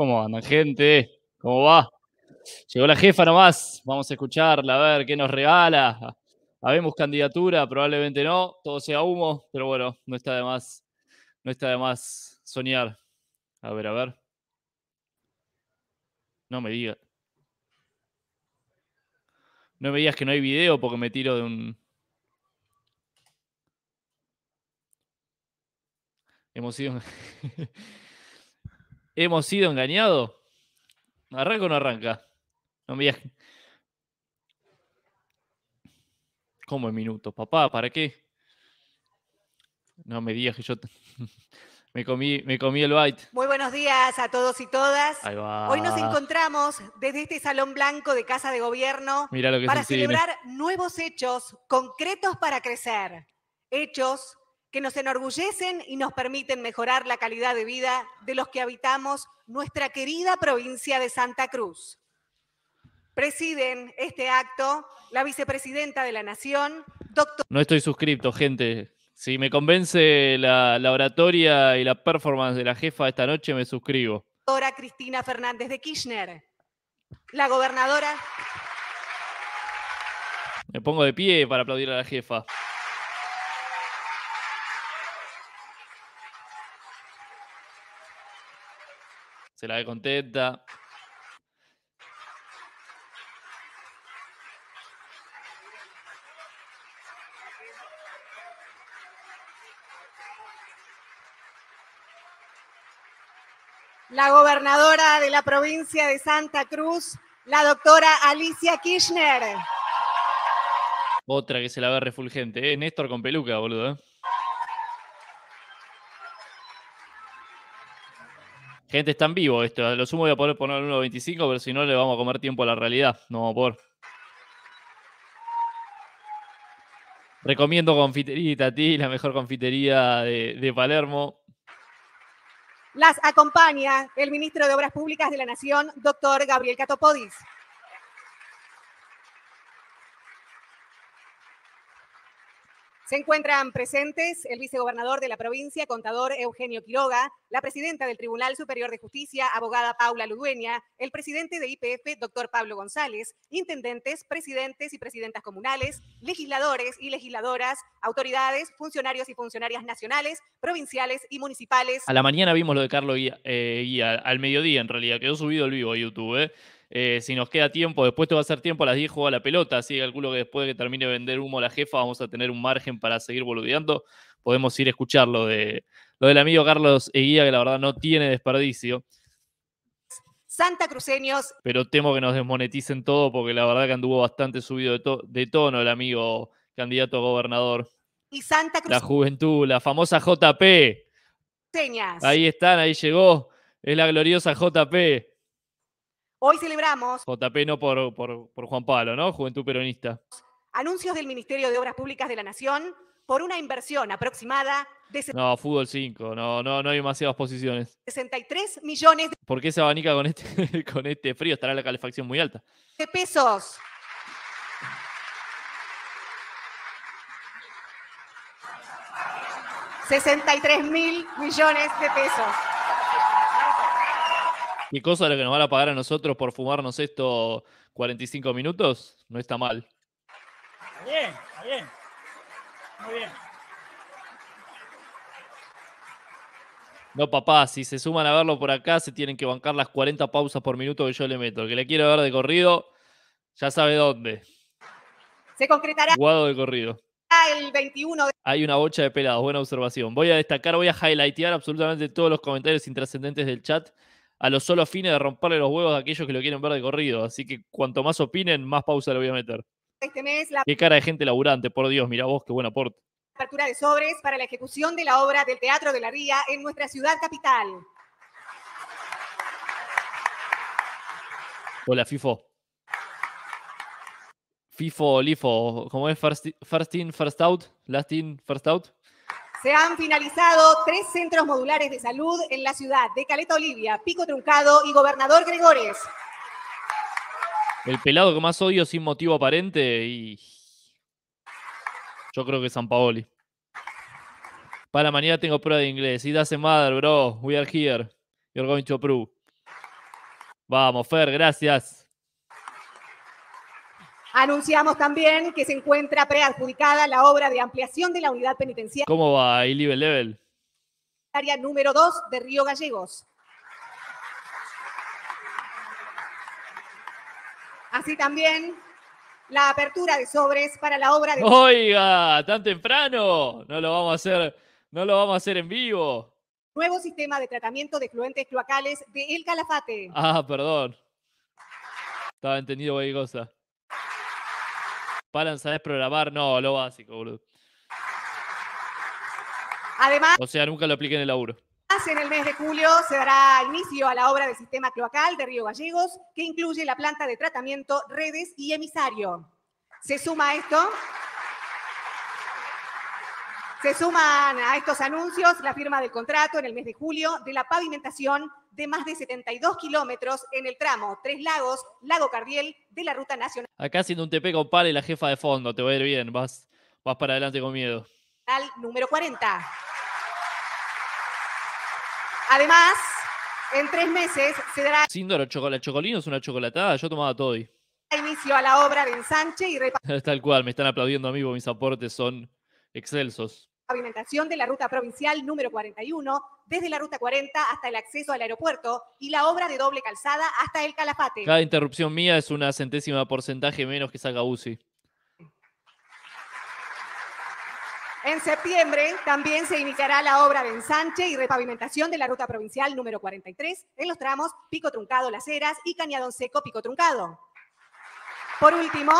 ¿Cómo andan, gente? ¿Cómo va? Llegó la jefa nomás, vamos a escucharla, a ver qué nos regala. Habemos candidatura, probablemente no, todo sea humo, pero bueno, no está de más, no está de más soñar. A ver, a ver. No me digas. No me digas que no hay video porque me tiro de un. Hemos sido. ¿Hemos sido engañados? ¿Arranca o no arranca? No me digas. ¿Cómo en minutos, papá? ¿Para qué? No me digas que yo me comí, me comí el bite. Muy buenos días a todos y todas. Hoy nos encontramos desde este salón blanco de Casa de Gobierno para celebrar nuevos hechos concretos para crecer. Hechos que nos enorgullecen y nos permiten mejorar la calidad de vida de los que habitamos nuestra querida provincia de Santa Cruz. Presiden este acto la vicepresidenta de la Nación, doctor... No estoy suscripto, gente. Si me convence la, la oratoria y la performance de la jefa esta noche, me suscribo. Doctora Cristina Fernández de Kirchner, la gobernadora... Me pongo de pie para aplaudir a la jefa. Se la ve contenta. La gobernadora de la provincia de Santa Cruz, la doctora Alicia Kirchner. Otra que se la ve refulgente, ¿eh? Néstor con peluca, boludo. ¿eh? Gente, está en vivo esto. lo sumo voy a poder poner 1.25, pero si no le vamos a comer tiempo a la realidad. No vamos a poder. Recomiendo Confitería ti, la mejor confitería de, de Palermo. Las acompaña el ministro de Obras Públicas de la Nación, doctor Gabriel Catopodis. Se encuentran presentes el vicegobernador de la provincia, contador Eugenio Quiroga, la presidenta del Tribunal Superior de Justicia, abogada Paula Ludueña, el presidente de IPF, doctor Pablo González, intendentes, presidentes y presidentas comunales, legisladores y legisladoras, autoridades, funcionarios y funcionarias nacionales, provinciales y municipales. A la mañana vimos lo de Carlos Guía, eh, al mediodía en realidad, quedó subido el vivo a YouTube. ¿eh? Eh, si nos queda tiempo, después te va a hacer tiempo a las 10 juega la pelota, así que calculo que después de que termine de vender humo a la jefa vamos a tener un margen para seguir boludeando. Podemos ir a escuchar lo, de, lo del amigo Carlos Eguía, que la verdad no tiene desperdicio. Santa Cruceños. Pero temo que nos desmoneticen todo porque la verdad que anduvo bastante subido de, tono el amigo candidato a gobernador. Y Santa Cruz. La juventud, la famosa JP. Señas. Ahí están, ahí llegó. Es la gloriosa JP. Hoy celebramos. JP no por, por, Juan Pablo, ¿no? Juventud Peronista. Anuncios del Ministerio de Obras Públicas de la Nación por una inversión aproximada de... No, fútbol 5, no, no, no hay demasiadas posiciones. 63 millones de... ¿Por qué se abanica con este, con este frío? Estará la calefacción muy alta. De pesos. ¡63 mil millones de pesos! ¿Qué cosa lo que nos van a pagar a nosotros por fumarnos esto 45 minutos? No está mal. Está bien, está bien. Muy bien. No, papá, si se suman a verlo por acá, se tienen que bancar las 40 pausas por minuto que yo le meto. que le quiero ver de corrido, ya sabe dónde. Se concretará. Guado de corrido. El 21 Hay una bocha de pelados, buena observación. Voy a destacar, voy a highlightear absolutamente todos los comentarios intrascendentes del chat a los solos fines de romperle los huevos a aquellos que lo quieren ver de corrido. Así que cuanto más opinen, más pausa le voy a meter. Pues qué cara de gente laburante, por Dios, mira vos, qué buen aporte. Apertura de sobres para la ejecución de la obra del Teatro de la Ría en nuestra ciudad capital. Hola, FIFO. FIFO, LIFO, ¿cómo es? First, first in, first out, last in, first out. Se han finalizado tres centros modulares de salud en la ciudad de Caleta Olivia, Pico Truncado y Gobernador Gregores. El pelado que más odio sin motivo aparente y. Yo creo que es San Paoli. Para mañana tengo prueba de inglés. It doesn't matter, bro. We are here. You're going to prove. Vamos, Fer, gracias. Anunciamos también que se encuentra preadjudicada la obra de ampliación de la unidad penitenciaria. ¿Cómo va ahí, level? Área número 2 de Río Gallegos. Así también la apertura de sobres para la obra de. ¡Oiga! ¡Tan temprano! No lo vamos a hacer, no lo vamos a hacer en vivo. Nuevo sistema de tratamiento de fluentes cloacales de El Calafate. Ah, perdón. Estaba entendido cualquier Palan, ¿sabes programar? No, lo básico, boludo. Además. O sea, nunca lo apliqué en el laburo. En el mes de julio se dará inicio a la obra del sistema cloacal de Río Gallegos, que incluye la planta de tratamiento, redes y emisario. Se suma a esto. Se suman a estos anuncios la firma del contrato en el mes de julio de la pavimentación de más de 72 kilómetros en el tramo Tres Lagos, Lago Cardiel de la Ruta Nacional. Acá siendo un tepe con y la jefa de fondo, te voy a ir bien, vas, vas para adelante con miedo. Al número 40. Además, en tres meses se dará... Síndoro, la chocolino es una chocolatada, yo tomaba todo y inicio a la obra de ensanche y Tal cual, me están aplaudiendo a mí porque mis aportes son excelsos pavimentación de la ruta provincial número 41, desde la ruta 40 hasta el acceso al aeropuerto y la obra de doble calzada hasta el Calafate. Cada interrupción mía es una centésima porcentaje menos que saca UCI. En septiembre también se iniciará la obra de ensanche y repavimentación de la ruta provincial número 43 en los tramos Pico Truncado Las Heras y Cañadón Seco Pico Truncado. Por último,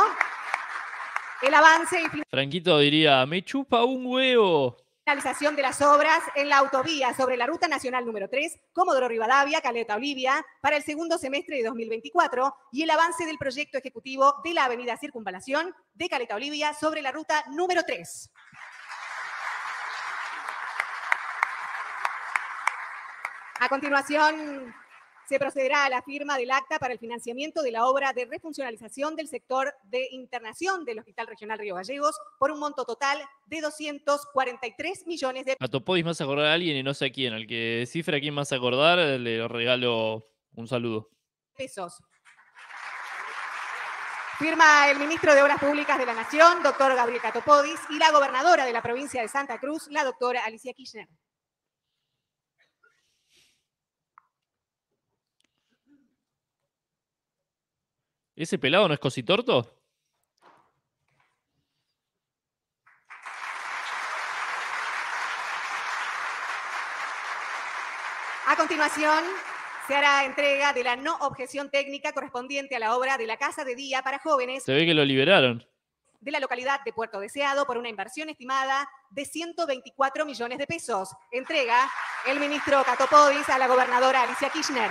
el avance y Franquito diría, me chupa un huevo. Finalización de las obras en la autovía sobre la Ruta Nacional número 3, Comodoro Rivadavia, Caleta Olivia, para el segundo semestre de 2024 y el avance del proyecto ejecutivo de la Avenida Circunvalación de Caleta Olivia sobre la Ruta número 3. A continuación, se procederá a la firma del acta para el financiamiento de la obra de refuncionalización del sector de internación del Hospital Regional Río Gallegos por un monto total de 243 millones de... A Topodis más acordar a alguien y no sé a quién. Al que cifra a quién más acordar, le regalo un saludo. Pesos. Firma el ministro de Obras Públicas de la Nación, doctor Gabriel Catopodis, y la gobernadora de la provincia de Santa Cruz, la doctora Alicia Kirchner. ¿Ese pelado no es cositorto? A continuación, se hará entrega de la no objeción técnica correspondiente a la obra de la Casa de Día para Jóvenes. Se ve que lo liberaron. De la localidad de Puerto Deseado por una inversión estimada de 124 millones de pesos. Entrega el ministro Catopodis a la gobernadora Alicia Kirchner.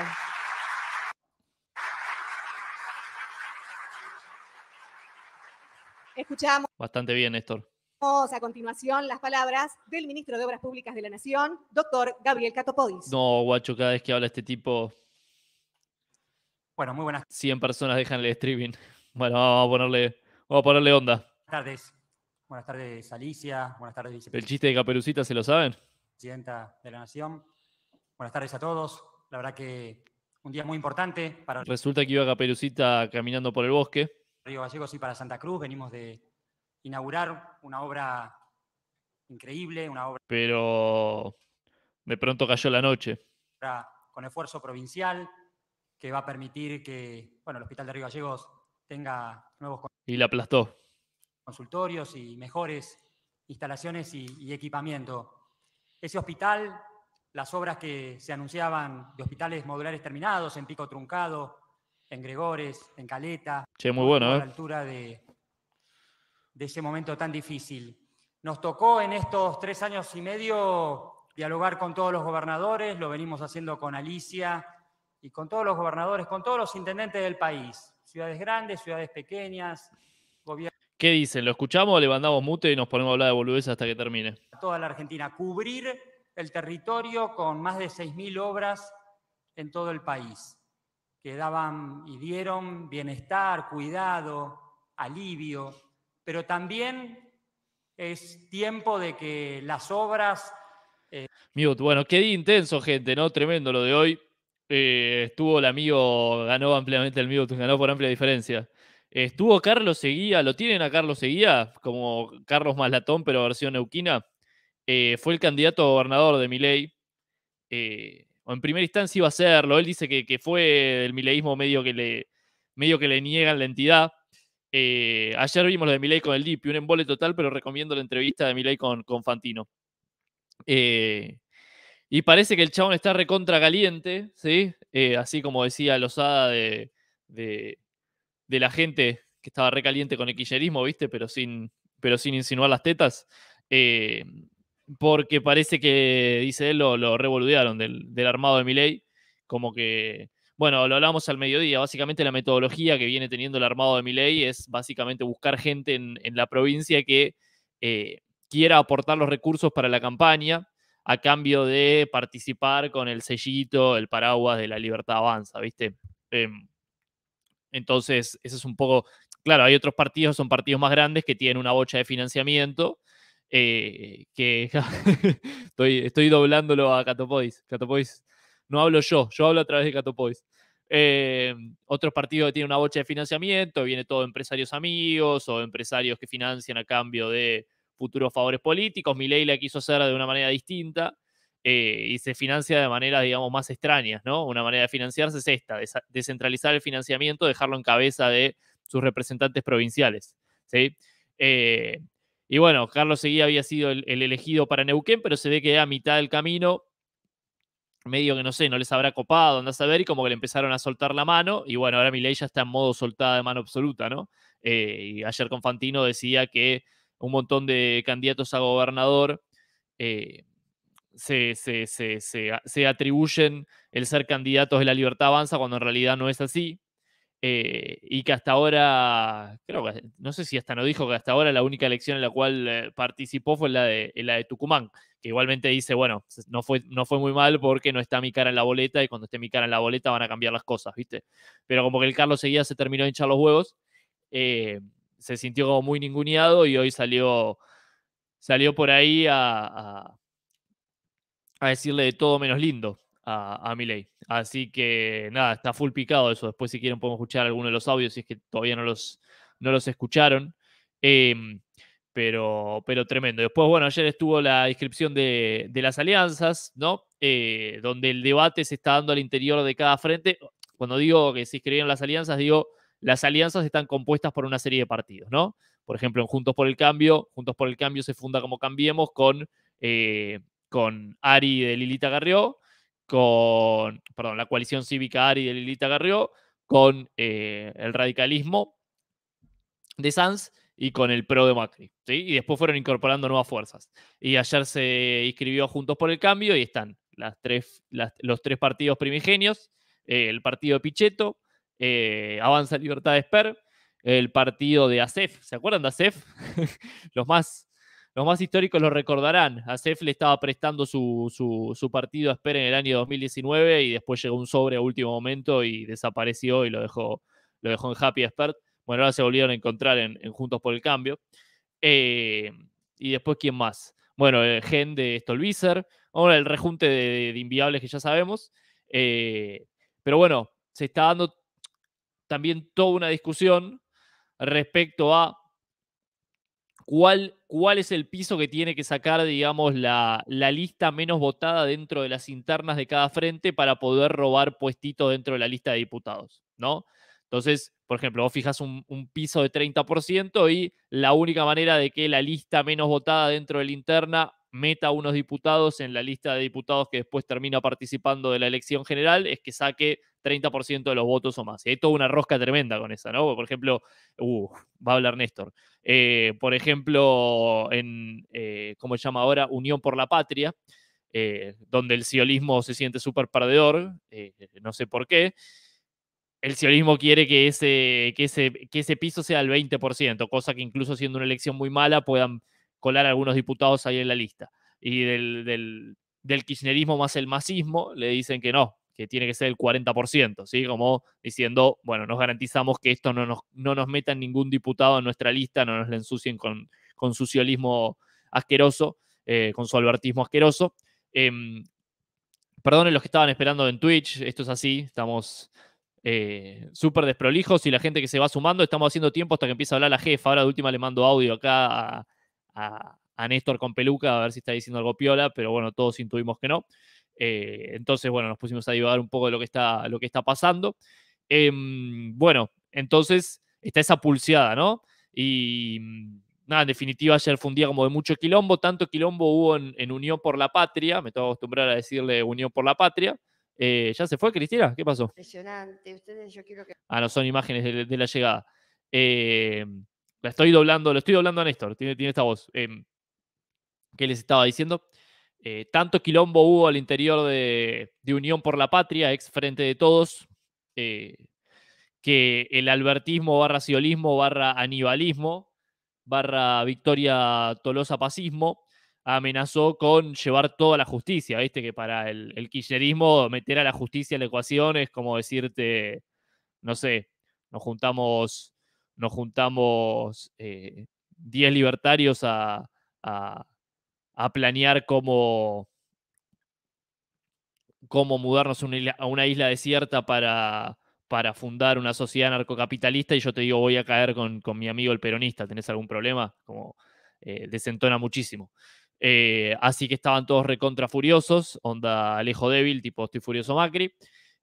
Escuchamos. Bastante bien, Néstor. A continuación, las palabras del ministro de Obras Públicas de la Nación, doctor Gabriel Catopodis. No, guacho, cada vez que habla este tipo. Bueno, muy buenas. 100 personas dejan el streaming. Bueno, vamos a ponerle, ponerle onda. Buenas tardes. Buenas tardes, Alicia. Buenas tardes, vicepresidenta. ¿El chiste de Caperucita se lo saben? Presidenta de la Nación. Buenas tardes a todos. La verdad que un día muy importante para. Resulta que iba Caperucita caminando por el bosque Río Gallegos y para Santa Cruz. Venimos de inaugurar una obra increíble, una obra... Pero de pronto cayó la noche. Con esfuerzo provincial que va a permitir que bueno, el Hospital de Río Gallegos tenga nuevos... Y la aplastó. Consultorios y mejores instalaciones y, equipamiento. Ese hospital, las obras que se anunciaban de hospitales modulares terminados en Pico Truncado, en Gregores, en Caleta. Che, muy bueno, a eh. la altura de, ese momento tan difícil. Nos tocó en estos tres años y medio dialogar con todos los gobernadores, lo venimos haciendo con Alicia y con todos los gobernadores, con todos los intendentes del país, ciudades grandes, ciudades pequeñas, gobiernos. ¿Qué dicen? ¿Lo escuchamos, le mandamos mute y nos ponemos a hablar de boludez hasta que termine? Toda la Argentina, cubrir el territorio con más de 6.000 obras en todo el país que daban y dieron bienestar, cuidado, alivio, pero también es tiempo de que las obras... Eh... Mute, bueno, qué intenso, gente, ¿no? Tremendo lo de hoy. Eh, estuvo el amigo, ganó ampliamente el mute, ganó por amplia diferencia. Estuvo Carlos Seguía, lo tienen a Carlos Seguía, como Carlos Malatón, pero versión neuquina. Eh, fue el candidato a gobernador de Miley. Eh, en primera instancia iba a serlo. Él dice que, fue el mileísmo medio que le, medio que le niegan la entidad. Eh, ayer vimos lo de Milei con el DIP, un embole total, pero recomiendo la entrevista de Milei con, Fantino. Eh, y parece que el chabón está recontra caliente, ¿sí? Eh, así como decía Lozada de, de, la gente que estaba recaliente con el quillerismo, ¿viste? Pero sin, pero sin insinuar las tetas porque parece que, dice él, lo, revoludearon del, armado de Miley, como que, bueno, lo hablamos al mediodía, básicamente la metodología que viene teniendo el armado de Miley es básicamente buscar gente en, la provincia que eh, quiera aportar los recursos para la campaña a cambio de participar con el sellito, el paraguas de la libertad avanza, ¿viste? Em, entonces, eso es un poco, claro, hay otros partidos, son partidos más grandes que tienen una bocha de financiamiento eh, que estoy, estoy doblándolo a Catopois Catopodis, no hablo yo, yo hablo a través de Catopois eh, otros partidos que tienen una bocha de financiamiento, viene todo empresarios amigos o empresarios que financian a cambio de futuros favores políticos. Milei la quiso hacer de una manera distinta eh, y se financia de maneras, digamos, más extrañas, ¿no? Una manera de financiarse es esta, descentralizar el financiamiento, dejarlo en cabeza de sus representantes provinciales, ¿sí? Y bueno, Carlos Seguía había sido el, elegido para Neuquén, pero se ve que a mitad del camino, medio que no sé, no les habrá copado, anda a ver, y como que le empezaron a soltar la mano. Y bueno, ahora Milei ya está en modo soltada de mano absoluta, ¿no? Eh, y ayer Confantino decía que un montón de candidatos a gobernador eh, se, se, atribuyen el ser candidatos de la libertad avanza cuando en realidad no es así. Eh, y que hasta ahora, creo no sé si hasta no dijo que hasta ahora la única elección en la cual eh, participó fue la de, la de Tucumán, que igualmente dice, bueno, no fue, no fue muy mal porque no está mi cara en la boleta y cuando esté mi cara en la boleta van a cambiar las cosas, ¿viste? Pero como que el Carlos seguía, se terminó de hinchar los huevos, eh, se sintió como muy ninguneado y hoy salió, salió por ahí a decirle de todo menos lindo a, a Miley. Así que nada, está full picado eso. Después, si quieren, podemos escuchar alguno de los audios si es que todavía no los, no los escucharon. Em, pero, pero tremendo. Después, bueno, ayer estuvo la inscripción de, las alianzas, ¿no? Eh, donde el debate se está dando al interior de cada frente. Cuando digo que se inscribieron las alianzas, digo, las alianzas están compuestas por una serie de partidos, ¿no? Por ejemplo, en Juntos por el Cambio, Juntos por el Cambio se funda como Cambiemos con, eh, con Ari de Lilita Garrió, con, la coalición cívica ARI de Lilita Garrió, con eh, el radicalismo de Sanz y con el PRO de Macri. Y después fueron incorporando nuevas fuerzas. Y ayer se inscribió Juntos por el Cambio y están las tres, los tres partidos primigenios, el partido de Pichetto, eh, Avanza Libertad de Esper, el partido de ASEF, ¿se acuerdan de ASEF? los más los más históricos lo recordarán. A Cef le estaba prestando su, partido a Esper en el año 2019 y después llegó un sobre a último momento y desapareció y lo dejó, lo dejó en Happy Expert. Bueno, ahora se volvieron a encontrar en, Juntos por el Cambio. Eh, y después, ¿quién más? Bueno, el gen de Stolbizer. Ahora el rejunte de, inviables que ya sabemos. Eh, pero bueno, se está dando también toda una discusión respecto a cuál, es el piso que tiene que sacar, digamos, la, lista menos votada dentro de las internas de cada frente para poder robar puestito dentro de la lista de diputados, ¿no? Entonces, por ejemplo, vos fijas un, un, piso de 30% y la única manera de que la lista menos votada dentro de la interna meta a unos diputados en la lista de diputados que después termina participando de la elección general es que saque 30% de los votos o más. Y hay toda una rosca tremenda con esa, ¿no? Por ejemplo, uh, va a hablar Néstor. Eh, por ejemplo, en, eh, ¿cómo se llama ahora? Unión por la Patria, eh, donde el ciolismo se siente súper perdedor, eh, no sé por qué. El ciolismo quiere que ese, que ese, que ese piso sea el 20%, cosa que incluso siendo una elección muy mala puedan colar algunos diputados ahí en la lista. Y del, del kirchnerismo más el masismo le dicen que no, que tiene que ser el 40%, ¿sí? Como diciendo, bueno, nos garantizamos que esto no nos, no nos meta ningún diputado en nuestra lista, no nos la ensucien con, con su asqueroso, eh, con su albertismo asqueroso. Em, perdonen los que estaban esperando en Twitch, esto es así, estamos eh, súper desprolijos y la gente que se va sumando, estamos haciendo tiempo hasta que empieza a hablar la jefa. Ahora de última le mando audio acá a, a Néstor con peluca, a ver si está diciendo algo piola, pero bueno, todos intuimos que no. Eh, entonces, bueno, nos pusimos a divagar un poco de lo que está, lo que está pasando. Em, bueno, entonces está esa pulseada, ¿no? Y mm, nada, en definitiva, ayer fue un como de mucho quilombo, tanto quilombo hubo en, Unión por la Patria, me tengo que acostumbrar a decirle Unión por la Patria. Eh, ¿Ya se fue, Cristina? ¿Qué pasó? Impresionante, Ah, no, son imágenes de, la llegada. Em, la estoy doblando, lo estoy doblando a Néstor, tiene, tiene esta voz. Em, ¿Qué les estaba diciendo? Eh, tanto quilombo hubo al interior de, Unión por la Patria, ex Frente de Todos, eh, que el albertismo barra ciolismo barra anibalismo barra Victoria Tolosa Pacismo amenazó con llevar toda la justicia, viste que para el, el kirchnerismo meter a la justicia en la ecuación es como decirte, no sé, nos juntamos, nos juntamos 10 eh, libertarios a a planear cómo, mudarnos a una isla desierta para, para fundar una sociedad anarcocapitalista. y yo te digo voy a caer con, mi amigo el peronista, ¿tenés algún problema? Como eh, desentona muchísimo. Eh, así que estaban todos recontra furiosos, onda Alejo débil, tipo estoy furioso Macri.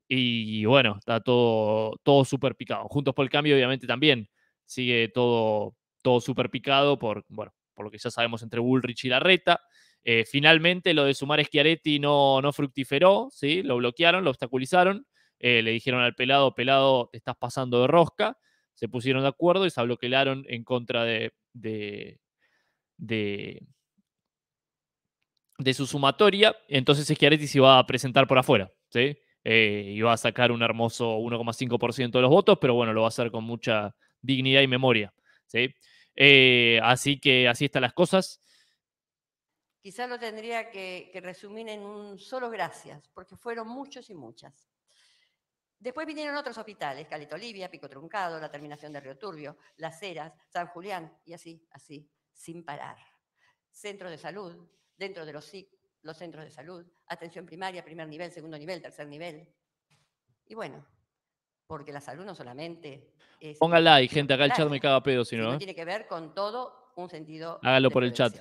Y, bueno, está todo, todo súper picado. Juntos por el cambio, obviamente también sigue todo, todo súper picado por, bueno, por lo que ya sabemos entre Bullrich y Larreta. Eh, finalmente lo de sumar Schiaretti no, no fructiferó, ¿sí? lo bloquearon, lo obstaculizaron, eh, le dijeron al pelado, pelado, te estás pasando de rosca, se pusieron de acuerdo y se bloquearon en contra de, de, su sumatoria, entonces Schiaretti se iba a presentar por afuera, ¿sí? Eh, iba a sacar un hermoso 1,5% de los votos, pero bueno, lo va a hacer con mucha dignidad y memoria. ¿sí? Eh, así que así están las cosas. Quizás lo tendría que, resumir en un solo gracias, porque fueron muchos y muchas. Después vinieron otros hospitales, Caleta Olivia, Pico Truncado, la terminación de Río Turbio, Las Heras, San Julián, y así, así, sin parar. Centros de salud, dentro de los SIC, los centros de salud, atención primaria, primer nivel, segundo nivel, tercer nivel. Y bueno, porque la salud no solamente es... Ponga like, gente, acá el chat me caga pedo, si no. Tiene que ver con todo un sentido. Hágalo por el chat.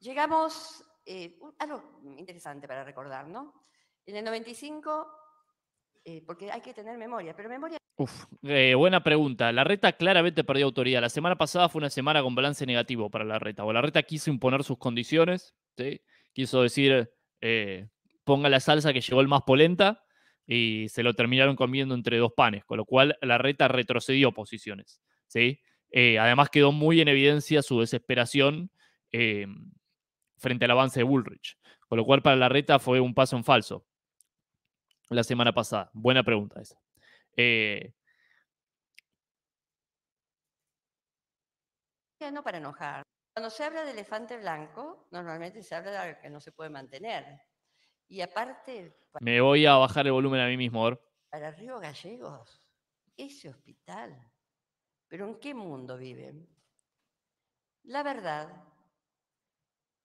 Llegamos eh, algo interesante para recordar, ¿no? En el 95, eh, porque hay que tener memoria, pero memoria... Uf, eh, buena pregunta. La reta claramente perdió autoridad. La semana pasada fue una semana con balance negativo para la reta. O la reta quiso imponer sus condiciones, ¿sí? quiso decir, ponga la salsa que llegó el más polenta y se lo terminaron comiendo entre dos panes, con lo cual la reta retrocedió posiciones. ¿sí? Eh, además quedó muy en evidencia su desesperación eh, frente al avance de Bullrich, con lo cual para la reta fue un paso en falso la semana pasada. Buena pregunta esa. Eh no para enojar. Cuando se habla de elefante blanco, normalmente se habla de algo que no se puede mantener. Y aparte. Me voy a bajar el volumen a mí mismo, Para Río Gallegos, ese hospital. ¿Pero en qué mundo viven? La verdad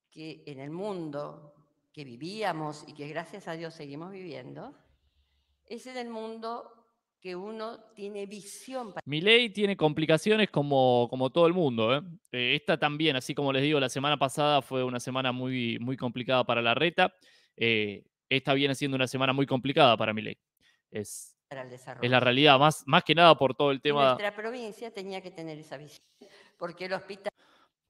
que en el mundo que vivíamos y que gracias a Dios seguimos viviendo, es en el mundo que uno tiene visión. para. Mi ley tiene complicaciones como, como todo el mundo. ¿eh? ¿eh? Esta también, así como les digo, la semana pasada fue una semana muy, muy complicada para la reta. Eh, esta viene siendo una semana muy complicada para Milei. Es, es la realidad, más, más que nada por todo el tema. nuestra provincia tenía que tener esa visión, porque el hospital.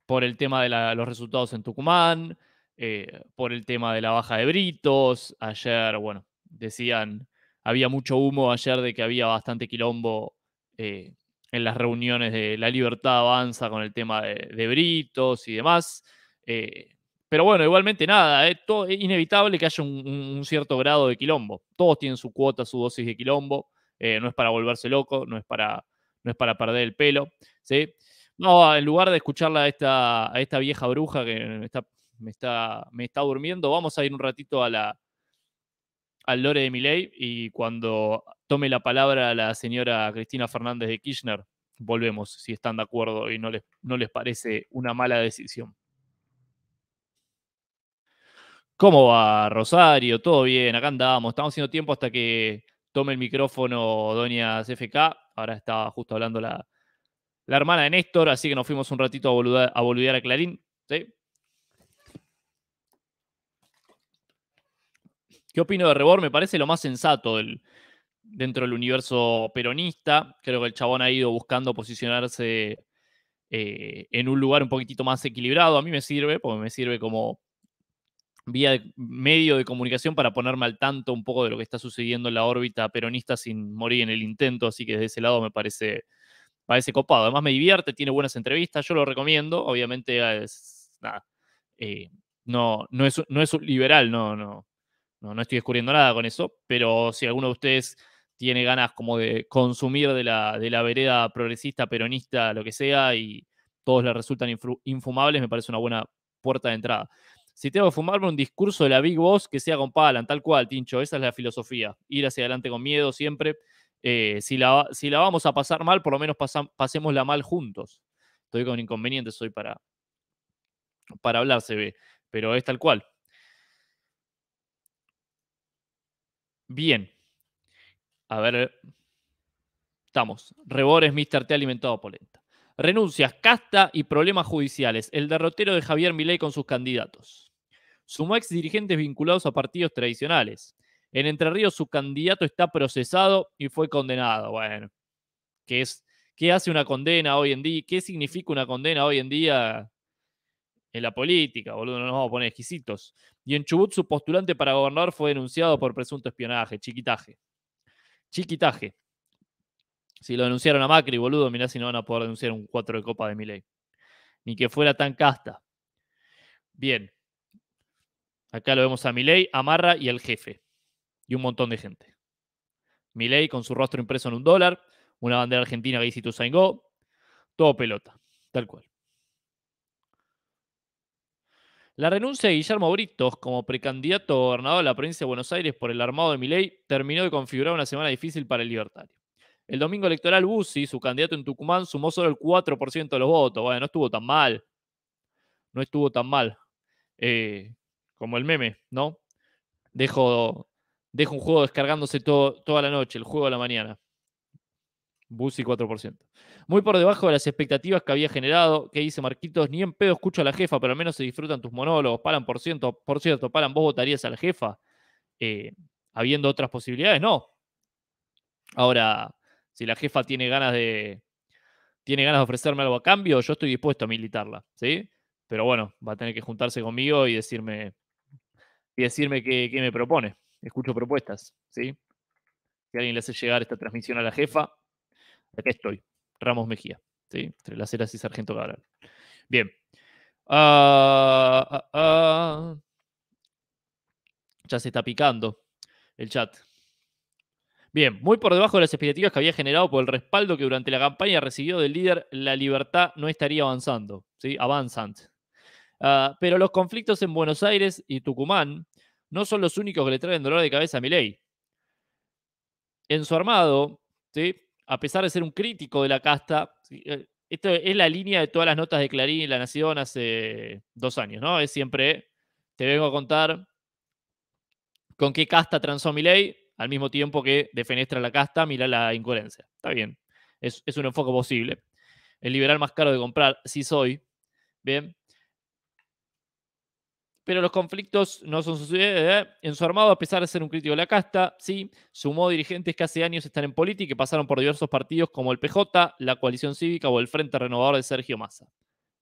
Por el tema de los resultados en Tucumán, eh, por el tema de la baja de Britos. Ayer, bueno, decían, había mucho humo ayer de que había bastante quilombo. Eh, en las reuniones de La Libertad Avanza con el tema de, de Britos y demás. Eh, pero bueno, igualmente nada, es, eh, es inevitable que haya un, cierto grado de quilombo. Todos tienen su cuota, su dosis de quilombo. Eh, no es para volverse loco, no es para, no es para perder el pelo. ¿sí? No, en lugar de escucharla a esta, a esta vieja bruja que me está, me, está, me está durmiendo, vamos a ir un ratito a la, al lore de Miley y cuando tome la palabra la señora Cristina Fernández de Kirchner, volvemos si están de acuerdo y no les, no les parece una mala decisión. ¿Cómo va, Rosario? ¿Todo bien? Acá andamos. Estamos haciendo tiempo hasta que tome el micrófono Doña CFK. Ahora estaba justo hablando la, hermana de Néstor, así que nos fuimos un ratito a, a boludear a Clarín. ¿Qué opino de Rebor? Me parece lo más sensato dentro del universo peronista. Creo que el chabón ha ido buscando posicionarse eh, en un lugar un poquitito más equilibrado. A mí me sirve, porque me sirve como vía medio de comunicación para ponerme al tanto un poco de lo que está sucediendo en la órbita peronista sin morir en el intento, así que desde ese lado me parece, parece copado. Además me divierte, tiene buenas entrevistas, yo lo recomiendo, obviamente ah, eh, no, no, es, no es liberal, no, no, no, no estoy descubriendo nada con eso, pero si alguno de ustedes tiene ganas como de consumir de la, de la vereda progresista, peronista, lo que sea, y todos le resultan infumables, me parece una buena puerta de entrada. Si tengo que fumarme un discurso de la Big Boss, que sea con Palan, tal cual, Tincho. Esa es la filosofía. Ir hacia adelante con miedo siempre. Eh, si, la, si, la, vamos a pasar mal, por lo menos pasemos pasémosla mal juntos. Estoy con inconvenientes hoy para, para hablar, se ve. Pero es tal cual. Bien. A ver. Estamos. Rebores, Mr. T alimentado polenta. Renuncias, casta y problemas judiciales. El derrotero de Javier Milei con sus candidatos sumó ex dirigentes vinculados a partidos tradicionales. En Entre Ríos su candidato está procesado y fue condenado. Bueno, ¿qué, es, qué hace una condena hoy en día? ¿Qué significa una condena hoy en día en la política? Boludo, no nos vamos a poner exquisitos. Y en Chubut su postulante para gobernar fue denunciado por presunto espionaje, chiquitaje. Chiquitaje. Si lo denunciaron a Macri, boludo, mirá si no van a poder denunciar un cuatro de copa de Miley. Ni que fuera tan casta. Bien. Acá lo vemos a Milei, Amarra y el jefe. Y un montón de gente. Milei con su rostro impreso en un dólar, una bandera argentina que dice Tu Go, todo pelota, tal cual. La renuncia de Guillermo Britos como precandidato a gobernador de la provincia de Buenos Aires por el armado de Milei terminó de configurar una semana difícil para el libertario. El domingo electoral, Bussi, su candidato en Tucumán, sumó solo el 4% de los votos. Bueno, no estuvo tan mal. No estuvo tan mal. Eh, como el meme, ¿no? Dejo, dejo un juego descargándose toda la noche, el juego de la mañana. Busy 4%. Muy por debajo de las expectativas que había generado. Que dice Marquitos, ni en pedo escucho a la jefa, pero al menos se disfrutan tus monólogos. Palan, por ciento, por cierto, Palan, ¿vos votarías a la jefa? Eh, habiendo otras posibilidades, no. Ahora, si la jefa tiene ganas de. tiene ganas de ofrecerme algo a cambio, yo estoy dispuesto a militarla, ¿sí? Pero bueno, va a tener que juntarse conmigo y decirme y decirme qué, me propone. Escucho propuestas, ¿sí? Si alguien le hace llegar esta transmisión a la jefa, aquí estoy, Ramos Mejía, ¿sí? Entre las eras y Sargento Cabral. Bien. Ah, ah, ah. Ya se está picando el chat. Bien, muy por debajo de las expectativas que había generado por el respaldo que durante la campaña recibió del líder, la libertad no estaría avanzando, ¿sí? Avanzant, Ah, pero los conflictos en Buenos Aires y Tucumán no son los únicos que le traen dolor de cabeza a Milei. En su armado, a pesar de ser un crítico de la casta, eh, esto es la línea de todas las notas de Clarín y La Nación hace dos años, ¿no? Es siempre, te vengo a contar con qué casta transó Milei, al mismo tiempo que defenestra la casta, mira la incoherencia. Está bien, es, es un enfoque posible. El liberal más caro de comprar, sí soy, bien pero los conflictos no son sucedidos En su armado, a pesar de ser un crítico de la casta, sí, sumó dirigentes que hace años están en política y pasaron por diversos partidos como el PJ, la Coalición Cívica o el Frente Renovador de Sergio Massa.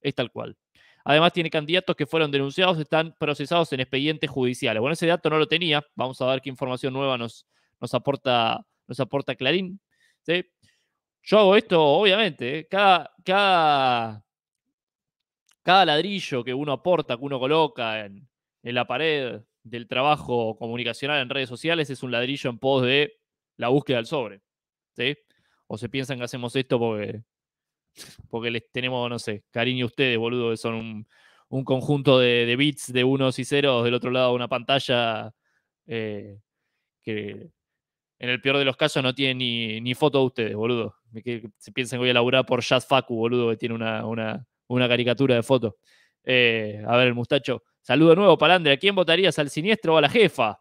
Es tal cual. Además, tiene candidatos que fueron denunciados, están procesados en expedientes judiciales. Bueno, ese dato no lo tenía. Vamos a ver qué información nueva nos, nos, aporta, nos aporta Clarín. Yo hago esto, obviamente. ¿eh? Cada, cada cada ladrillo que uno aporta, que uno coloca en, la pared del trabajo comunicacional en redes sociales es un ladrillo en pos de la búsqueda del sobre. ¿sí? O se piensan que hacemos esto porque, porque les tenemos, no sé, cariño a ustedes, boludo, que son un, conjunto de, bits de unos y ceros del otro lado de una pantalla eh, que en el peor de los casos no tiene ni, foto de ustedes, boludo. Que se piensan que voy a laburar por Jazz Facu, boludo, que tiene una una caricatura de foto. Eh, a ver, el mustacho. Saludo de nuevo, Palandre. ¿A quién votarías? ¿Al siniestro o a la jefa?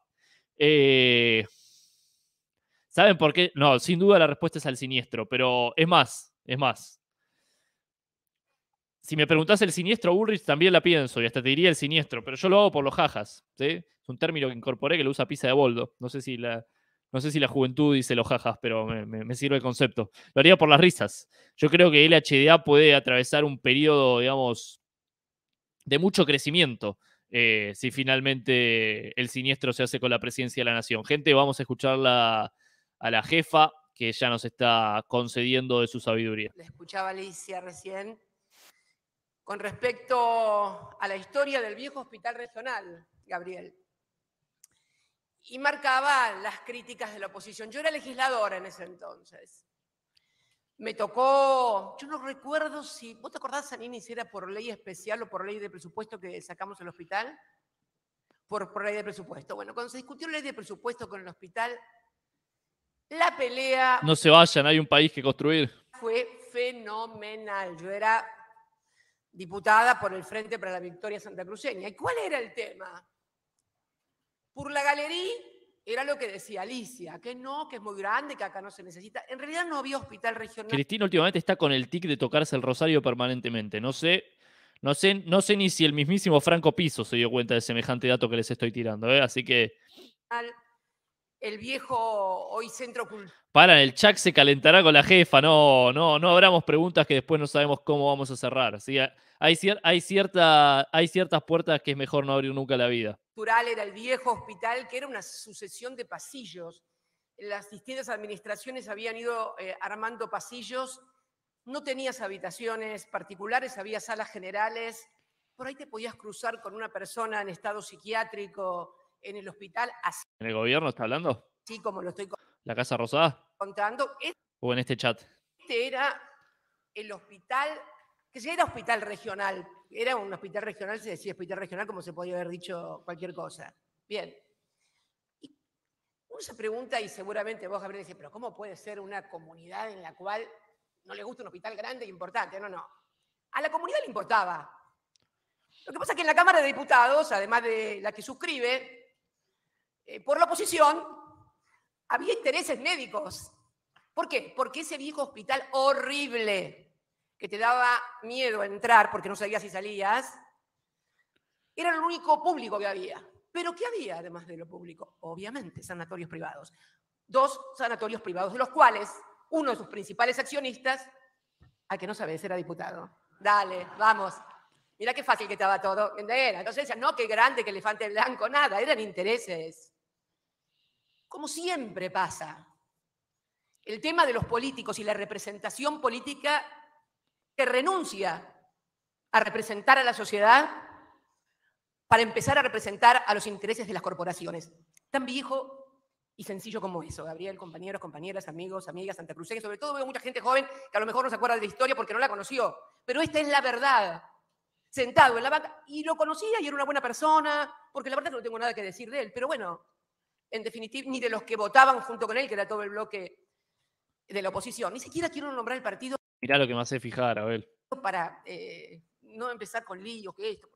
Eh, ¿Saben por qué? No, sin duda la respuesta es al siniestro, pero es más, es más. Si me preguntas el siniestro Ulrich, también la pienso y hasta te diría el siniestro, pero yo lo hago por los jajas. Es un término que incorporé que lo usa Pisa de Boldo. No sé si la, no sé si la juventud dice los jajas, pero me, sirve el concepto. Lo haría por las risas. Yo creo que el LHDA puede atravesar un periodo, digamos, de mucho crecimiento eh, si finalmente el siniestro se hace con la presidencia de la nación. Gente, vamos a escucharla a la jefa que ya nos está concediendo de su sabiduría. La escuchaba Alicia recién con respecto a la historia del viejo hospital regional, Gabriel y marcaba las críticas de la oposición. Yo era legisladora en ese entonces. Me tocó, yo no recuerdo si, ¿vos te acordás, Sanini, si era por ley especial o por ley de presupuesto que sacamos el hospital? Por, por ley de presupuesto. Bueno, cuando se discutió la ley de presupuesto con el hospital, la pelea... No se vayan, hay un país que construir. Fue fenomenal. Yo era diputada por el Frente para la Victoria Santa Cruceña. ¿Y cuál era el tema? Por la galería era lo que decía Alicia, que no, que es muy grande, que acá no se necesita. En realidad no había hospital regional. Cristina últimamente está con el tic de tocarse el rosario permanentemente. No sé, no sé, no sé ni si el mismísimo Franco Piso se dio cuenta de semejante dato que les estoy tirando, ¿eh? así que el viejo hoy centro cultural. Para, el chat se calentará con la jefa. No, no, no abramos preguntas que después no sabemos cómo vamos a cerrar. ¿sí? Hay, hay, ciertas puertas que es mejor no abrir nunca la vida. Cultural era el viejo hospital, que era una sucesión de pasillos. Las distintas administraciones habían ido eh, armando pasillos. No tenías habitaciones particulares, había salas generales. Por ahí te podías cruzar con una persona en estado psiquiátrico en el hospital, así. ¿En el gobierno está hablando? Sí, como lo estoy ¿La Casa Rosada? Contando. ¿O en este chat? Este era el hospital, que si era hospital regional. Era un hospital regional, se decía hospital regional, como se podía haber dicho cualquier cosa. Bien. uno se pregunta, y seguramente vos, Gabriel, dicho, pero ¿cómo puede ser una comunidad en la cual no le gusta un hospital grande e importante? No, no. A la comunidad le importaba. Lo que pasa es que en la Cámara de Diputados, además de la que suscribe, eh, por la oposición, había intereses médicos. ¿Por qué? Porque ese viejo hospital horrible, que te daba miedo entrar porque no sabías si salías, era el único público que había. Pero ¿qué había además de lo público? Obviamente, sanatorios privados. Dos sanatorios privados, de los cuales uno de sus principales accionistas, a que no sabes, era diputado. Dale, vamos. Mira qué fácil que estaba todo. Entonces decía no, qué grande, qué elefante blanco, nada, eran intereses como siempre pasa. El tema de los políticos y la representación política que renuncia a representar a la sociedad para empezar a representar a los intereses de las corporaciones. Tan viejo y sencillo como eso. Gabriel, compañeros, compañeras, amigos, amigas, Santa Cruz, y sobre todo veo mucha gente joven que a lo mejor no se acuerda de la historia porque no la conoció, pero esta es la verdad. Sentado en la banca, y lo conocía y era una buena persona, porque la verdad no tengo nada que decir de él, pero bueno, en definitiva, ni de los que votaban junto con él, que era todo el bloque de la oposición. Ni siquiera quiero nombrar el partido. Mirá lo que me hace fijar, Abel. Para eh, no empezar con líos, que esto.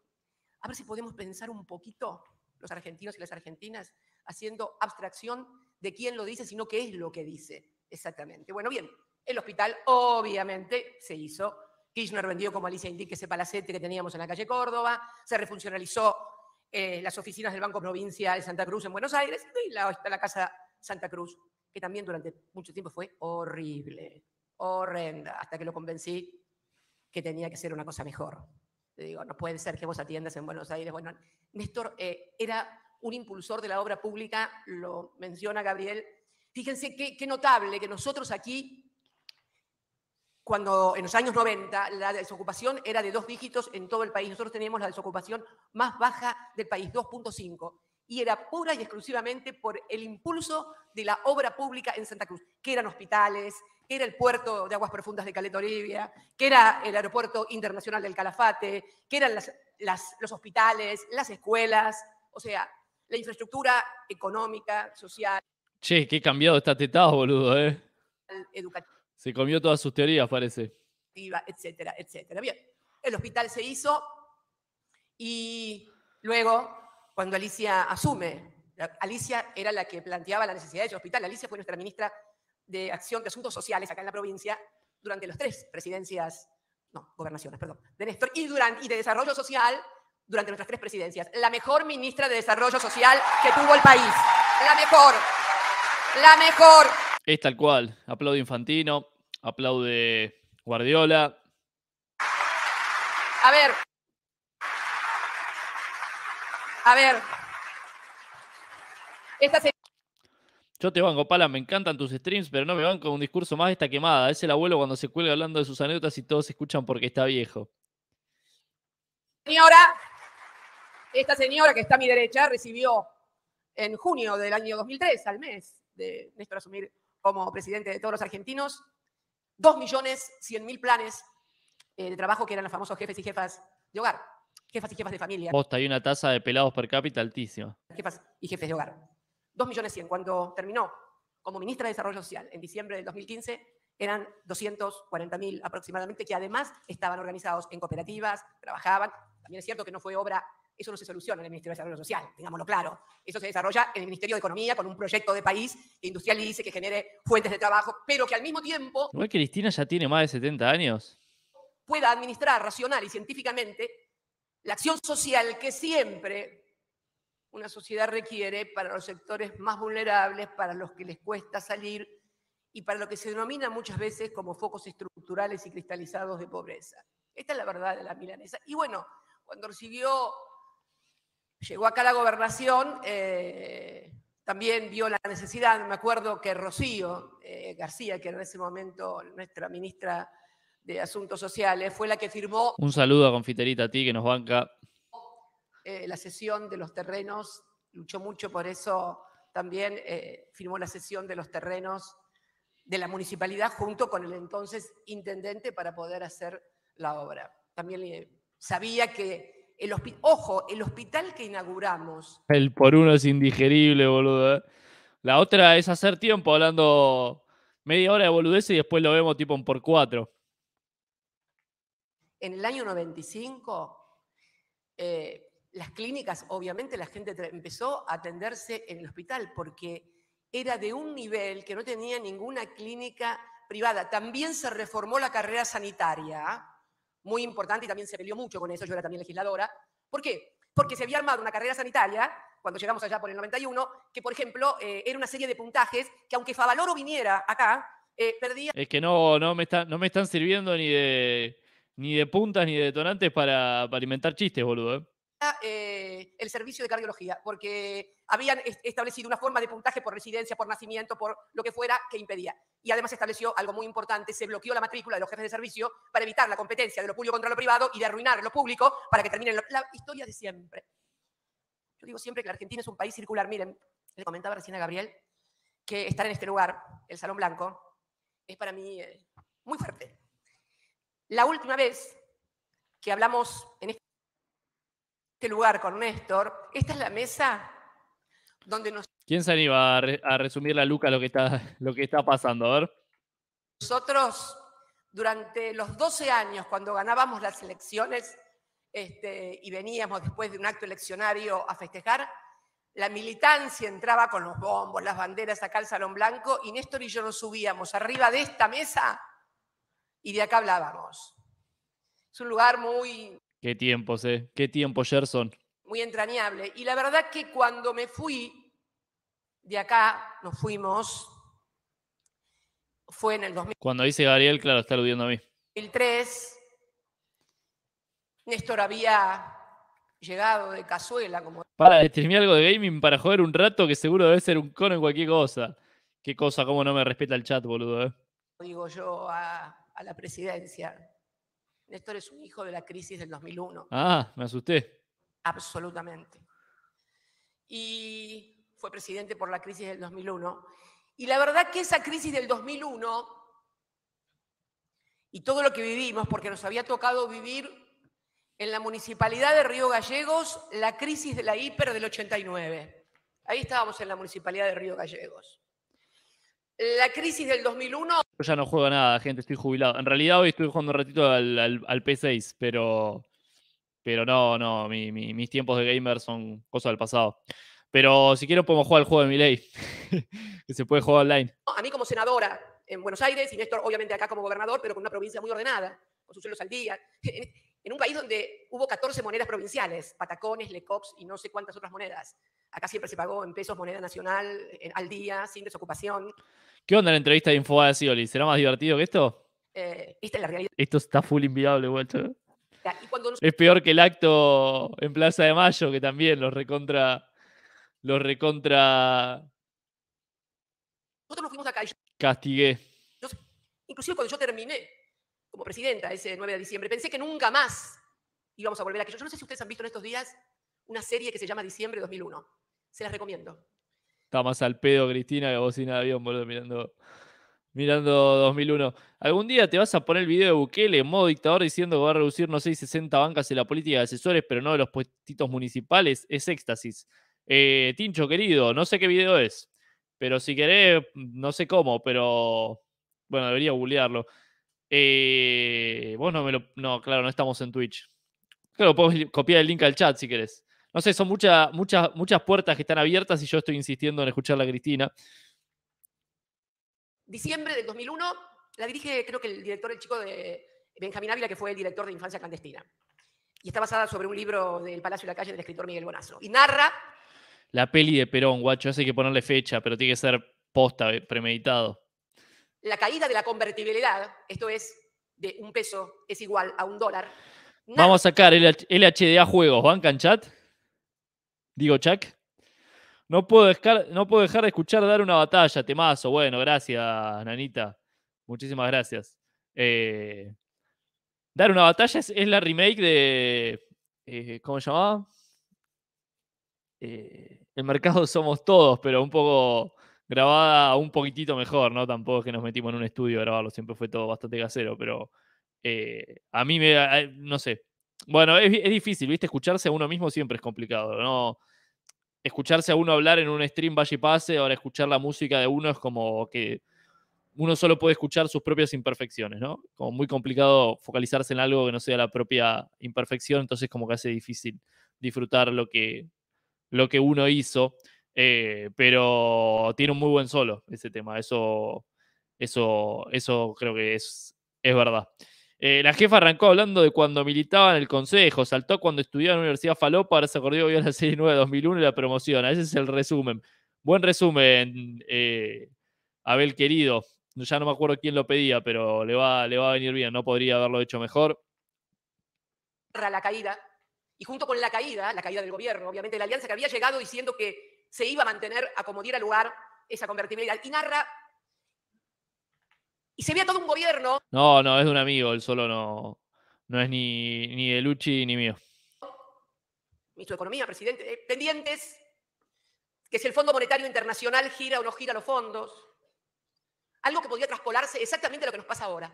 A ver si podemos pensar un poquito, los argentinos y las argentinas, haciendo abstracción de quién lo dice, sino qué es lo que dice exactamente. Bueno, bien, el hospital obviamente se hizo. Kirchner vendió, como Alicia indique, ese palacete que teníamos en la calle Córdoba, se refuncionalizó eh, las oficinas del Banco Provincial de Santa Cruz en Buenos Aires y la, la Casa Santa Cruz, que también durante mucho tiempo fue horrible, horrenda, hasta que lo convencí que tenía que ser una cosa mejor. Le digo, no puede ser que vos atiendas en Buenos Aires. Bueno, Néstor eh, era un impulsor de la obra pública, lo menciona Gabriel. Fíjense qué, qué notable que nosotros aquí cuando en los años 90 la desocupación era de dos dígitos en todo el país. Nosotros teníamos la desocupación más baja del país, 2.5, y era pura y exclusivamente por el impulso de la obra pública en Santa Cruz, que eran hospitales, que era el puerto de aguas profundas de Caleta Olivia, que era el aeropuerto internacional del Calafate, que eran los hospitales, las escuelas, o sea, la infraestructura económica, social. Che, qué cambiado está tetado, boludo, ¿eh? Educativo. Se comió todas sus teorías, parece. Etcétera, etcétera. Bien, el hospital se hizo y luego, cuando Alicia asume, Alicia era la que planteaba la necesidad de ese hospital. Alicia fue nuestra ministra de Acción de Asuntos Sociales acá en la provincia durante las tres presidencias, no, gobernaciones, perdón, de Néstor, y, durante, y de Desarrollo Social durante nuestras tres presidencias. La mejor ministra de Desarrollo Social que tuvo el país. La mejor. La mejor. Es tal cual. Aplaude Infantino, aplaude Guardiola. A ver. A ver. Esta Yo te banco, Pala, me encantan tus streams, pero no me con un discurso más de esta quemada. Es el abuelo cuando se cuelga hablando de sus anécdotas y todos escuchan porque está viejo. Señora, esta señora que está a mi derecha recibió en junio del año 2003, al mes de Néstor asumir como presidente de todos los argentinos, millones mil planes eh, de trabajo que eran los famosos jefes y jefas de hogar, jefas y jefas de familia. Posta, hay una tasa de pelados per cápita altísima. Jefas y jefes de hogar. millones 2.100.000. Cuando terminó como ministra de Desarrollo Social en diciembre del 2015, eran 240.000 aproximadamente, que además estaban organizados en cooperativas, trabajaban. También es cierto que no fue obra eso no se soluciona en el Ministerio de Desarrollo Social, digámoslo claro. Eso se desarrolla en el Ministerio de Economía con un proyecto de país industrial y dice que genere fuentes de trabajo, pero que al mismo tiempo... ¿No es que Cristina ya tiene más de 70 años? Pueda administrar racional y científicamente la acción social que siempre una sociedad requiere para los sectores más vulnerables, para los que les cuesta salir y para lo que se denomina muchas veces como focos estructurales y cristalizados de pobreza. Esta es la verdad de la milanesa. Y bueno, cuando recibió llegó acá la gobernación, eh, también vio la necesidad, me acuerdo que Rocío eh, García, que en ese momento nuestra ministra de Asuntos Sociales, fue la que firmó... Un saludo a Confiterita, a ti que nos banca. Eh, la sesión de los terrenos, luchó mucho por eso, también firmó la sesión de los terrenos de la municipalidad junto con el entonces intendente para poder hacer la obra. También sabía que Ojo, el hospital que inauguramos. El por uno es indigerible, boludo. ¿eh? La otra es hacer tiempo hablando media hora de boludeces y después lo vemos tipo un por cuatro. En el año 95, eh, las clínicas, obviamente la gente empezó a atenderse en el hospital porque era de un nivel que no tenía ninguna clínica privada. También se reformó la carrera sanitaria. ¿ah? muy importante y también se peleó mucho con eso, yo era también legisladora. ¿Por qué? Porque se había armado una carrera sanitaria, cuando llegamos allá por el 91, que por ejemplo eh, era una serie de puntajes que aunque Favaloro viniera acá, eh, perdía... Es que no, no, me está, no me están sirviendo ni de, ni de puntas ni de detonantes para, para inventar chistes, boludo. Eh. Eh, el servicio de cardiología, porque habían establecido una forma de puntaje por residencia, por nacimiento, por lo que fuera, que impedía. Y además estableció algo muy importante, se bloqueó la matrícula de los jefes de servicio para evitar la competencia de lo público contra lo privado y de arruinar lo público para que terminen la historia de siempre. Yo digo siempre que la Argentina es un país circular. Miren, le comentaba recién a Gabriel que estar en este lugar, el Salón Blanco, es para mí eh, muy fuerte. La última vez que hablamos en este este lugar con Néstor, esta es la mesa donde nos... ¿Quién se anima a, resumir la Luca lo que, está, lo que está pasando? A ver. Nosotros, durante los 12 años, cuando ganábamos las elecciones este, y veníamos después de un acto eleccionario a festejar, la militancia entraba con los bombos, las banderas acá al Salón Blanco y Néstor y yo nos subíamos arriba de esta mesa y de acá hablábamos. Es un lugar muy Qué tiempos, ¿eh? Qué tiempo, Gerson. Muy entrañable. Y la verdad que cuando me fui de acá, nos fuimos, fue en el 2000. Cuando dice Gabriel, claro, está aludiendo a mí. el 2003, Néstor había llegado de cazuela. Como... Para, streamé algo de gaming para joder un rato que seguro debe ser un cono en cualquier cosa. Qué cosa, cómo no me respeta el chat, boludo. Eh? Digo yo a, a la presidencia Néstor es un hijo de la crisis del 2001. Ah, me asusté. Absolutamente. Y fue presidente por la crisis del 2001. Y la verdad que esa crisis del 2001 y todo lo que vivimos, porque nos había tocado vivir en la municipalidad de Río Gallegos la crisis de la hiper del 89. Ahí estábamos en la municipalidad de Río Gallegos la crisis del 2001. Yo ya no juego nada, gente, estoy jubilado. En realidad hoy estoy jugando un ratito al, al, al P6, pero, pero no, no, mis tiempos de gamer son cosas del pasado. Pero si quiero podemos jugar al juego de mi ley, que se puede jugar online. A mí como senadora en Buenos Aires, y Néstor obviamente acá como gobernador, pero con una provincia muy ordenada, con sus suelos al día. en un país donde hubo 14 monedas provinciales, patacones, lecops y no sé cuántas otras monedas. Acá siempre se pagó en pesos moneda nacional, al día, sin desocupación. ¿Qué onda la entrevista de Infobae Sioli? ¿Será más divertido que esto? Eh, esta es la realidad. Esto está full inviable, Walter. Es peor que el acto en Plaza de Mayo, que también los recontra. Los recontra. Nosotros nos fuimos acá. Y yo... Castigué. inclusive cuando yo terminé como presidenta ese 9 de diciembre. Pensé que nunca más íbamos a volver a aquello. Yo no sé si ustedes han visto en estos días una serie que se llama Diciembre 2001. Se las recomiendo. Está más al pedo, Cristina, que vos sin avión, boludo, mirando, mirando 2001. Algún día te vas a poner el video de Bukele en modo dictador diciendo que va a reducir, no sé, 60 bancas en la política de asesores, pero no de los puestitos municipales. Es éxtasis. Eh, Tincho, querido, no sé qué video es, pero si querés, no sé cómo, pero bueno, debería googlearlo. Eh, vos no me lo. No, claro, no estamos en Twitch. Claro, puedo copiar el link al chat si querés. No sé, son muchas, muchas, muchas puertas que están abiertas y yo estoy insistiendo en escuchar a Cristina. Diciembre del 2001 la dirige, creo que el director, el chico de Benjamín Ávila, que fue el director de Infancia Clandestina. Y está basada sobre un libro del Palacio de la Calle del escritor Miguel Bonazo. Y narra. La peli de Perón, guacho, eso hay que ponerle fecha, pero tiene que ser posta, eh, premeditado la caída de la convertibilidad, esto es, de un peso es igual a un dólar. Vamos a sacar el LHDA Juegos, ¿bancan chat? Digo, Chuck. No puedo, dejar, no puedo dejar de escuchar dar una batalla, temazo. Bueno, gracias, Nanita. Muchísimas gracias. Eh, dar una batalla es, la remake de. Eh, ¿Cómo se llamaba? Eh, el mercado somos todos, pero un poco grabada un poquitito mejor, ¿no? Tampoco es que nos metimos en un estudio a grabarlo, siempre fue todo bastante casero, pero eh, a mí me, no sé. Bueno, es, difícil, ¿viste? Escucharse a uno mismo siempre es complicado, ¿no? Escucharse a uno hablar en un stream vaya y pase, ahora escuchar la música de uno es como que uno solo puede escuchar sus propias imperfecciones, ¿no? Como muy complicado focalizarse en algo que no sea la propia imperfección, entonces como que hace difícil disfrutar lo que, lo que uno hizo. Eh, pero tiene un muy buen solo ese tema. Eso, eso, eso creo que es, es verdad. Eh, la jefa arrancó hablando de cuando militaba en el consejo, saltó cuando estudiaba en la Universidad Falopa, ahora se acordó bien la serie 9 de 2001 y la promoción. Ese es el resumen. Buen resumen, eh, Abel querido. Ya no me acuerdo quién lo pedía, pero le va, le va a venir bien. No podría haberlo hecho mejor. La caída, y junto con la caída, la caída del gobierno, obviamente, la alianza que había llegado diciendo que se iba a mantener a como diera lugar esa convertibilidad. Y narra. Y se veía todo un gobierno. No, no, es de un amigo, él solo no. No es ni, ni de Luchi ni mío. Ministro de Economía, presidente, eh, pendientes, que si el Fondo Monetario Internacional gira o no gira los fondos. Algo que podría traspolarse exactamente lo que nos pasa ahora.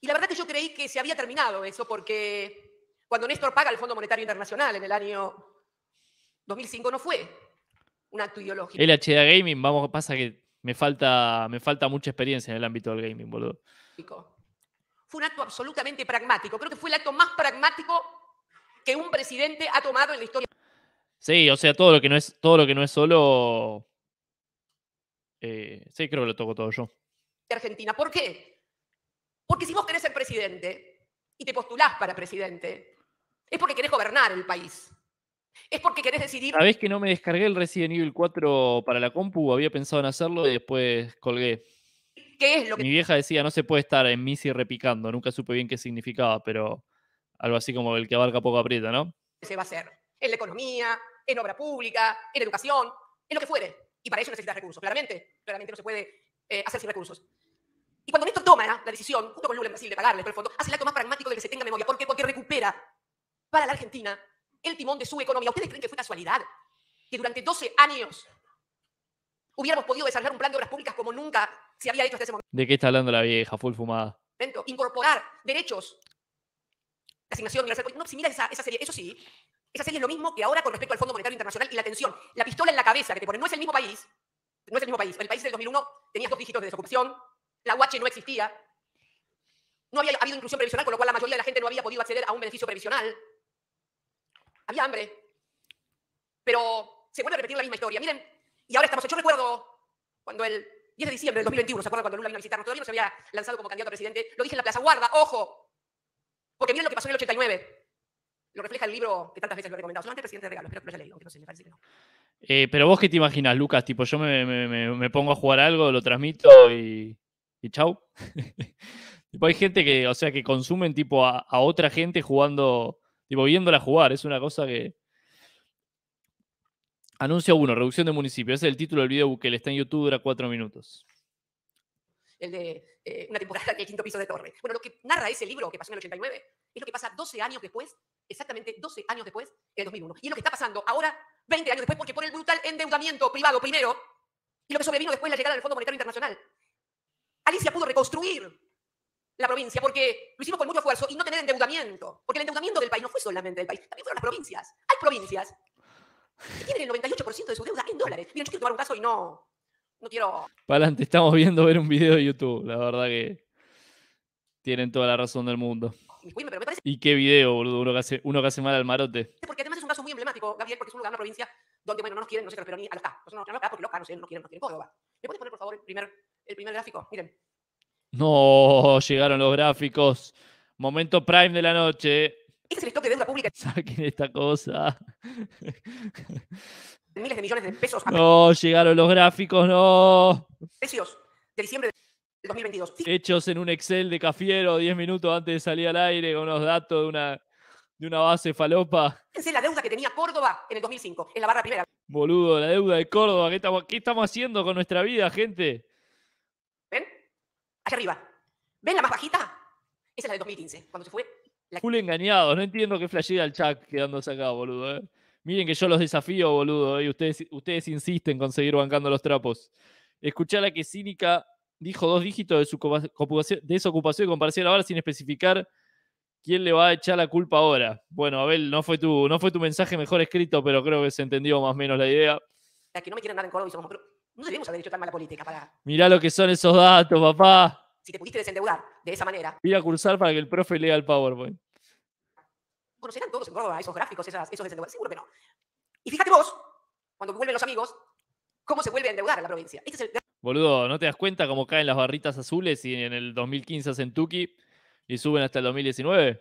Y la verdad que yo creí que se había terminado eso, porque cuando Néstor paga el Fondo Monetario Internacional en el año 2005 no fue un acto ideológico. El HDA Gaming, vamos, pasa que me falta, me falta mucha experiencia en el ámbito del gaming, boludo. Fue un acto absolutamente pragmático. Creo que fue el acto más pragmático que un presidente ha tomado en la historia. Sí, o sea, todo lo que no es, todo lo que no es solo. Eh, sí, creo que lo toco todo yo. Argentina. ¿Por qué? Porque si vos querés ser presidente y te postulás para presidente, es porque querés gobernar el país. Es porque querés decidir. Sabés que no me descargué el Resident Evil 4 para la compu, había pensado en hacerlo y después colgué. ¿Qué es lo que... Mi vieja decía, no se puede estar en Missy repicando, nunca supe bien qué significaba, pero algo así como el que abarca poco aprieta, ¿no? Se va a hacer en la economía, en obra pública, en educación, en lo que fuere. Y para eso necesitas recursos, claramente. Claramente no se puede eh, hacer sin recursos. Y cuando Néstor toma la decisión, junto con Lula en Brasil, de pagarle por el fondo, hace el acto más pragmático del que se tenga memoria. Porque qué? Porque recupera para la Argentina el timón de su economía. ¿Ustedes creen que fue casualidad que durante 12 años hubiéramos podido desarrollar un plan de obras públicas como nunca se había hecho hasta ese momento? ¿De qué está hablando la vieja, full fumada? Incorporar derechos, asignación No, si mira esa, serie, eso sí, esa serie es lo mismo que ahora con respecto al Fondo Monetario Internacional y la tensión, la pistola en la cabeza que te ponen. No es el mismo país, no es el mismo país. el país del 2001 tenía dos dígitos de desocupación, la UH no existía, no había habido inclusión previsional, con lo cual la mayoría de la gente no había podido acceder a un beneficio previsional había hambre. Pero se vuelve a repetir la misma historia. Miren, y ahora estamos. Yo recuerdo cuando el 10 de diciembre del 2021, ¿se acuerdan cuando Lula vino a visitarnos? Todavía no se había lanzado como candidato a presidente. Lo dije en la plaza, guarda, ojo. Porque miren lo que pasó en el 89. Lo refleja el libro que tantas veces lo he recomendado. Solamente presidente de regalo, espero que lo haya leído, no parece que no. Eh, pero vos qué te imaginas, Lucas, tipo, yo me, me, pongo a jugar algo, lo transmito y, y chau. tipo, hay gente que, o sea, que consumen tipo a otra gente jugando Tipo, a jugar, es una cosa que. Anuncio 1, reducción de municipio. Ese es el título del video que le Está en YouTube, dura 4 minutos. El de eh, una temporada en quinto piso de torre. Bueno, lo que narra ese libro que pasó en el 89 es lo que pasa 12 años después, exactamente 12 años después, en el 2001. Y es lo que está pasando ahora, 20 años después, porque por el brutal endeudamiento privado primero y lo que sobrevino después la llegada del Fondo Monetario Internacional, Alicia pudo reconstruir la provincia, porque lo hicimos con mucho esfuerzo y no tener endeudamiento, porque el endeudamiento del país no fue solamente del país, también fueron las provincias. Hay provincias que tienen el 98% de su deuda en dólares. Miren, yo quiero tomar un caso y no, no quiero... Para adelante, estamos viendo ver un video de YouTube, la verdad que tienen toda la razón del mundo. Pero me parece... Y qué video, boludo, uno que, hace, uno que hace mal al marote. Porque además es un caso muy emblemático, Gabriel, porque es un lugar, una provincia donde, bueno, no nos quieren, no sé, pero ni a los K. No, no, no, porque los K no, sé, no quieren, no quieren Córdoba. ¿Me puedes poner, por favor, el primer, el primer gráfico? Miren. No, llegaron los gráficos. Momento prime de la noche. Es el stock de deuda pública. Saquen esta cosa. Miles de millones de pesos. No, llegaron los gráficos, no. Precios de diciembre de 2022. Hechos en un Excel de Cafiero 10 minutos antes de salir al aire con unos datos de una, de una base falopa. Es la deuda que tenía Córdoba en el 2005, en la barra primera. Boludo, la deuda de Córdoba. ¿Qué estamos, qué estamos haciendo con nuestra vida, gente? Allá arriba. ¿Ven la más bajita? Esa es la de 2015, cuando se fue. La... engañado. no entiendo qué flashea al chat quedándose acá, boludo. Eh. Miren que yo los desafío, boludo, eh, ustedes, ustedes insisten con seguir bancando los trapos. Escuchá la que Cínica dijo dos dígitos de su desocupación y la ahora sin especificar quién le va a echar la culpa ahora. Bueno, Abel, no fue tu, no fue tu mensaje mejor escrito, pero creo que se entendió más o menos la idea. La que no me quieren dar en Córdoba y somos no deberíamos haber hecho tan mala política para. Mirá lo que son esos datos, papá. Si te pudiste desendeudar de esa manera. Ir a cursar para que el profe lea el PowerPoint. ¿Conocerán todos en Córdoba esos gráficos, esas, esos desendeudados? Seguro que no. Y fíjate vos, cuando vuelven los amigos, cómo se vuelve a endeudar la provincia. Este Boludo, ¿no te das cuenta cómo caen las barritas azules y en el 2015 hacen Tuki y suben hasta el 2019?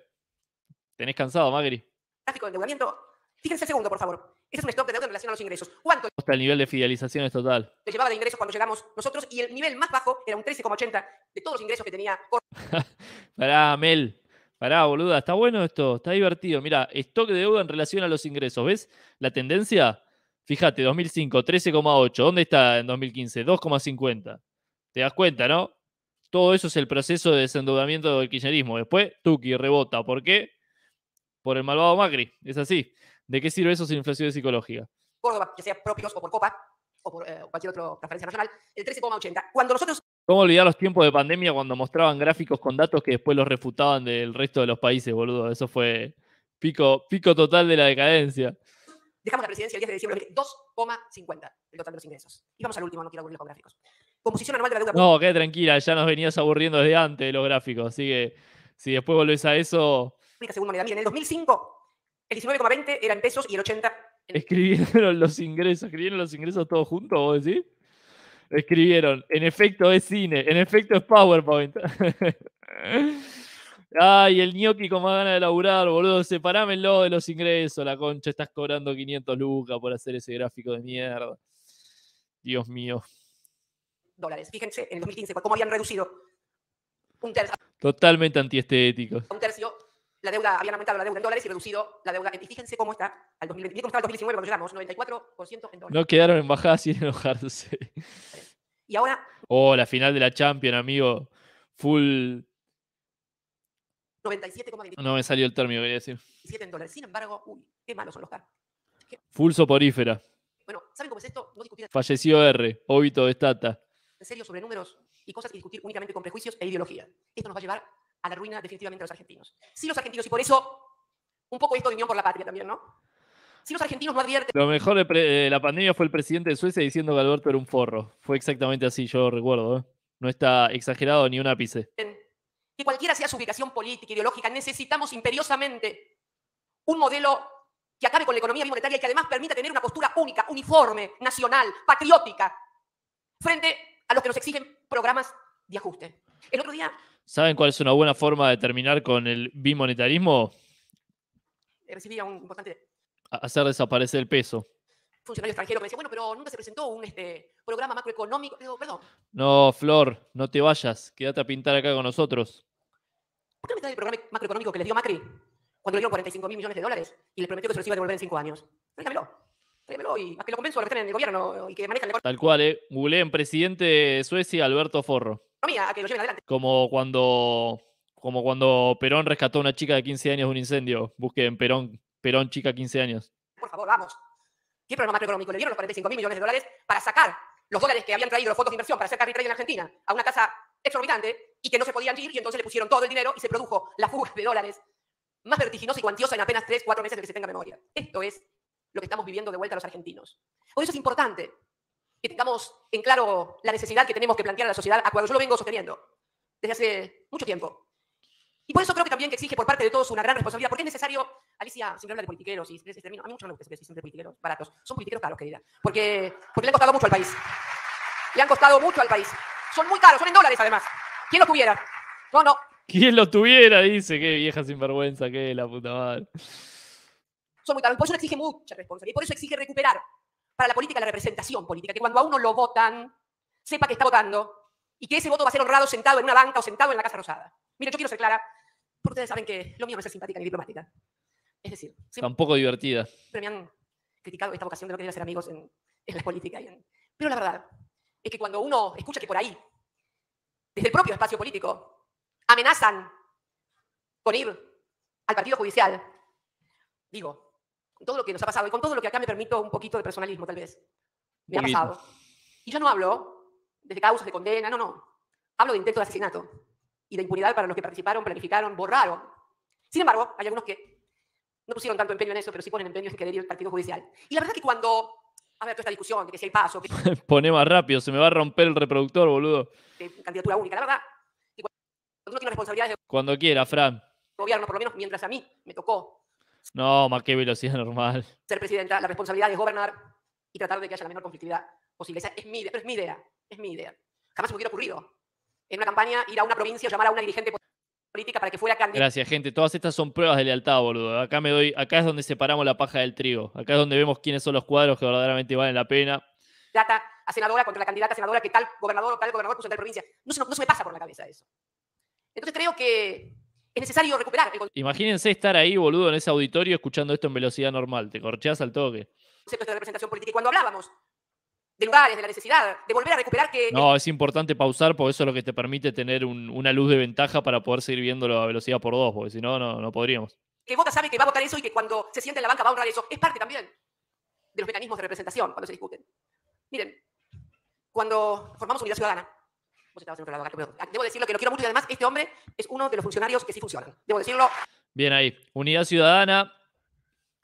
¿Tenés cansado, Magri? Gráfico de endeudamiento Fíjense el segundo, por favor. Ese es un stock de deuda en relación a los ingresos. ¿Cuánto? Hasta el nivel de fidelización es total. Te llevaba de ingresos cuando llegamos nosotros y el nivel más bajo era un 13,80 de todos los ingresos que tenía. Pará, Mel. Pará, boluda. Está bueno esto. Está divertido. Mira, stock de deuda en relación a los ingresos. ¿Ves la tendencia? Fíjate, 2005, 13,8. ¿Dónde está en 2015? 2,50. ¿Te das cuenta, no? Todo eso es el proceso de desendeudamiento del kirchnerismo. Después, Tuki rebota. ¿Por qué? Por el malvado Macri. Es así. ¿De qué sirve eso sin inflación psicológica? Córdoba, que sea propios o por copa o por eh, cualquier otra transferencia nacional, el 13,80. Cuando nosotros... ¿Cómo olvidar los tiempos de pandemia cuando mostraban gráficos con datos que después los refutaban del resto de los países, boludo? Eso fue pico, pico total de la decadencia. Dejamos la presidencia el 10 de diciembre, 2,50 el total de los ingresos. Y vamos al último, no quiero aburrir con gráficos. Composición anual de la deuda. No, quédate tranquila, ya nos venías aburriendo desde antes de los gráficos, así que si después volvés a eso... Según en el 2005 el 19,20 eran pesos y el 80... Escribieron los ingresos, escribieron los ingresos todos juntos, vos decís. Escribieron, en efecto es cine, en efecto es PowerPoint. Ay, el gnocchi con más ganas de laburar, boludo. Separámelo de los ingresos, la concha. Estás cobrando 500 lucas por hacer ese gráfico de mierda. Dios mío. Dólares. Fíjense en el 2015 cómo habían reducido un tercio. Totalmente antiestético. Un tercio la deuda, habían aumentado la deuda en dólares y reducido la deuda. y fíjense cómo está al 2020. cómo estaba el 2019 cuando llegamos, 94% en dólares. No quedaron en bajada sin enojarse. Y ahora. Oh, la final de la Champions, amigo. Full. 97,25. No me salió el término, quería decir. 7 en dólares. Sin embargo, uy, qué malos son los cargos. Full soporífera. Bueno, ¿saben cómo es esto? No discutir. Falleció R, óbito de estata. En serio, sobre números y cosas que discutir únicamente con prejuicios e ideología. Esto nos va a llevar a la ruina definitivamente de los argentinos. Si los argentinos, y por eso un poco esto de unión por la patria también, ¿no? Si los argentinos no advierten... Lo mejor de eh, la pandemia fue el presidente de Suecia diciendo que Alberto era un forro. Fue exactamente así, yo recuerdo. ¿eh? No está exagerado ni un ápice. Que cualquiera sea su ubicación política, ideológica, necesitamos imperiosamente un modelo que acabe con la economía monetaria y que además permita tener una postura única, uniforme, nacional, patriótica, frente a los que nos exigen programas de ajuste. El otro día ¿Saben cuál es una buena forma de terminar con el bimonetarismo? Recibía un importante. hacer desaparecer el peso. Funcionario extranjero me decía, bueno, pero nunca se presentó un este, programa macroeconómico. perdón. No, Flor, no te vayas. Quédate a pintar acá con nosotros. ¿Por qué me trae el programa macroeconómico que le dio Macri cuando le dio 45 mil millones de dólares y le prometió que se los iba a devolver en 5 años? déjamelo y que lo convenzo a los el gobierno y que manejan el... Tal cual, ¿eh? Google en presidente de Suecia, Alberto Forro lo adelante. Como cuando, como cuando Perón rescató a una chica de 15 años de un incendio. Busquen Perón, Perón, chica 15 años. Por favor, vamos. ¿Qué problema macroeconómico? Le dieron los 45 mil millones de dólares para sacar los dólares que habían traído los fondos de inversión para hacer carry trade en Argentina a una casa exorbitante y que no se podían ir y entonces le pusieron todo el dinero y se produjo la fuga de dólares más vertiginosa y cuantiosa en apenas 3, 4 meses de que se tenga memoria. Esto es lo que estamos viviendo de vuelta a los argentinos. Por eso es importante que tengamos en claro la necesidad que tenemos que plantear a la sociedad a cuando Yo lo vengo sosteniendo desde hace mucho tiempo. Y por eso creo que también que exige por parte de todos una gran responsabilidad, porque es necesario, Alicia, siempre habla de politiqueros, y termino, a mí mucho no me gusta siempre politiqueros baratos, son politiqueros caros, querida, porque, porque le han costado mucho al país, le han costado mucho al país, son muy caros, son en dólares además, ¿quién los tuviera? No, no. ¿Quién los tuviera? Dice, qué vieja sinvergüenza qué la puta madre. Son muy caros, por eso exige mucha responsabilidad, y por eso exige recuperar para la política la representación política, que cuando a uno lo votan, sepa que está votando y que ese voto va a ser honrado sentado en una banca o sentado en la Casa Rosada. Mire, yo quiero ser clara, porque ustedes saben que lo mío no es ser simpática ni diplomática. Es decir, tampoco divertida. Pero me han criticado esta vocación de lo que es ser amigos en, en la política. Pero la verdad es que cuando uno escucha que por ahí, desde el propio espacio político, amenazan con ir al partido judicial, digo, con todo lo que nos ha pasado y con todo lo que acá me permito un poquito de personalismo, tal vez. Me ha pasado. Y yo no hablo desde causas de condena, no, no. Hablo de intento de asesinato y de impunidad para los que participaron, planificaron, borraron. Sin embargo, hay algunos que no pusieron tanto empeño en eso, pero sí ponen empeño en querer ir al Partido Judicial. Y la verdad es que cuando... A ver, toda esta discusión de que si hay paso... Pone más rápido, se me va a romper el reproductor, boludo. candidatura única, la verdad. cuando uno tiene Cuando quiera, Fran. Gobierno, por lo menos mientras a mí me tocó no, que velocidad normal. Ser presidenta, la responsabilidad es gobernar y tratar de que haya la menor conflictividad posible. Esa es mi idea, es mi idea, es mi idea. Jamás me hubiera ocurrido en una campaña ir a una provincia o llamar a una dirigente política para que fuera candidata. Gracias, gente. Todas estas son pruebas de lealtad, boludo. Acá me doy, acá es donde separamos la paja del trigo. Acá es donde vemos quiénes son los cuadros que verdaderamente valen la pena. Data a senadora contra la candidata a senadora que tal gobernador o tal gobernador puso en tal provincia. No se, no se me pasa por la cabeza eso. Entonces creo que es necesario recuperar. Imagínense estar ahí, boludo, en ese auditorio escuchando esto en velocidad normal. Te corcheas al toque. cuando hablábamos de lugares, de la necesidad, de volver a recuperar que... No, es importante pausar porque eso es lo que te permite tener una luz de ventaja para poder seguir viéndolo a velocidad por dos, porque si no, no, no podríamos. Que vota sabe que va a votar eso y que cuando se siente en la banca va a honrar eso. Es parte también de los mecanismos de representación cuando se discuten. Miren, cuando formamos Unidad Ciudadana, debo decirlo que lo quiero mucho y además este hombre es uno de los funcionarios que sí funcionan. Debo decirlo. Bien ahí. Unidad Ciudadana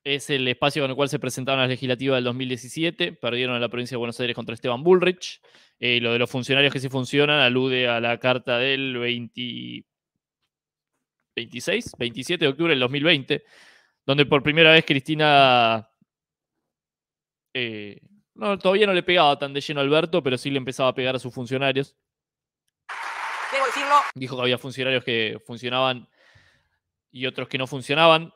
es el espacio con el cual se presentaron las legislativas del 2017. Perdieron en la provincia de Buenos Aires contra Esteban Bullrich. Eh, lo de los funcionarios que sí funcionan alude a la carta del 26, 27 de octubre del 2020, donde por primera vez Cristina. Eh, no, todavía no le pegaba tan de lleno a Alberto, pero sí le empezaba a pegar a sus funcionarios. Dijo que había funcionarios que funcionaban y otros que no funcionaban.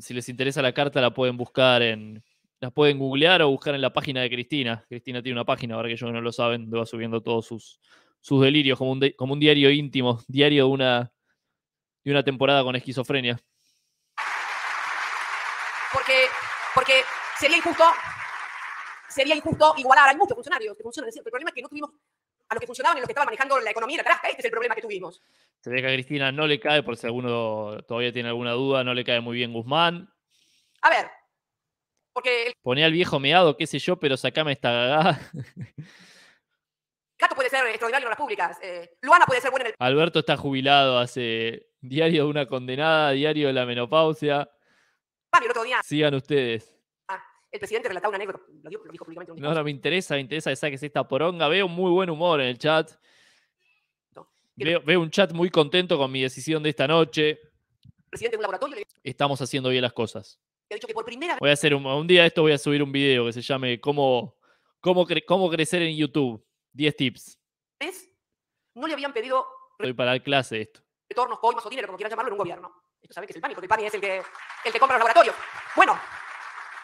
si les interesa la carta, la pueden buscar en. La pueden googlear o buscar en la página de Cristina. Cristina tiene una página, ahora que ellos no lo saben, va subiendo todos sus, sus delirios, como un, como un diario íntimo, diario de una, de una temporada con esquizofrenia. Porque, porque sería injusto sería injusto igualar. Hay muchos funcionarios que funcionan. El problema es que no tuvimos a los que funcionaban y los que estaban manejando la economía, Este es el problema que tuvimos. Se ve que a Cristina no le cae, por si alguno todavía tiene alguna duda, no le cae muy bien Guzmán. A ver, porque... El... al viejo meado, qué sé yo, pero sacame esta gagada. Cato puede ser extraordinario en las públicas. Eh, Luana puede ser buena en el... Alberto está jubilado, hace diario de una condenada, diario de la menopausia. otro día. Sigan ustedes. El presidente relataba una anécdota, no, no, me interesa, me interesa que saques esta poronga. Veo muy buen humor en el chat. veo, un chat muy contento con mi decisión de esta noche. Presidente de un laboratorio. Estamos haciendo bien las cosas. Voy a hacer un, un, día de esto voy a subir un video que se llame Cómo, cómo, cómo crecer en YouTube. 10 tips. ¿Ves? No le habían pedido... Estoy para dar clase esto. Retornos, coimas o dinero, como quieran llamarlo, en un gobierno. Esto sabe que es el pánico, porque el Pani es el que, el que compra los laboratorios. Bueno,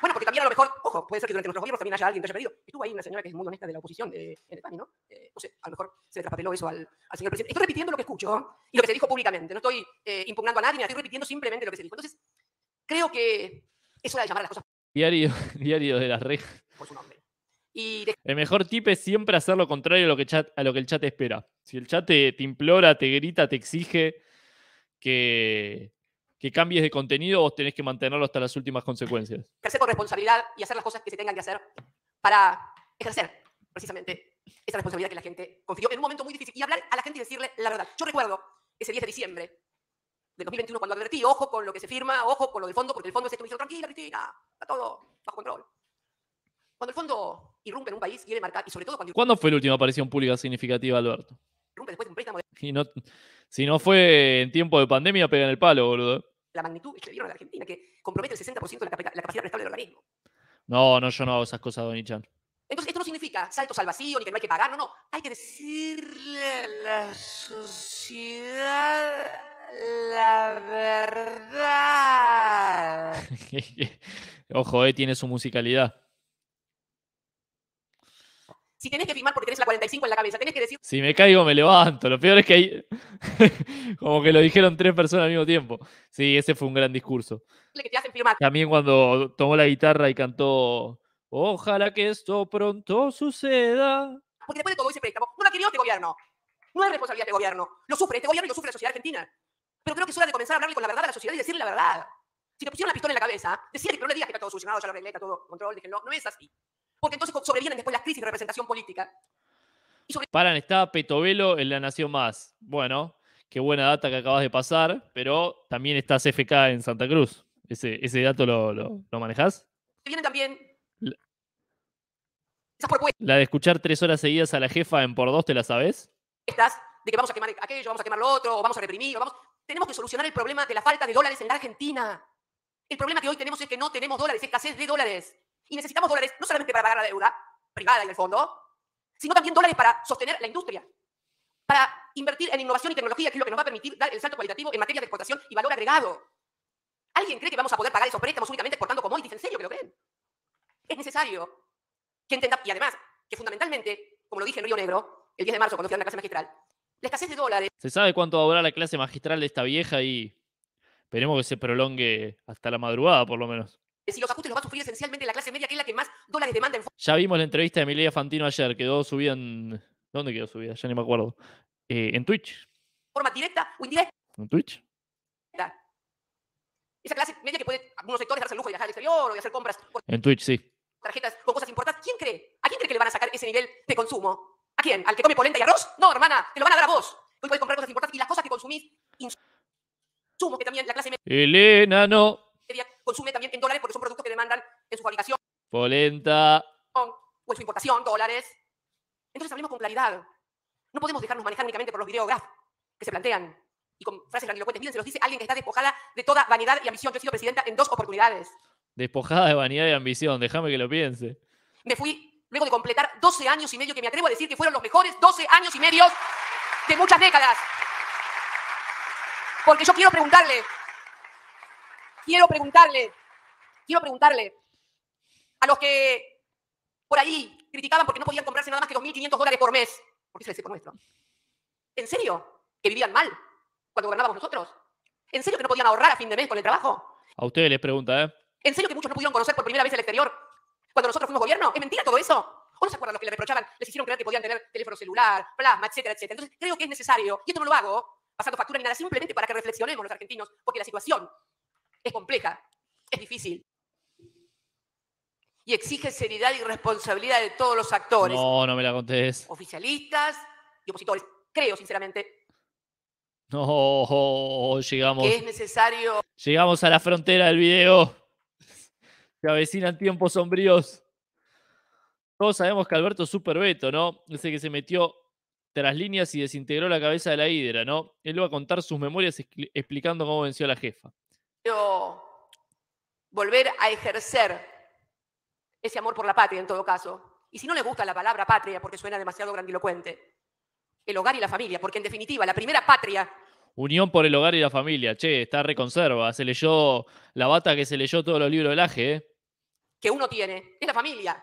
bueno, porque también a lo mejor, ojo, puede ser que durante nuestros gobiernos también haya alguien que haya perdido. Estuvo ahí una señora que es muy honesta de la oposición eh, en España, ¿no? Eh, no sé, a lo mejor se le traspapeló eso al, al, señor presidente. Estoy repitiendo lo que escucho y lo que se dijo públicamente. No estoy eh, impugnando a nadie, estoy repitiendo simplemente lo que se dijo. Entonces, creo que es hora de llamar a las cosas. Diario, diario de las red. Por su nombre. El mejor tip es siempre hacer lo contrario a lo que, a lo que el chat espera. Si el chat te implora, te grita, te exige que, que cambies de contenido, o tenés que mantenerlo hasta las últimas consecuencias. Ejercer con responsabilidad y hacer las cosas que se tengan que hacer para ejercer precisamente esa responsabilidad que la gente confió en un momento muy difícil. Y hablar a la gente y decirle la verdad. Yo recuerdo ese 10 de diciembre de 2021 cuando advertí, ojo con lo que se firma, ojo con lo del fondo, porque el fondo es esto. Me dijeron, tranquila, Cristina, está todo bajo control. Cuando el fondo irrumpe en un país, quiere marcar, y sobre todo cuando... ¿Cuándo fue la última aparición pública significativa, Alberto? Irrumpe después de un préstamo de... no, si no fue en tiempo de pandemia, pega en el palo, boludo. La magnitud que de la Argentina, que compromete el 60% de la, capacidad, de del organismo. No, no, yo no hago esas cosas, Donichan. Entonces, esto no significa saltos al vacío ni que no hay que pagar, no, no. Hay que decirle a la sociedad la verdad. Ojo, eh, tiene su musicalidad. Si tienes que firmar porque tienes la 45 en la cabeza, tienes que decir. Si me caigo, me levanto. Lo peor es que como que lo dijeron tres personas al mismo tiempo. Sí, ese fue un gran discurso. Que te hacen firmar. También cuando tomó la guitarra y cantó. Ojalá que esto pronto suceda. Porque después de todo, ese préstamo, no ha querido este gobierno. No es responsabilidad de este gobierno. Lo sufre este gobierno y lo sufre la sociedad argentina. Pero creo que es hora de comenzar a hablarle con la verdad a la sociedad y decirle la verdad. Si te pusieron la pistola en la cabeza, decirle que no le digas que está todo solucionado, ya lo arreglé, está todo control, no, No es así porque entonces sobrevienen después las crisis de representación política. Paran, está Petovelo en La Nación Más. Bueno, qué buena data que acabas de pasar, pero también está CFK en Santa Cruz. ¿Ese, ese dato lo, lo, lo viene Vienen también la de escuchar tres horas seguidas a la jefa en por dos, ¿te la sabes? Estás de que vamos a quemar aquello, vamos a quemar lo otro, vamos a reprimir, vamos... Tenemos que solucionar el problema de la falta de dólares en la Argentina. El problema que hoy tenemos es que no tenemos dólares, escasez de dólares. Y necesitamos dólares no solamente para pagar la deuda privada y el fondo, sino también dólares para sostener la industria, para invertir en innovación y tecnología, que es lo que nos va a permitir dar el salto cualitativo en materia de exportación y valor agregado. ¿Alguien cree que vamos a poder pagar esos préstamos únicamente exportando commodities? ¿En serio que lo creen? Es necesario que entendamos, y además, que fundamentalmente, como lo dije en Río Negro, el 10 de marzo, cuando fui a la clase magistral, la escasez de dólares... Se sabe cuánto va a la clase magistral de esta vieja y esperemos que se prolongue hasta la madrugada, por lo menos. Si los ajustes los va a sufrir esencialmente la clase media, que es la que más dólares demanda en Ya vimos la entrevista de Emilia Fantino ayer, quedó subida en. ¿Dónde quedó subida? Ya ni me acuerdo. Eh, en Twitch. Forma directa o indirecta. ¿En Twitch? Esa clase media que puede, algunos sectores, darse el lujo de viajar al exterior o de hacer compras. en Twitch, sí. Tarjetas con cosas importantes. ¿Quién cree? ¿A quién cree que le van a sacar ese nivel de consumo? ¿A quién? ¿Al que come polenta y arroz? No, hermana, te lo van a dar a vos. Hoy puedes comprar cosas importantes y las cosas que consumís, sumo que también la clase media. Elena, no consume también en dólares porque son productos que demandan en su fabricación. Polenta. O en su importación, dólares. Entonces hablemos con claridad. No podemos dejarnos manejar únicamente por los videógrafos que se plantean y con frases grandilocuentes. Miren, se los dice alguien que está despojada de toda vanidad y ambición. Yo he sido presidenta en dos oportunidades. Despojada de vanidad y ambición, déjame que lo piense. Me fui luego de completar 12 años y medio, que me atrevo a decir que fueron los mejores 12 años y medio de muchas décadas. Porque yo quiero preguntarle quiero preguntarle, quiero preguntarle a los que por ahí criticaban porque no podían comprarse nada más que 2.500 dólares por mes, porque les el por nuestro. ¿En serio? ¿Que vivían mal cuando gobernábamos nosotros? ¿En serio que no podían ahorrar a fin de mes con el trabajo? A ustedes les pregunta, ¿eh? ¿En serio que muchos no pudieron conocer por primera vez el exterior cuando nosotros fuimos gobierno? ¿Es mentira todo eso? ¿O no se acuerdan los que le reprochaban? Les hicieron creer que podían tener teléfono celular, plasma, etcétera, etcétera. Entonces, creo que es necesario, y esto no lo hago pasando factura ni nada, simplemente para que reflexionemos los argentinos, porque la situación es compleja, es difícil. Y exige seriedad y responsabilidad de todos los actores. No, no me la contés. Oficialistas y opositores, creo sinceramente. No, llegamos. es necesario. Llegamos a la frontera del video. Se avecinan tiempos sombríos. Todos sabemos que Alberto es ¿no? Ese que se metió tras líneas y desintegró la cabeza de la hidra, ¿no? Él va a contar sus memorias explicando cómo venció a la jefa volver a ejercer ese amor por la patria en todo caso. Y si no le gusta la palabra patria porque suena demasiado grandilocuente, el hogar y la familia, porque en definitiva la primera patria Unión por el hogar y la familia. Che, está reconserva. Se leyó la bata que se leyó todos los libros del Aje eh. Que uno tiene, es la familia.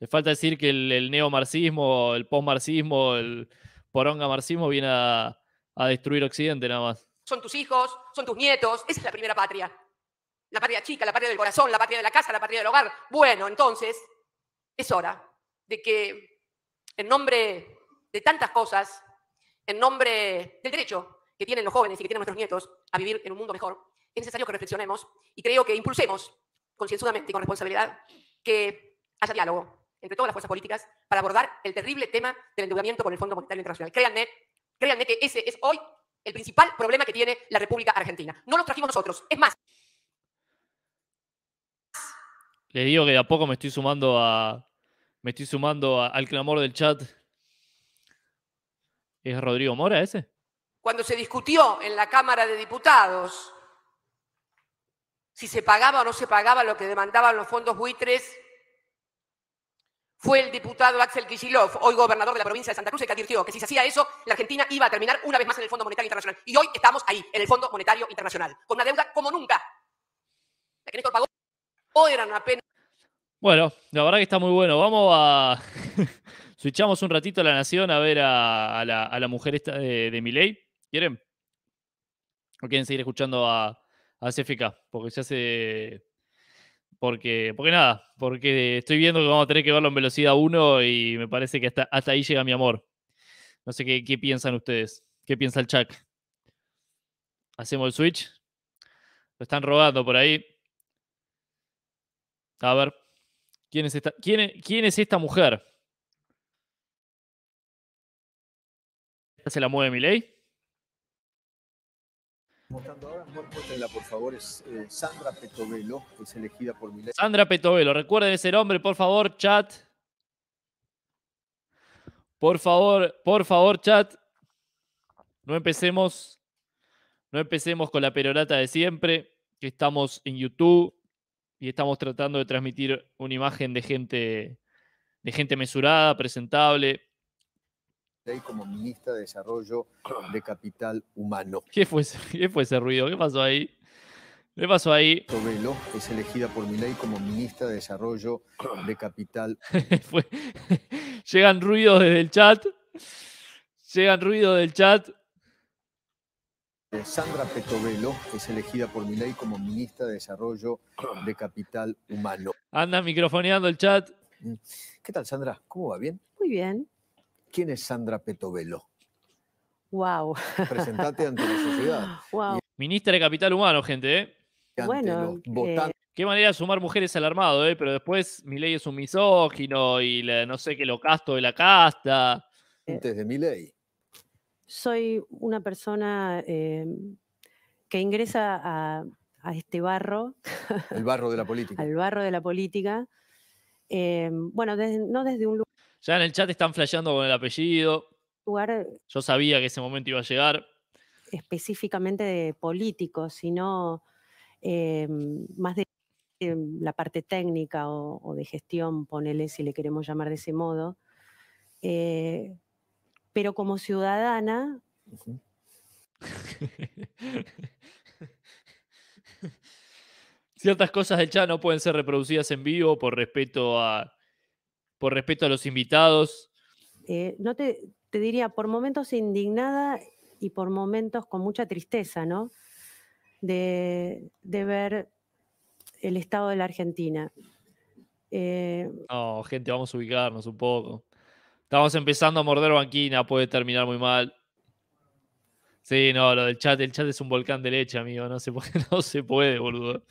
Le falta decir que el, neomarxismo, el postmarxismo, el poronga marxismo viene a destruir Occidente nada más son tus hijos, son tus nietos, esa es la primera patria. La patria chica, la patria del corazón, la patria de la casa, la patria del hogar. Bueno, entonces es hora de que en nombre de tantas cosas, en nombre del derecho que tienen los jóvenes y que tienen nuestros nietos a vivir en un mundo mejor, es necesario que reflexionemos y creo que impulsemos concienzudamente y con responsabilidad que haya diálogo entre todas las fuerzas políticas para abordar el terrible tema del endeudamiento con el Fondo Monetario Internacional. Créanme, créanme que ese es hoy el principal problema que tiene la República Argentina. No los trajimos nosotros. Es más. Le digo que de a poco me estoy sumando a. Me estoy sumando al clamor del chat. ¿Es Rodrigo Mora ese? Cuando se discutió en la Cámara de Diputados si se pagaba o no se pagaba lo que demandaban los fondos buitres fue el diputado Axel Kicillof, hoy gobernador de la provincia de Santa Cruz, el que advirtió que si se hacía eso, la Argentina iba a terminar una vez más en el Fondo Monetario Internacional. Y hoy estamos ahí, en el Fondo Monetario Internacional, con una deuda como nunca. La que Néstor pagó hoy eran apenas... Bueno, la verdad que está muy bueno. Vamos a... Switchamos un ratito a la nación a ver a, la, mujer esta de, de Miley. ¿Quieren? ¿O quieren seguir escuchando a, a CFK? Porque ya se... Porque, porque nada, porque estoy viendo que vamos a tener que verlo en velocidad 1 y me parece que hasta, hasta ahí llega mi amor. No sé qué, qué piensan ustedes, qué piensa el Chuck. Hacemos el switch. Lo están robando por ahí. A ver, ¿quién es esta, quién quién es esta mujer? ¿Se la mueve mi ley? por favor, es eh, Sandra Petovelo, que es elegida por Sandra Petovelo, recuerden ese hombre, por favor, chat. Por favor, por favor, chat. No empecemos, no empecemos con la perorata de siempre, que estamos en YouTube y estamos tratando de transmitir una imagen de gente, de gente mesurada, presentable, como ministra de Desarrollo ah. de Capital Humano. ¿Qué fue ese, qué fue ese ruido? ¿Qué pasó ahí? ¿Qué pasó ahí? Petovelo es elegida por mi ley como ministra de Desarrollo ah. de Capital. Llegan ruidos desde el chat. Llegan ruidos del chat. Eh, Sandra Petovelo es elegida por ley como ministra de Desarrollo ah. de Capital Humano. Anda microfoneando el chat. Mm. ¿Qué tal, Sandra? ¿Cómo va? ¿Bien? Muy bien. ¿Quién es Sandra Petovelo? Wow. Presentate ante la sociedad. Wow. Ministra de Capital Humano, gente, ¿eh? Bueno, eh, Qué manera de sumar mujeres al armado, ¿eh? Pero después mi ley es un misógino y no sé qué lo casto de la casta. Eh, Antes de mi ley. Soy una persona em, que ingresa a, este barro. El barro de la política. El barro de la política. Em, bueno, no desde un lugar ya en el chat están flasheando con el apellido. Eh, Yo sabía que ese momento iba a llegar. Específicamente de políticos, sino em, más de em, la parte técnica o, de gestión, ponele si le queremos llamar de ese modo. Eh, pero como ciudadana. Ciertas cosas del chat no pueden ser reproducidas en vivo por respeto a por respeto a los invitados. Eh, no te, diría, por momentos indignada y por momentos con mucha tristeza, ¿no? De, ver el estado de la Argentina. Eh, no, gente, vamos a ubicarnos un poco. Estamos empezando a morder banquina, puede terminar muy mal. Sí, no, lo del chat, el chat es un volcán de leche, amigo, no se no se puede boludo.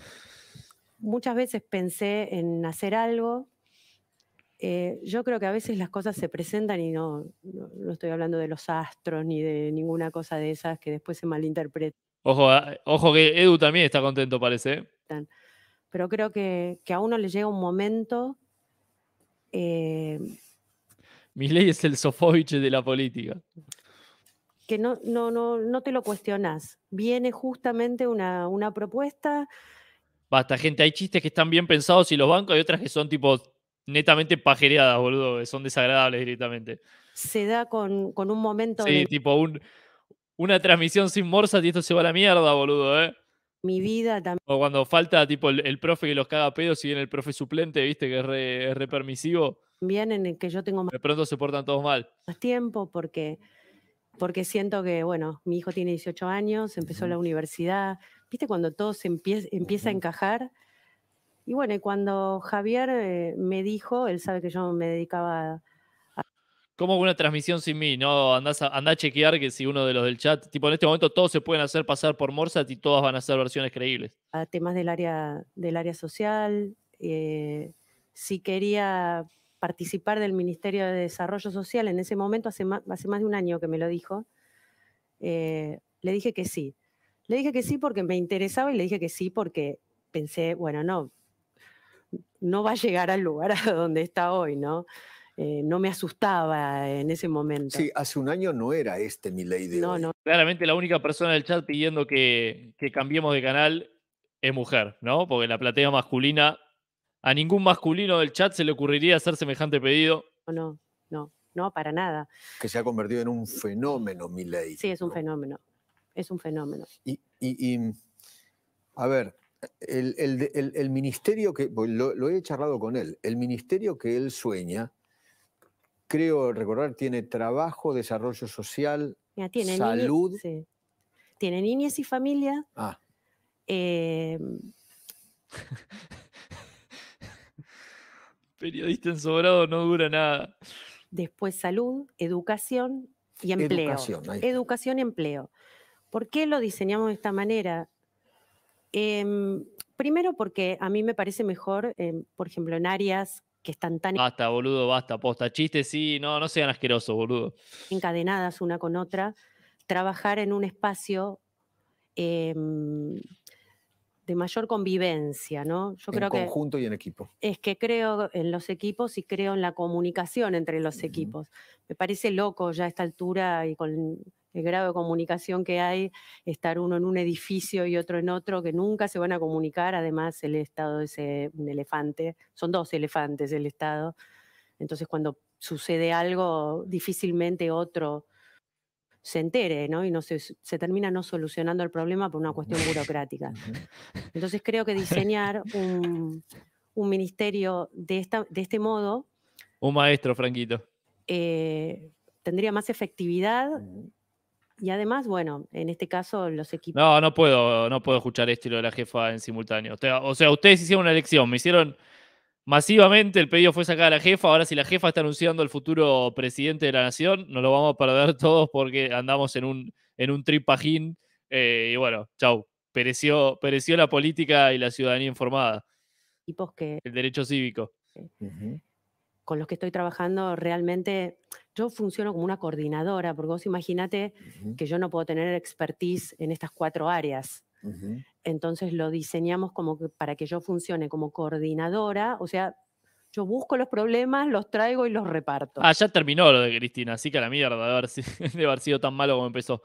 Muchas veces pensé en hacer algo, eh, yo creo que a veces las cosas se presentan y no, no, estoy hablando de los astros ni de ninguna cosa de esas que después se malinterpreta. Ojo, ah, ojo que Edu también está contento, parece. ¿eh? Pero creo que, a uno le llega un momento. Eh, Mi ley es el Sofovich de la política. Que no, no, no, no te lo cuestionás. Viene justamente una, una propuesta. Basta, gente, hay chistes que están bien pensados y los bancos, hay otras que son tipo netamente pajereadas, boludo, son desagradables directamente. Se da con, con un momento. Sí, tipo una transmisión sin morsas y esto se va a la mierda, boludo, ¿eh? Mi vida también. O cuando falta tipo el, profe que los caga pedos y viene el profe suplente, viste, que es re, permisivo. Bien, en el que yo tengo más. De pronto se portan todos mal. Más tiempo porque, porque siento que, bueno, mi hijo tiene 18 años, empezó la universidad. ¿Viste cuando todo empieza, a encajar? Y bueno, cuando Javier eh, me dijo, él sabe que yo me dedicaba a... Como una transmisión sin mí, ¿no? Andás a, andá a chequear que si uno de los del chat, tipo en este momento todos se pueden hacer pasar por Morsat y todas van a ser versiones creíbles. A temas del área, del área social, eh, si quería participar del Ministerio de Desarrollo Social, en ese momento, hace más, hace más de un año que me lo dijo, eh, le dije que sí. Le dije que sí porque me interesaba y le dije que sí porque pensé, bueno, no, no va a llegar al lugar a donde está hoy, ¿no? Eh, no me asustaba en ese momento. Sí, hace un año no era este mi No, no. Claramente la única persona del chat pidiendo que, cambiemos de canal es mujer, ¿no? Porque la platea masculina, a ningún masculino del chat se le ocurriría hacer semejante pedido. No, no, no, para nada. Que se ha convertido en un fenómeno, mi ley. Sí, es un fenómeno. Es un fenómeno. Y, y a ver, el, el, ministerio que, pues, lo, he charlado con él, el ministerio que él sueña, creo recordar, tiene trabajo, desarrollo social, salud. Tiene niñas y familia. Ah. Em, Periodista ensobrado no dura nada. Después salud, educación y empleo. Educación, educación y empleo. ¿Por qué lo diseñamos de esta manera? Em, primero porque a mí me parece mejor, em, por ejemplo, en áreas que están tan... Basta, boludo, basta, posta, chistes, sí, no, no sean asquerosos, boludo. Encadenadas una con otra, trabajar en un espacio em, de mayor convivencia, ¿no? Yo en creo que... conjunto y en equipo. Es que creo en los equipos y creo en la comunicación entre los equipos. Me parece loco ya a esta altura y con el grado de comunicación que hay, estar uno en un edificio y otro en otro, que nunca se van a comunicar, además el Estado es eh, un elefante, son dos elefantes el Estado, entonces cuando sucede algo, difícilmente otro se entere, ¿no? Y no se, termina no solucionando el problema por una cuestión burocrática. Entonces creo que diseñar un, ministerio de, de este modo... Un maestro, Franquito. Eh, tendría más efectividad y además, bueno, en este caso los equipos. No, no puedo, no puedo escuchar esto y lo de la jefa en simultáneo. O sea, ustedes hicieron una elección, me hicieron masivamente, el pedido fue sacar a la jefa. Ahora, si la jefa está anunciando el futuro presidente de la nación, nos lo vamos a perder todos porque andamos en un, en un tripajín. Eh, y bueno, chau. Pereció, pereció la política y la ciudadanía informada. Tipos que. El derecho cívico. Eh, con los que estoy trabajando realmente yo funciono como una coordinadora, porque vos imagínate que yo no puedo tener expertise en estas cuatro áreas. Entonces lo diseñamos como que para que yo funcione como coordinadora, o sea, yo busco los problemas, los traigo y los reparto. Ah, ya terminó lo de Cristina, así que a la mierda de haber, sido, tan malo como empezó.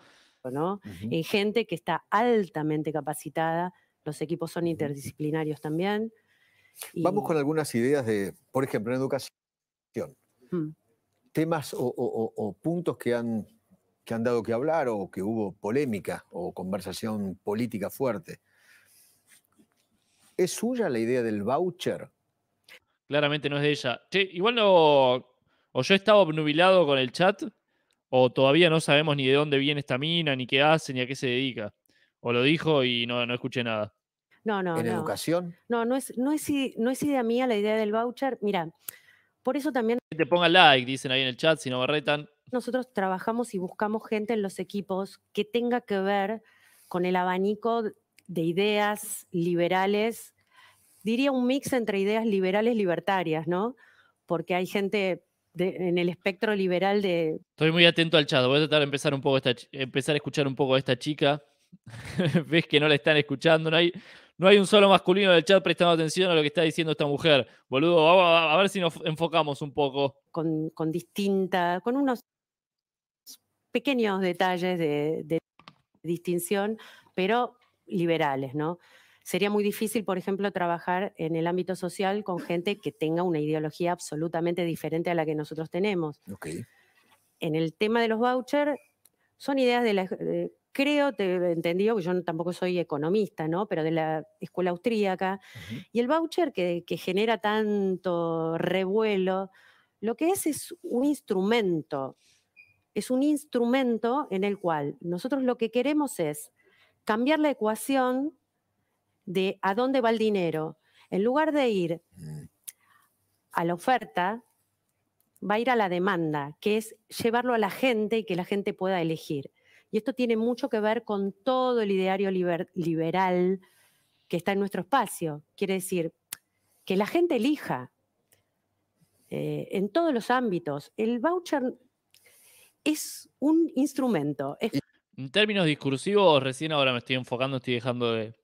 En gente que está altamente capacitada, los equipos son interdisciplinarios también. Vamos con algunas ideas de, por ejemplo, en educación. Mm temas o, puntos que han, que han dado que hablar o que hubo polémica o conversación política fuerte. ¿Es suya la idea del voucher? Claramente no es de ella. Che, igual no. O yo estaba obnubilado con el chat, o todavía no sabemos ni de dónde viene esta mina, ni qué hace, ni a qué se dedica. O lo dijo y no, no escuché nada. No, no. ¿En educación? No, no es, no, es, no es idea mía la idea del voucher. Mira, por eso también... Que te pongan like, dicen ahí en el chat, si no barretan Nosotros trabajamos y buscamos gente en los equipos que tenga que ver con el abanico de ideas liberales, diría un mix entre ideas liberales libertarias, ¿no? Porque hay gente en el espectro liberal de... Estoy muy atento al chat, voy a tratar de empezar, un poco esta, empezar a escuchar un poco a esta chica. Ves que no la están escuchando, no hay, no hay un solo masculino en el chat prestando atención a lo que está diciendo esta mujer. Boludo, a, ver si nos enfocamos un poco. Con, con con unos pequeños detalles de, distinción, pero liberales, ¿no? Sería muy difícil, por ejemplo, trabajar en el ámbito social con gente que tenga una ideología absolutamente diferente a la que nosotros tenemos. En el tema de los vouchers, son ideas de la, creo, te he entendido, que yo tampoco soy economista, ¿no? Pero de la escuela austríaca. Y el voucher que, genera tanto revuelo, lo que es es un instrumento. Es un instrumento en el cual nosotros lo que queremos es cambiar la ecuación de a dónde va el dinero. En lugar de ir mm. a la oferta, va a ir a la demanda, que es llevarlo a la gente y que la gente pueda elegir. Y esto tiene mucho que ver con todo el ideario liberal que está en nuestro espacio. Quiere decir, que la gente elija eh, en todos los ámbitos. El voucher es un instrumento. En términos discursivos, recién ahora me estoy enfocando, estoy dejando de,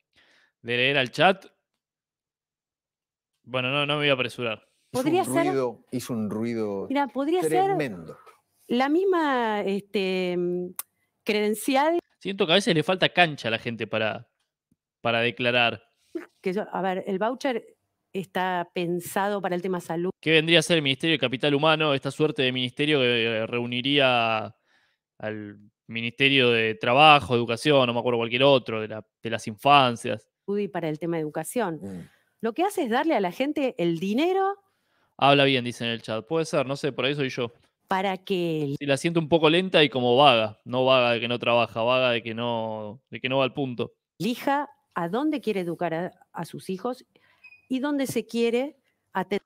leer al chat. Bueno, no, no me voy a apresurar. hizo un Ruido, podría tremendo. Ser la misma este, credencial. Siento que a veces le falta cancha a la gente para, para declarar. Que a ver, el voucher está pensado para el tema salud. ¿Qué vendría a ser el Ministerio de Capital Humano, esta suerte de ministerio que eh, reuniría al Ministerio de Trabajo, Educación, no me acuerdo cualquier otro, de, las infancias? Y para el tema de educación. Mm. Lo que hace es darle a la gente el dinero. Habla bien, dice en el chat. Puede ser, no sé, por ahí soy yo para que él... la siento un poco lenta y como vaga, no vaga de que no trabaja, vaga de que no, de que no va al punto. Elija a dónde quiere educar a, sus hijos y dónde se quiere atender.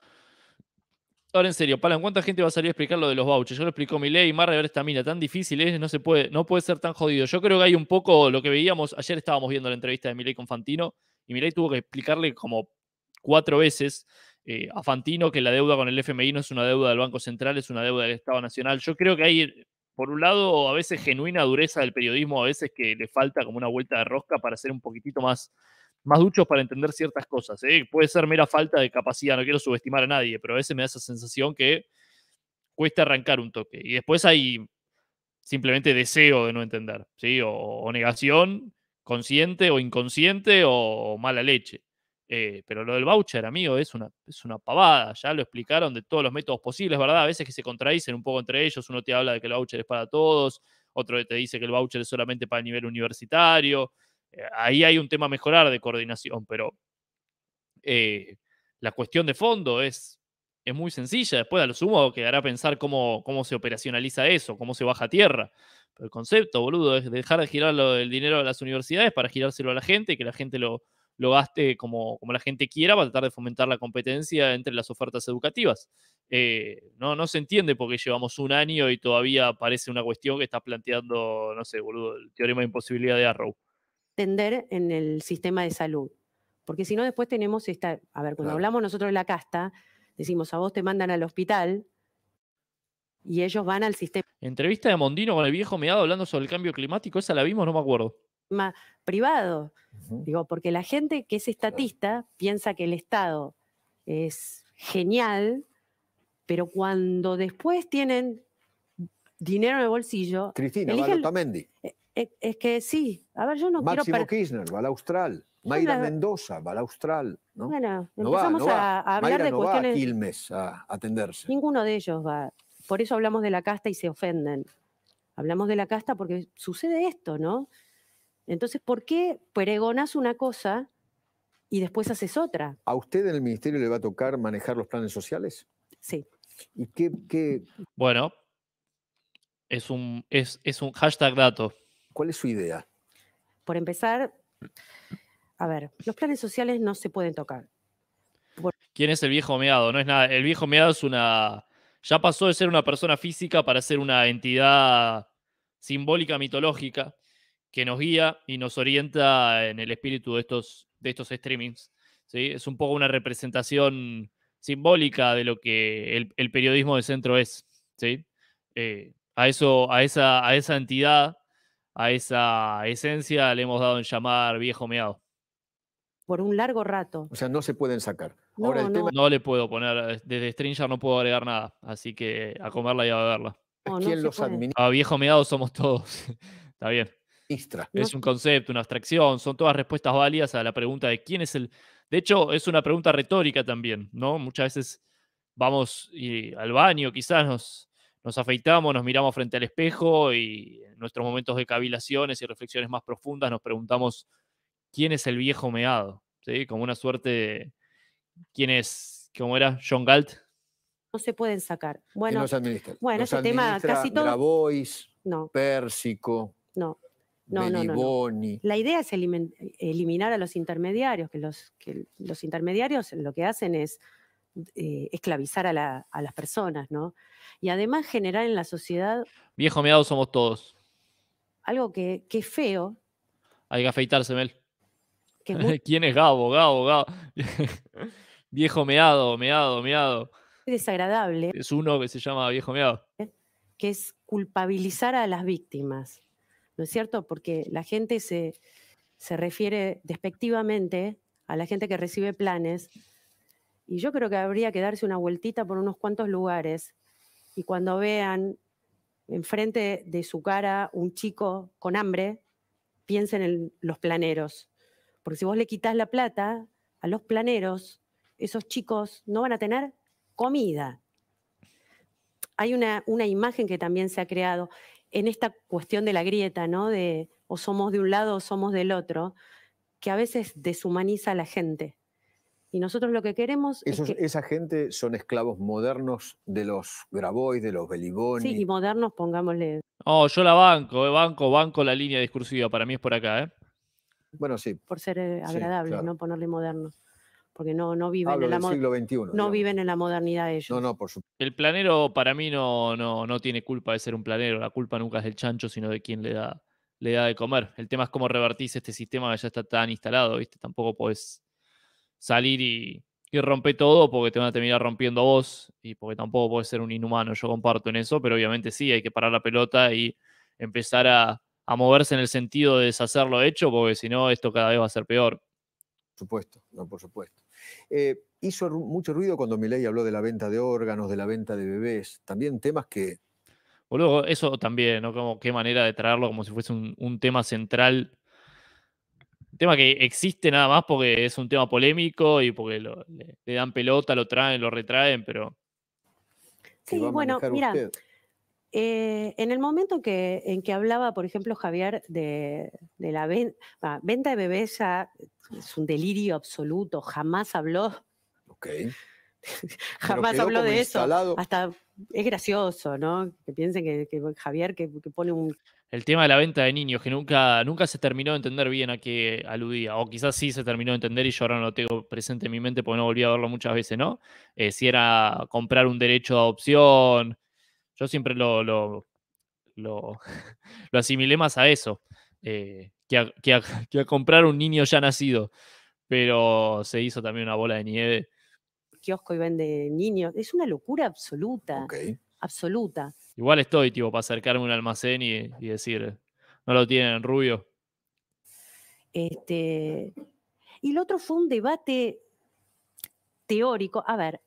Ahora en serio, Palan, ¿cuánta gente va a salir a explicar lo de los vouchers? Yo lo explicó mi ley, Marra, ver esta mina tan difícil es, no se puede, no puede ser tan jodido. Yo creo que hay un poco lo que veíamos, ayer estábamos viendo la entrevista de Milei con Fantino, y Milei tuvo que explicarle como cuatro veces eh, a Fantino que la deuda con el FMI no es una deuda del Banco Central, es una deuda del Estado Nacional. Yo creo que hay, por un lado, a veces genuina dureza del periodismo, a veces que le falta como una vuelta de rosca para ser un poquitito más, más duchos para entender ciertas cosas. ¿eh? Puede ser mera falta de capacidad, no quiero subestimar a nadie, pero a veces me da esa sensación que cuesta arrancar un toque. Y después hay simplemente deseo de no entender, ¿sí? o negación consciente o inconsciente o mala leche. Eh, pero lo del voucher, amigo, es una, es una pavada. Ya lo explicaron de todos los métodos posibles, ¿verdad? A veces que se contradicen un poco entre ellos. Uno te habla de que el voucher es para todos, otro te dice que el voucher es solamente para el nivel universitario. Eh, ahí hay un tema a mejorar de coordinación, pero eh, la cuestión de fondo es, es muy sencilla. Después, a lo sumo, quedará a pensar cómo, cómo se operacionaliza eso, cómo se baja a tierra. Pero el concepto, boludo, es dejar de girar el dinero a las universidades para girárselo a la gente y que la gente lo lo gaste como, como la gente quiera para tratar de fomentar la competencia entre las ofertas educativas. Eh, no, no se entiende porque llevamos un año y todavía parece una cuestión que está planteando, no sé, boludo, el teorema de imposibilidad de Arrow. Tender en el sistema de salud. Porque si no, después tenemos esta. A ver, cuando hablamos nosotros de la casta, decimos a vos te mandan al hospital y ellos van al sistema. Entrevista de Mondino con el viejo meado hablando sobre el cambio climático, esa la vimos, no me acuerdo privado. Digo, porque la gente que es estatista piensa que el Estado es genial, pero cuando después tienen dinero en el bolsillo. Cristina, Barotamendi. Eh, eh, es, que sí, a ver, yo no quiero. Máximo Kirchner, va al Austral. Mayra Mendoza, va al Austral. ¿no? Bueno, empezamos a, hablar de cuestiones. a atenderse. Ninguno de ellos va. Por eso hablamos de la casta y se ofenden. Hablamos de la casta porque sucede esto, ¿no? Entonces, ¿por qué pregonas una cosa y después haces otra? ¿A usted en el ministerio le va a tocar manejar los planes sociales? Sí. ¿Y qué? Bueno, es un, hashtag dato. ¿Cuál es su idea? Por empezar, a ver, los planes sociales no se pueden tocar. ¿Quién es el viejo meado? No es nada. El viejo meado es una. Ya pasó de ser una persona física para ser una entidad simbólica, mitológica que nos guía y nos orienta en el espíritu de estos, de estos streamings. ¿sí? Es un poco una representación simbólica de lo que el, periodismo de centro es. ¿sí? Eh, a, eso, a, esa, a esa entidad, a esa esencia le hemos dado en llamar viejo meado. Por un largo rato. O sea, no se pueden sacar. No, Ahora, le puedo poner, desde Stringer no puedo agregar nada, así que a comerla y a beberla. A viejo meado somos todos. Está bien. Es un concepto, una abstracción, son todas respuestas válidas a la pregunta de quién es el... De hecho, es una pregunta retórica también, ¿no? Muchas veces vamos al baño, quizás nos, nos afeitamos, nos miramos frente al espejo y en nuestros momentos de cavilaciones y reflexiones más profundas nos preguntamos quién es el viejo meado, ¿sí? Como una suerte de... ¿Quién es? ¿Cómo era? John Galt. No se pueden sacar. Bueno, bueno ese tema casi todo. no. Pérsico. No no, No, no, La idea es eliminar a los intermediarios, que los, intermediarios lo que hacen es eh, esclavizar a, las personas, ¿no? Y además generar en la sociedad... Viejo meado somos todos. Algo que, es feo. Hay que afeitarse, Mel. ¿Quién es Gabo? Gabo, Gabo. viejo meado, meado, meado. desagradable. Es uno que se llama viejo meado. Que es culpabilizar a las víctimas. ¿no es cierto? Porque la gente se, refiere despectivamente a la gente que recibe planes y yo creo que habría que darse una vueltita por unos cuantos lugares y cuando vean enfrente de su cara un chico con hambre, piensen en los planeros. Porque si vos le quitas la plata a los planeros, esos chicos no van a tener comida. Hay una, una imagen que también se ha creado en esta cuestión de la grieta, ¿no? De o somos de un lado o somos del otro, que a veces deshumaniza a la gente. Y nosotros lo que queremos Esa gente son esclavos modernos de los Grabois, de los Beliboni. Sí, y modernos, pongámosle. Oh, yo la banco, eh, banco, banco la línea discursiva. Para mí es por acá, ¿eh? Bueno, sí. Por ser eh, agradable, no ponerle moderno porque no, no viven en la no viven en la modernidad de ellos. No, El planero para mí no, no, no tiene culpa de ser un planero, la culpa nunca es del chancho, sino de quien le da, le da de comer. El tema es cómo revertís este sistema que ya está tan instalado, ¿viste? Tampoco puedes salir y, y romper todo porque te van a terminar rompiendo a vos y porque tampoco podés ser un inhumano, yo comparto en eso, pero obviamente sí, hay que parar la pelota y empezar a, moverse en el sentido de deshacer lo hecho, porque si no, esto cada vez va a ser peor. Por supuesto, no, por supuesto. Eh, hizo mucho ruido cuando Milei habló de la venta de órganos, de la venta de bebés, también temas que... luego eso también, ¿no? qué manera de traerlo como si fuese un, tema central tema que existe nada más porque es un tema polémico y porque le, dan pelota, lo traen, lo retraen, pero. Sí, bueno, mira, eh, en el momento que, en que hablaba, por ejemplo, Javier de, la venta de bebés, ya es un delirio absoluto, jamás habló. jamás habló de eso. Hasta es gracioso, ¿no? Que piensen que, Javier que, pone un... El tema de la venta de niños, que nunca, nunca se terminó de entender bien a qué aludía, o quizás sí se terminó de entender y yo ahora no lo tengo presente en mi mente porque no volví a verlo muchas veces, ¿no? Eh, si era comprar un derecho de adopción, yo siempre lo, lo, lo, asimilé más a eso, eh, que, a, que, comprar un niño ya nacido. Pero se hizo también una bola de nieve. Kiosco y vende niños. Es una locura absoluta. Absoluta. Igual estoy, tipo, para acercarme a un almacén y, decir, no lo tienen rubio. Este, y lo otro fue un debate teórico. A ver,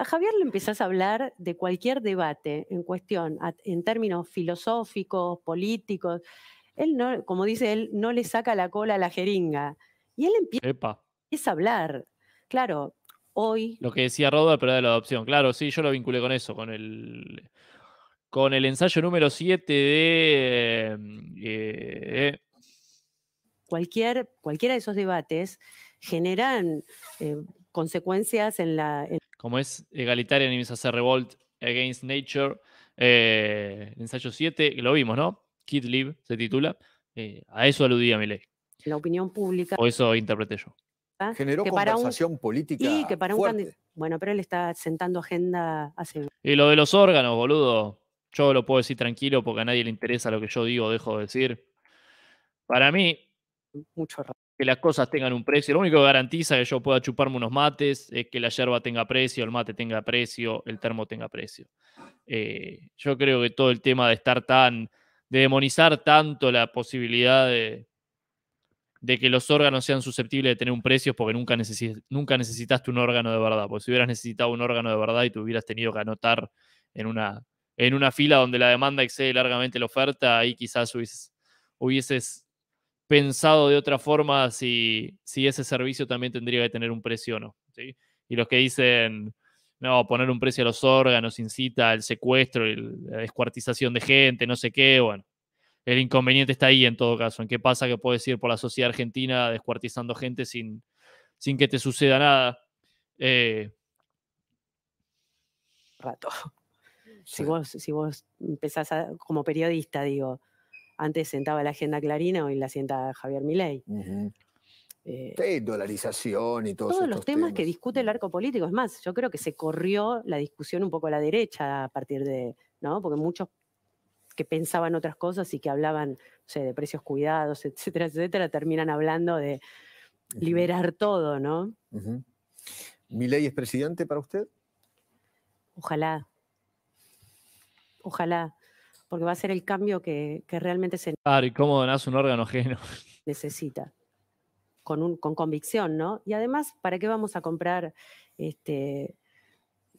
a Javier le empezás a hablar de cualquier debate en cuestión, en términos filosóficos, políticos. Él, no, como dice él, no le saca la cola a la jeringa. Y él empieza, a hablar. Claro, hoy. Lo que decía Rodolfo, pero de la adopción. Claro, sí, yo lo vinculé con eso, con el, con el ensayo número 7 de. Em, eh, cualquier, cualquiera de esos debates generan eh, consecuencias en la como es Egalitarian as Hacer Revolt Against Nature, eh, ensayo 7, lo vimos, ¿no? Kid Live se titula. Eh, a eso aludía mi ley. La opinión pública. O eso interpreté yo. Generó que conversación política. Y que para un Bueno, pero él está sentando agenda hace. Y lo de los órganos, boludo. Yo lo puedo decir tranquilo porque a nadie le interesa lo que yo digo o dejo de decir. Para mí. Mucho rato que las cosas tengan un precio. Lo único que garantiza que yo pueda chuparme unos mates es que la yerba tenga precio, el mate tenga precio, el termo tenga precio. Eh, yo creo que todo el tema de estar tan, de demonizar tanto la posibilidad de, que los órganos sean susceptibles de tener un precio porque nunca, nunca necesitaste un órgano de verdad. Porque si hubieras necesitado un órgano de verdad y te hubieras tenido que anotar en una, en una fila donde la demanda excede largamente la oferta, ahí quizás hubieses pensado de otra forma si, si ese servicio también tendría que tener un precio o no. ¿sí? Y los que dicen, no, poner un precio a los órganos incita al secuestro, la descuartización de gente, no sé qué, bueno. El inconveniente está ahí en todo caso, en qué pasa que puedes ir por la sociedad argentina descuartizando gente sin, sin que te suceda nada. Eh. Rato. Si vos, si vos empezás como periodista, digo, antes sentaba la agenda Clarina, hoy la sienta Javier Milei. Uh dolarización y todos, todos los temas, que discute el arco político. Es más, yo creo que se corrió la discusión un poco a la derecha a partir de, ¿no? Porque muchos que pensaban otras cosas y que hablaban, no sé, de precios cuidados, etcétera, etcétera, terminan hablando de liberar todo, ¿no? ¿Milei es presidente para usted? Ojalá. Ojalá porque va a ser el cambio que, realmente se... Claro, ¿y cómo donás un órgano ajeno? Necesita, con, un, con convicción, ¿no? Y además, ¿para qué vamos a comprar este,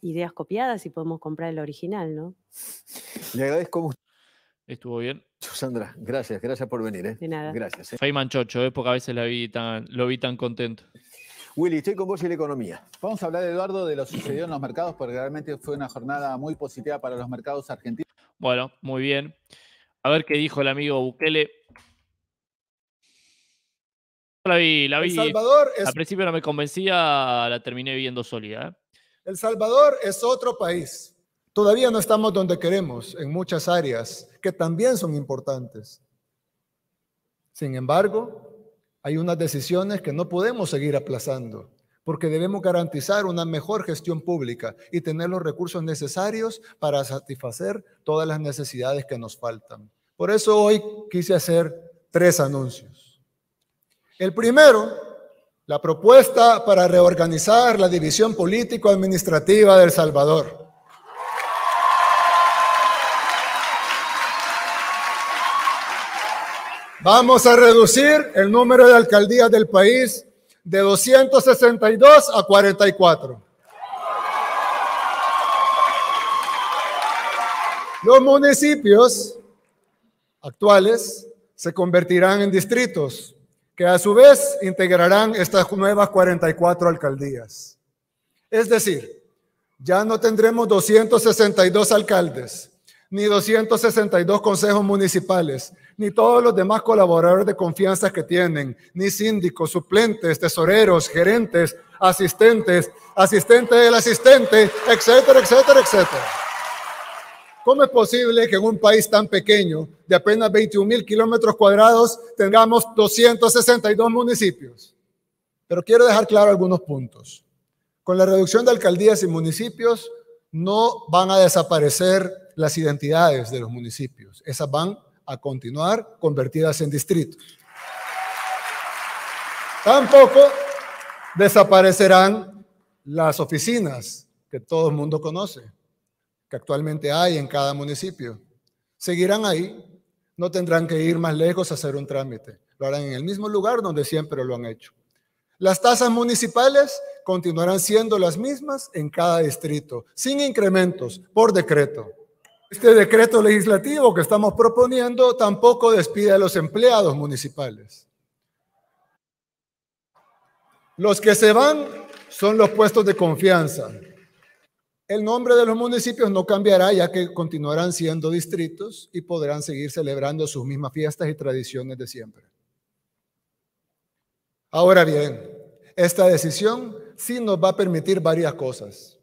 ideas copiadas si podemos comprar el original, ¿no? Le agradezco mucho. Estuvo bien. Sandra, gracias, gracias por venir. ¿eh? De nada. Gracias. ¿eh? Chocho, ¿eh? porque a veces lo vi tan contento. Willy, estoy con vos y la economía. Vamos a hablar, Eduardo, de lo sucedido en los mercados, porque realmente fue una jornada muy positiva para los mercados argentinos. Bueno, muy bien. A ver qué dijo el amigo Bukele. La vi, la vi. Al principio no me convencía, la terminé viendo sólida. ¿eh? El Salvador es otro país. Todavía no estamos donde queremos en muchas áreas que también son importantes. Sin embargo, hay unas decisiones que no podemos seguir aplazando porque debemos garantizar una mejor gestión pública y tener los recursos necesarios para satisfacer todas las necesidades que nos faltan. Por eso hoy quise hacer tres anuncios. El primero, la propuesta para reorganizar la división político-administrativa de El Salvador. Vamos a reducir el número de alcaldías del país de 262 a 44. Los municipios actuales se convertirán en distritos que a su vez integrarán estas nuevas 44 alcaldías. Es decir, ya no tendremos 262 alcaldes, ni 262 consejos municipales, ni todos los demás colaboradores de confianza que tienen, ni síndicos, suplentes, tesoreros, gerentes, asistentes, asistente del asistente, etcétera, etcétera, etcétera. ¿Cómo es posible que en un país tan pequeño, de apenas 21 mil kilómetros cuadrados, tengamos 262 municipios? Pero quiero dejar claro algunos puntos. Con la reducción de alcaldías y municipios, no van a desaparecer las identidades de los municipios. Esas van a continuar convertidas en distritos. Tampoco desaparecerán las oficinas que todo el mundo conoce, que actualmente hay en cada municipio. Seguirán ahí, no tendrán que ir más lejos a hacer un trámite, lo harán en el mismo lugar donde siempre lo han hecho. Las tasas municipales continuarán siendo las mismas en cada distrito, sin incrementos, por decreto. Este decreto legislativo que estamos proponiendo tampoco despide a los empleados municipales. Los que se van son los puestos de confianza. El nombre de los municipios no cambiará ya que continuarán siendo distritos y podrán seguir celebrando sus mismas fiestas y tradiciones de siempre. Ahora bien, esta decisión sí nos va a permitir varias cosas.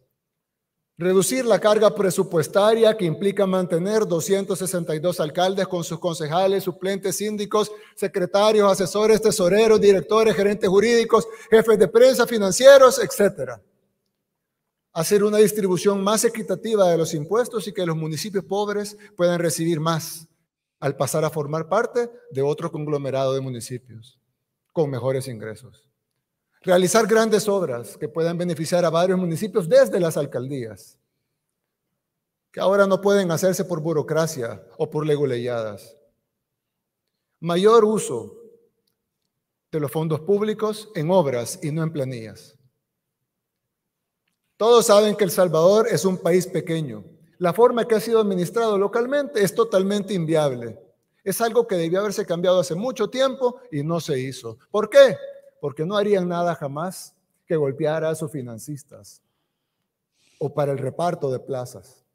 Reducir la carga presupuestaria que implica mantener 262 alcaldes con sus concejales, suplentes, síndicos, secretarios, asesores, tesoreros, directores, gerentes jurídicos, jefes de prensa, financieros, etc. Hacer una distribución más equitativa de los impuestos y que los municipios pobres puedan recibir más al pasar a formar parte de otro conglomerado de municipios con mejores ingresos. Realizar grandes obras que puedan beneficiar a varios municipios desde las alcaldías, que ahora no pueden hacerse por burocracia o por leguleyadas. Mayor uso de los fondos públicos en obras y no en planillas. Todos saben que El Salvador es un país pequeño. La forma que ha sido administrado localmente es totalmente inviable. Es algo que debió haberse cambiado hace mucho tiempo y no se hizo. ¿Por qué? porque no harían nada jamás que golpear a sus financistas o para el reparto de plazas.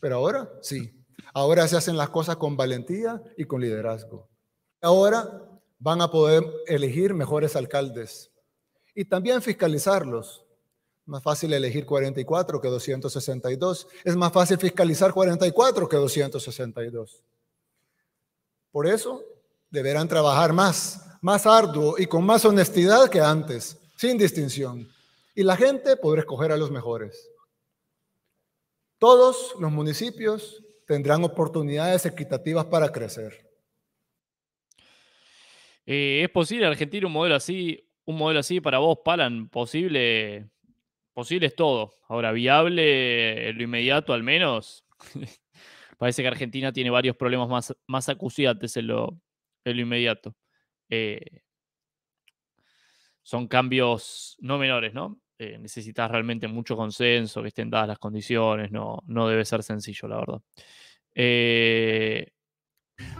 Pero ahora sí, ahora se hacen las cosas con valentía y con liderazgo. Ahora van a poder elegir mejores alcaldes y también fiscalizarlos. Más fácil elegir 44 que 262. Es más fácil fiscalizar 44 que 262. Por eso deberán trabajar más más arduo y con más honestidad que antes, sin distinción. Y la gente podrá escoger a los mejores. Todos los municipios tendrán oportunidades equitativas para crecer. Eh, ¿Es posible Argentina un modelo así? Un modelo así para vos, Palan, posible, posible es todo. Ahora, viable en eh, lo inmediato al menos. Parece que Argentina tiene varios problemas más, más acuciantes en lo, en lo inmediato. Eh, son cambios no menores, ¿no? Eh, necesitas realmente mucho consenso, que estén dadas las condiciones, no, no debe ser sencillo, la verdad. Eh,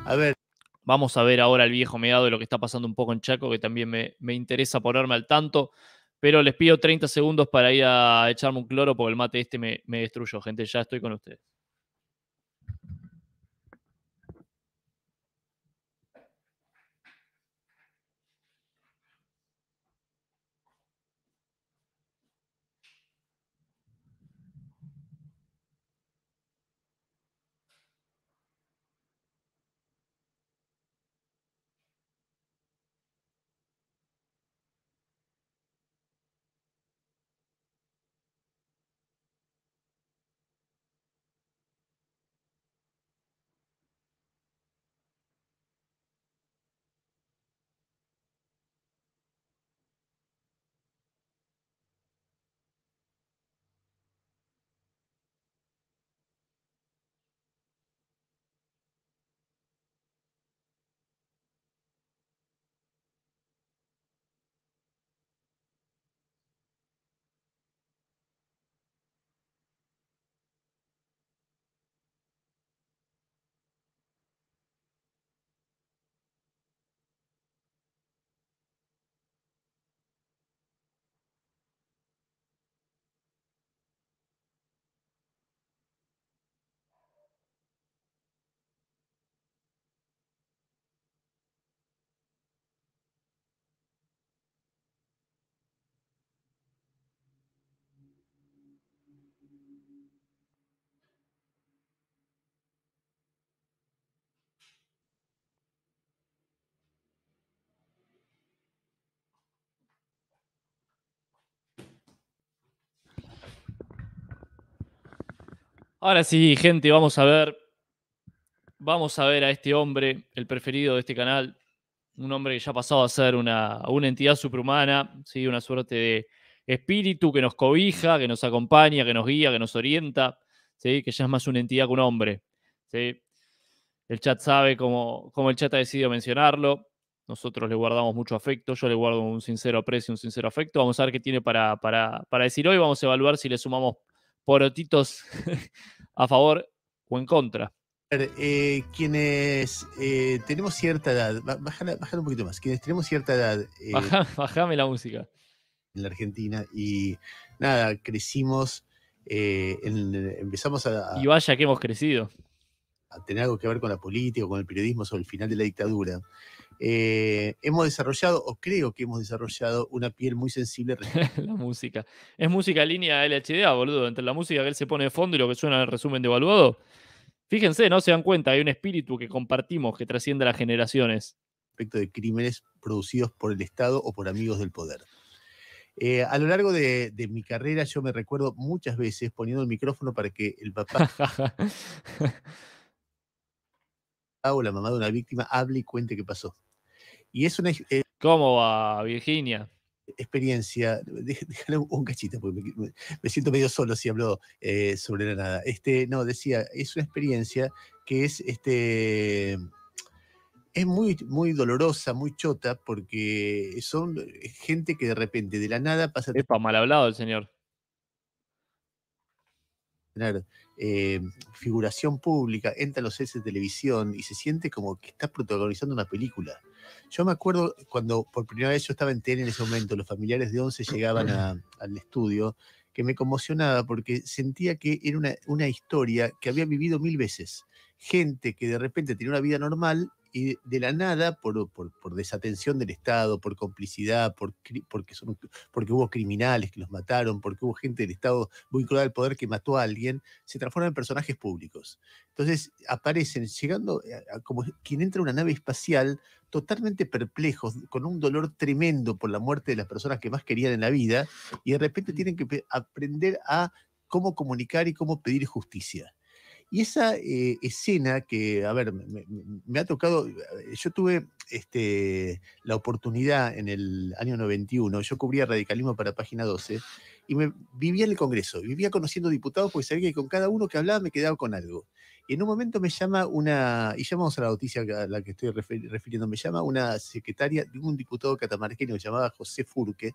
a ver. Vamos a ver ahora el viejo meado de lo que está pasando un poco en Chaco, que también me, interesa ponerme al tanto. Pero les pido 30 segundos para ir a echarme un cloro porque el mate este me, me destruyó, gente. Ya estoy con ustedes. Ahora sí, gente, vamos a ver. Vamos a ver a este hombre, el preferido de este canal. Un hombre que ya ha pasado a ser una, entidad superhumana, ¿sí? una suerte de espíritu que nos cobija, que nos acompaña, que nos guía, que nos orienta, ¿sí? que ya es más una entidad que un hombre. El chat sabe cómo, el chat ha decidido mencionarlo. Nosotros le guardamos mucho afecto, yo le guardo un sincero aprecio, un sincero afecto. Vamos a ver qué tiene para, para, para decir hoy. Vamos a evaluar si le sumamos porotitos a favor o en contra. Eh, quienes eh, tenemos cierta edad, bájala, un poquito más, quienes tenemos cierta edad. Eh, bajame la música. En la Argentina y nada, crecimos, eh, empezamos a, a, Y vaya que hemos crecido. A tener algo que ver con la política, con el periodismo sobre el final de la dictadura. Eh, hemos desarrollado, o creo que hemos desarrollado, una piel muy sensible. la música. Es música línea LHDA, ah, boludo. Entre la música que él se pone de fondo y lo que suena en el resumen de evaluado. Fíjense, ¿no? Se dan cuenta, hay un espíritu que compartimos que trasciende las generaciones. Respecto de crímenes producidos por el Estado o por amigos del poder. Eh, a lo largo de, de, mi carrera yo me recuerdo muchas veces poniendo el micrófono para que el papá o la mamá de una víctima hable y cuente qué pasó. Y es una. Eh, ¿Cómo va, Virginia? Experiencia. Déjame un cachito, porque me, siento medio solo si hablo eh, sobre la nada. Este, no, decía, es una experiencia que es este. Es muy, muy dolorosa, muy chota, porque son gente que de repente, de la nada, pasa. Es para mal hablado el señor. Eh, figuración pública, entra a los sets de televisión y se siente como que está protagonizando una película. Yo me acuerdo cuando por primera vez yo estaba en TN en ese momento, los familiares de Once llegaban al estudio, que me conmocionaba porque sentía que era una, una historia que había vivido mil veces. Gente que de repente tenía una vida normal y de la nada, por, desatención del Estado, por complicidad, por, porque, son, porque hubo criminales que los mataron, porque hubo gente del Estado muy al poder que mató a alguien, se transforman en personajes públicos. Entonces aparecen, llegando como quien entra a una nave espacial, totalmente perplejos, con un dolor tremendo por la muerte de las personas que más querían en la vida, y de repente mm. tienen que aprender a cómo comunicar y cómo pedir justicia. Y esa eh, escena que, a ver, me, ha tocado, eh, yo tuve este, la oportunidad en el año 91, yo cubría radicalismo para Página 12, y me vivía en el Congreso, vivía conociendo diputados porque sabía que con cada uno que hablaba me quedaba con algo. Y en un momento me llama una, y llamamos a la noticia a la que estoy refiriendo, me llama una secretaria de un diputado catamarqueño que llamaba José Furque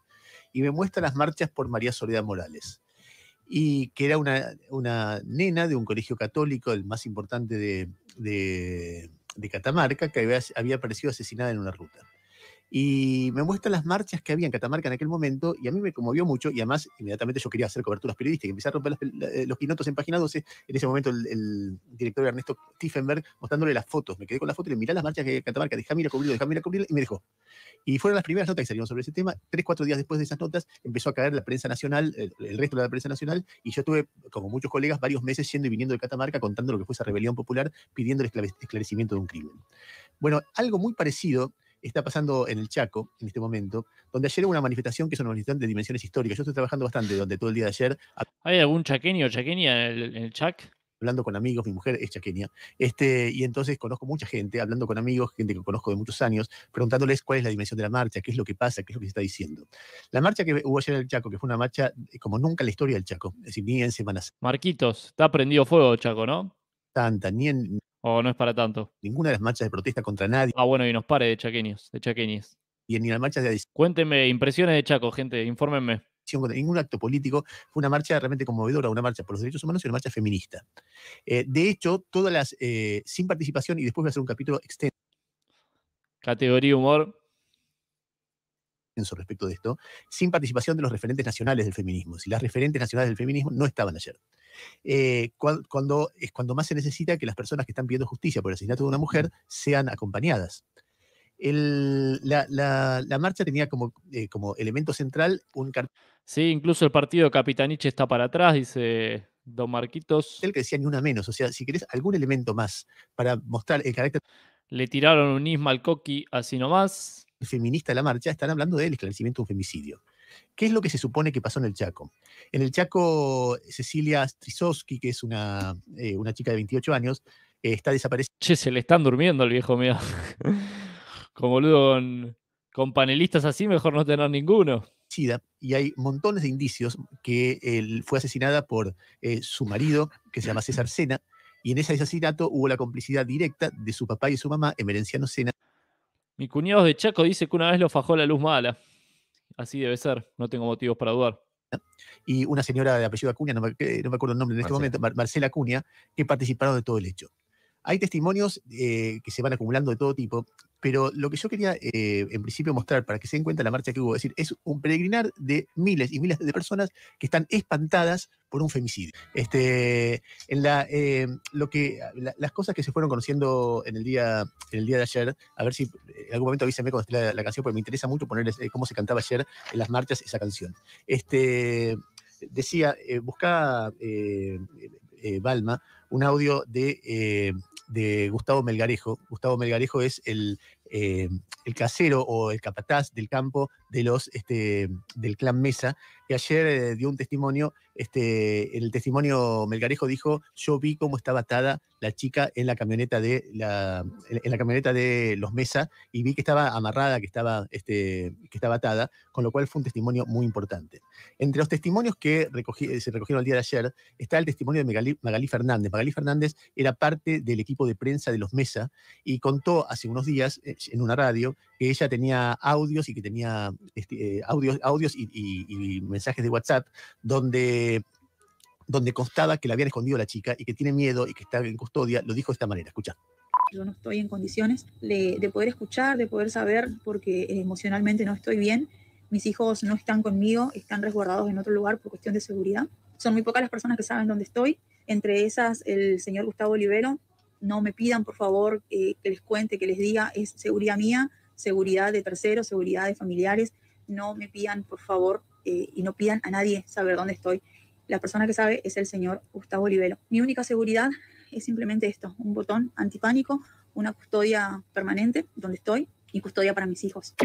y me muestra las marchas por María Soledad Morales y que era una, una nena de un colegio católico, el más importante de, de, Catamarca, que había, había aparecido asesinada en una ruta y me muestra las marchas que había en Catamarca en aquel momento y a mí me conmovió mucho y además inmediatamente yo quería hacer coberturas periodísticas, empecé a romper los quinotos eh, en página 12, en ese momento el, director Ernesto Tiefenberg mostrándole las fotos, me quedé con la foto y le miré las marchas que Catamarca, déjame ir a cubrirlo, déjame ir a cubrirlo y me dejó. Y fueron las primeras notas que salieron sobre ese tema, tres, cuatro días después de esas notas empezó a caer la prensa nacional, el, resto de la prensa nacional y yo estuve como muchos colegas, varios meses yendo y viniendo de Catamarca contando lo que fue esa rebelión popular pidiendo el esclarecimiento de un crimen. Bueno, algo muy parecido está pasando en el Chaco en este momento, donde ayer hubo una manifestación que es una manifestación de dimensiones históricas. Yo estoy trabajando bastante donde todo el día de ayer. ¿Hay algún chaqueño o chaqueña en el, Chac? hablando con amigos, mi mujer es chaqueña, este, y entonces conozco mucha gente, hablando con amigos, gente que conozco de muchos años, preguntándoles cuál es la dimensión de la marcha, qué es lo que pasa, qué es lo que se está diciendo. La marcha que hubo ayer en el Chaco, que fue una marcha eh, como nunca en la historia del Chaco, es decir, ni en semanas. Marquitos, está prendido fuego Chaco, ¿no? Tanta, ni en ¿O no es para tanto? Ninguna de las marchas de protesta contra nadie. Ah, bueno, y nos pare de chaqueños, de chaqueñes Y ni las marchas de cuénteme Cuéntenme impresiones de Chaco, gente, infórmenme. ningún acto político, fue una marcha realmente conmovedora, una marcha por los derechos humanos y una marcha feminista. Eh, de hecho, todas las, eh, sin participación, y después voy a hacer un capítulo extenso. Categoría humor, respecto de esto, sin participación de los referentes nacionales del feminismo. Si las referentes nacionales del feminismo no estaban ayer. Eh, cuando, es cuando más se necesita que las personas que están pidiendo justicia por el asesinato de una mujer sean acompañadas. la, marcha tenía como, eh, como elemento central un cartel. Sí, incluso el partido Capitaniche está para atrás, dice Don Marquitos. El que decía ni una menos, o sea, si querés algún elemento más para mostrar el carácter. Le tiraron un isma al coqui así nomás feminista de la marcha están hablando del esclarecimiento de un femicidio. ¿Qué es lo que se supone que pasó en el Chaco? En el Chaco, Cecilia Strisowski, que es una, eh, una chica de 28 años, eh, está desaparecida. Che, se le están durmiendo al viejo mío. Como boludo, con, panelistas así, mejor no tener ninguno y hay montones de indicios que él fue asesinada por eh, su marido, que se llama César Sena, y en ese asesinato hubo la complicidad directa de su papá y su mamá, Emerenciano Sena. Mi cuñado de Chaco dice que una vez lo fajó la luz mala. Así debe ser, no tengo motivos para dudar. Y una señora de apellido Acuña, no me, acuerdo el nombre en este momento, Marcela Acuña, que participaron de todo el hecho. Hay testimonios eh, que se van acumulando de todo tipo, pero lo que yo quería eh, en principio mostrar para que se den cuenta la marcha que hubo, es decir, es un peregrinar de miles y miles de personas que están espantadas por un femicidio. Este, en la, eh, lo que, las cosas que se fueron conociendo en el día, en el día de ayer, a ver si en algún momento avísame cuando la, canción, porque me interesa mucho ponerles cómo se cantaba ayer en las marchas esa canción. Este, decía, buscaba Balma, un audio eh, de, Gustavo Melgarejo. Gustavo Melgarejo es el, eh, el casero o el capataz del campo de los, este, del clan Mesa, que ayer eh, dio un testimonio, este, en el testimonio Melgarejo dijo, yo vi cómo estaba atada la chica en la camioneta de, la, en la camioneta de los Mesa y vi que estaba amarrada, que estaba, este, que estaba atada, con lo cual fue un testimonio muy importante. Entre los testimonios que eh, se recogieron el día de ayer está el testimonio de Magalí Fernández. Magalí Fernández era parte del equipo de prensa de los Mesa y contó hace unos días eh, en una radio que ella tenía audios y que tenía este, eh, audios, audios y, mensajes de WhatsApp donde, donde constaba que la habían escondido la chica y que tiene miedo y que está en custodia, lo dijo de esta manera, escucha. Yo no estoy en condiciones de, poder escuchar, de poder saber, porque eh, emocionalmente no estoy bien. Mis hijos no están conmigo, están resguardados en otro lugar por cuestión de seguridad. Son muy pocas las personas que saben dónde estoy. Entre esas, el señor Gustavo Olivero. No me pidan, por favor, eh, que les cuente, que les diga, es seguridad mía seguridad de terceros, seguridad de familiares. No me pidan, por favor, eh, y no pidan a nadie saber dónde estoy. La persona que sabe es el señor Gustavo Olivelo. Mi única seguridad es simplemente esto, un botón antipánico, una custodia permanente donde estoy y custodia para mis hijos.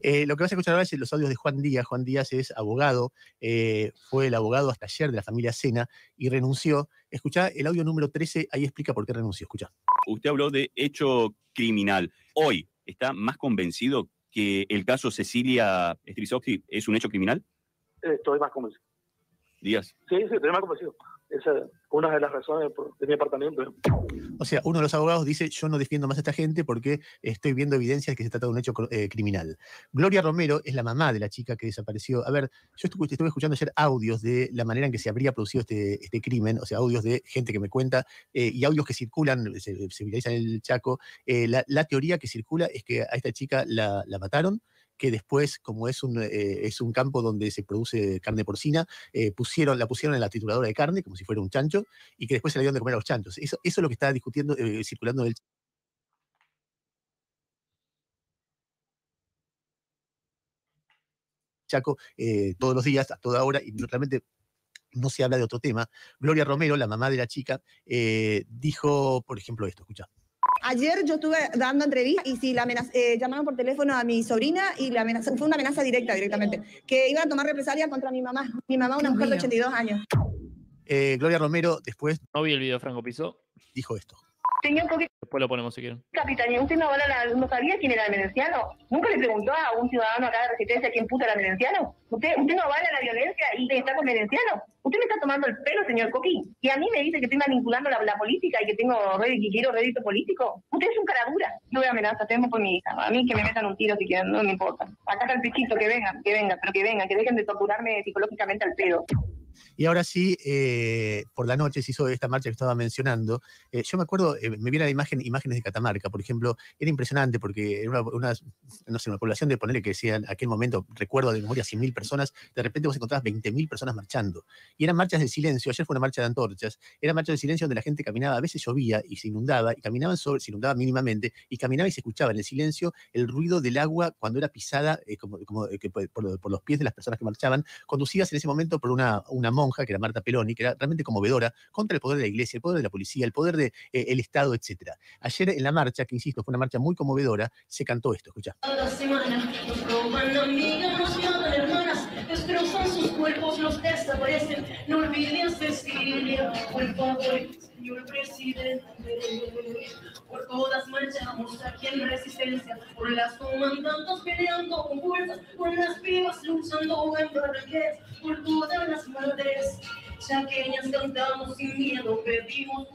Eh, lo que vas a escuchar ahora es los audios de Juan Díaz. Juan Díaz es abogado, eh, fue el abogado hasta ayer de la familia Sena y renunció. escucha el audio número 13, ahí explica por qué renunció. Escucha. Usted habló de hecho criminal. Hoy, está más convencido que el caso Cecilia Strisovsky es un hecho criminal? Estoy más convencido. Díaz. Sí, sí, estoy más convencido. Esa es una de las razones de mi apartamento. O sea, uno de los abogados dice, yo no defiendo más a esta gente porque estoy viendo evidencias que se trata de un hecho eh, criminal. Gloria Romero es la mamá de la chica que desapareció. A ver, yo estuve, escuchando ayer audios de la manera en que se habría producido este, este crimen, o sea, audios de gente que me cuenta eh, y audios que circulan, se, en el Chaco. Eh, la, teoría que circula es que a esta chica la mataron que después, como es un, eh, es un campo donde se produce carne porcina, eh, pusieron, la pusieron en la trituradora de carne, como si fuera un chancho, y que después se la dieron de comer a los chanchos. Eso, eso es lo que estaba discutiendo, eh, circulando el... Chaco eh, todos los días, a toda hora, y realmente no se habla de otro tema. Gloria Romero, la mamá de la chica, dijo, por ejemplo, esto, escucha. Ayer yo estuve dando entrevistas y si la eh, llamaron por teléfono a mi sobrina y la amenaza fue una amenaza directa directamente, que iba a tomar represalia contra mi mamá. Mi mamá, una mujer de 82 años. Eh, Gloria Romero, después. No vi el video, Franco Piso. Dijo esto. Señor Después lo ponemos si quieren. Capitanía, usted no, no sabía quién era el merenciano? Nunca le preguntó a un ciudadano acá de resistencia quién puta era el merenciano. Usted, usted no avala la violencia y está con merenciano? Usted me está tomando el pelo, señor Coqui. Y a mí me dice que estoy manipulando la, política y que tengo que quiero rédito político. Usted es un caradura. Yo voy a amenazar, tengo por mi hija. A mí que me metan un tiro si quieren, no me importa. Acá está el pichito, que venga, que venga, pero que venga, que dejen de torturarme psicológicamente al pedo. Y ahora sí, eh, por la noche se hizo esta marcha que estaba mencionando. Eh, yo me acuerdo, eh, me viene la imagen, imágenes de Catamarca, por ejemplo, era impresionante porque era una, no sé, una población de ponerle que en aquel momento, recuerdo de memoria, 100.000 personas, de repente vos encontrabas 20.000 personas marchando. Y eran marchas de silencio, ayer fue una marcha de antorchas, era marcha de silencio donde la gente caminaba, a veces llovía y se inundaba, y caminaban sobre, se inundaba mínimamente, y caminaba y se escuchaba en el silencio el ruido del agua cuando era pisada como, como por, por, los pies de las personas que marchaban, conducidas en ese momento por una, una monja, que era Marta Peloni, que era realmente conmovedora, contra el poder de la iglesia, el poder de la policía, el poder del de, eh, Estado, etcétera Ayer en la marcha, que insisto, fue una marcha muy conmovedora, se cantó esto, escucha son sus cuerpos, los desaparecen. No olvides Cecilia, por favor, señor presidente. Por todas marchamos aquí en resistencia, por las comandantes peleando con fuerzas, por las pibas luchando en barraqueras, por todas las madres. ya Chaqueñas cantamos sin miedo, perdimos.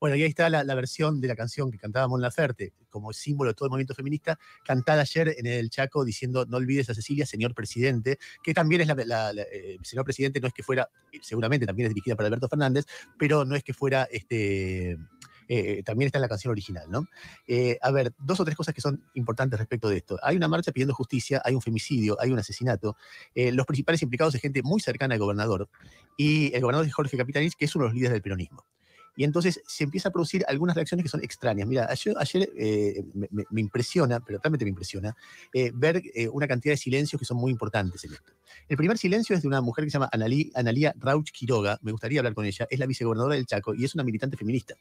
Bueno, y ahí está la, versión de la canción que cantaba la Laferte, como símbolo de todo el movimiento feminista, cantada ayer en el Chaco diciendo no olvides a Cecilia, señor presidente, que también es la, eh, señor presidente, no es que fuera, seguramente también es dirigida para Alberto Fernández, pero no es que fuera este. Eh, eh, también está en la canción original, ¿no? a ver, dos o tres cosas que son importantes respecto de esto. Hay una marcha pidiendo justicia, hay un femicidio, hay un asesinato. los principales implicados es gente muy cercana al gobernador y el gobernador es Jorge Capitanich, que es uno de los líderes del peronismo y entonces se empieza a producir algunas reacciones que son extrañas. Mira, ayer, eh, me, impresiona, pero realmente me impresiona, eh, ver eh, una cantidad de silencios que son muy importantes en esto. El primer silencio es de una mujer que se llama Analí, Analía Rauch Quiroga, me gustaría hablar con ella, es la vicegobernadora del Chaco y es una militante feminista.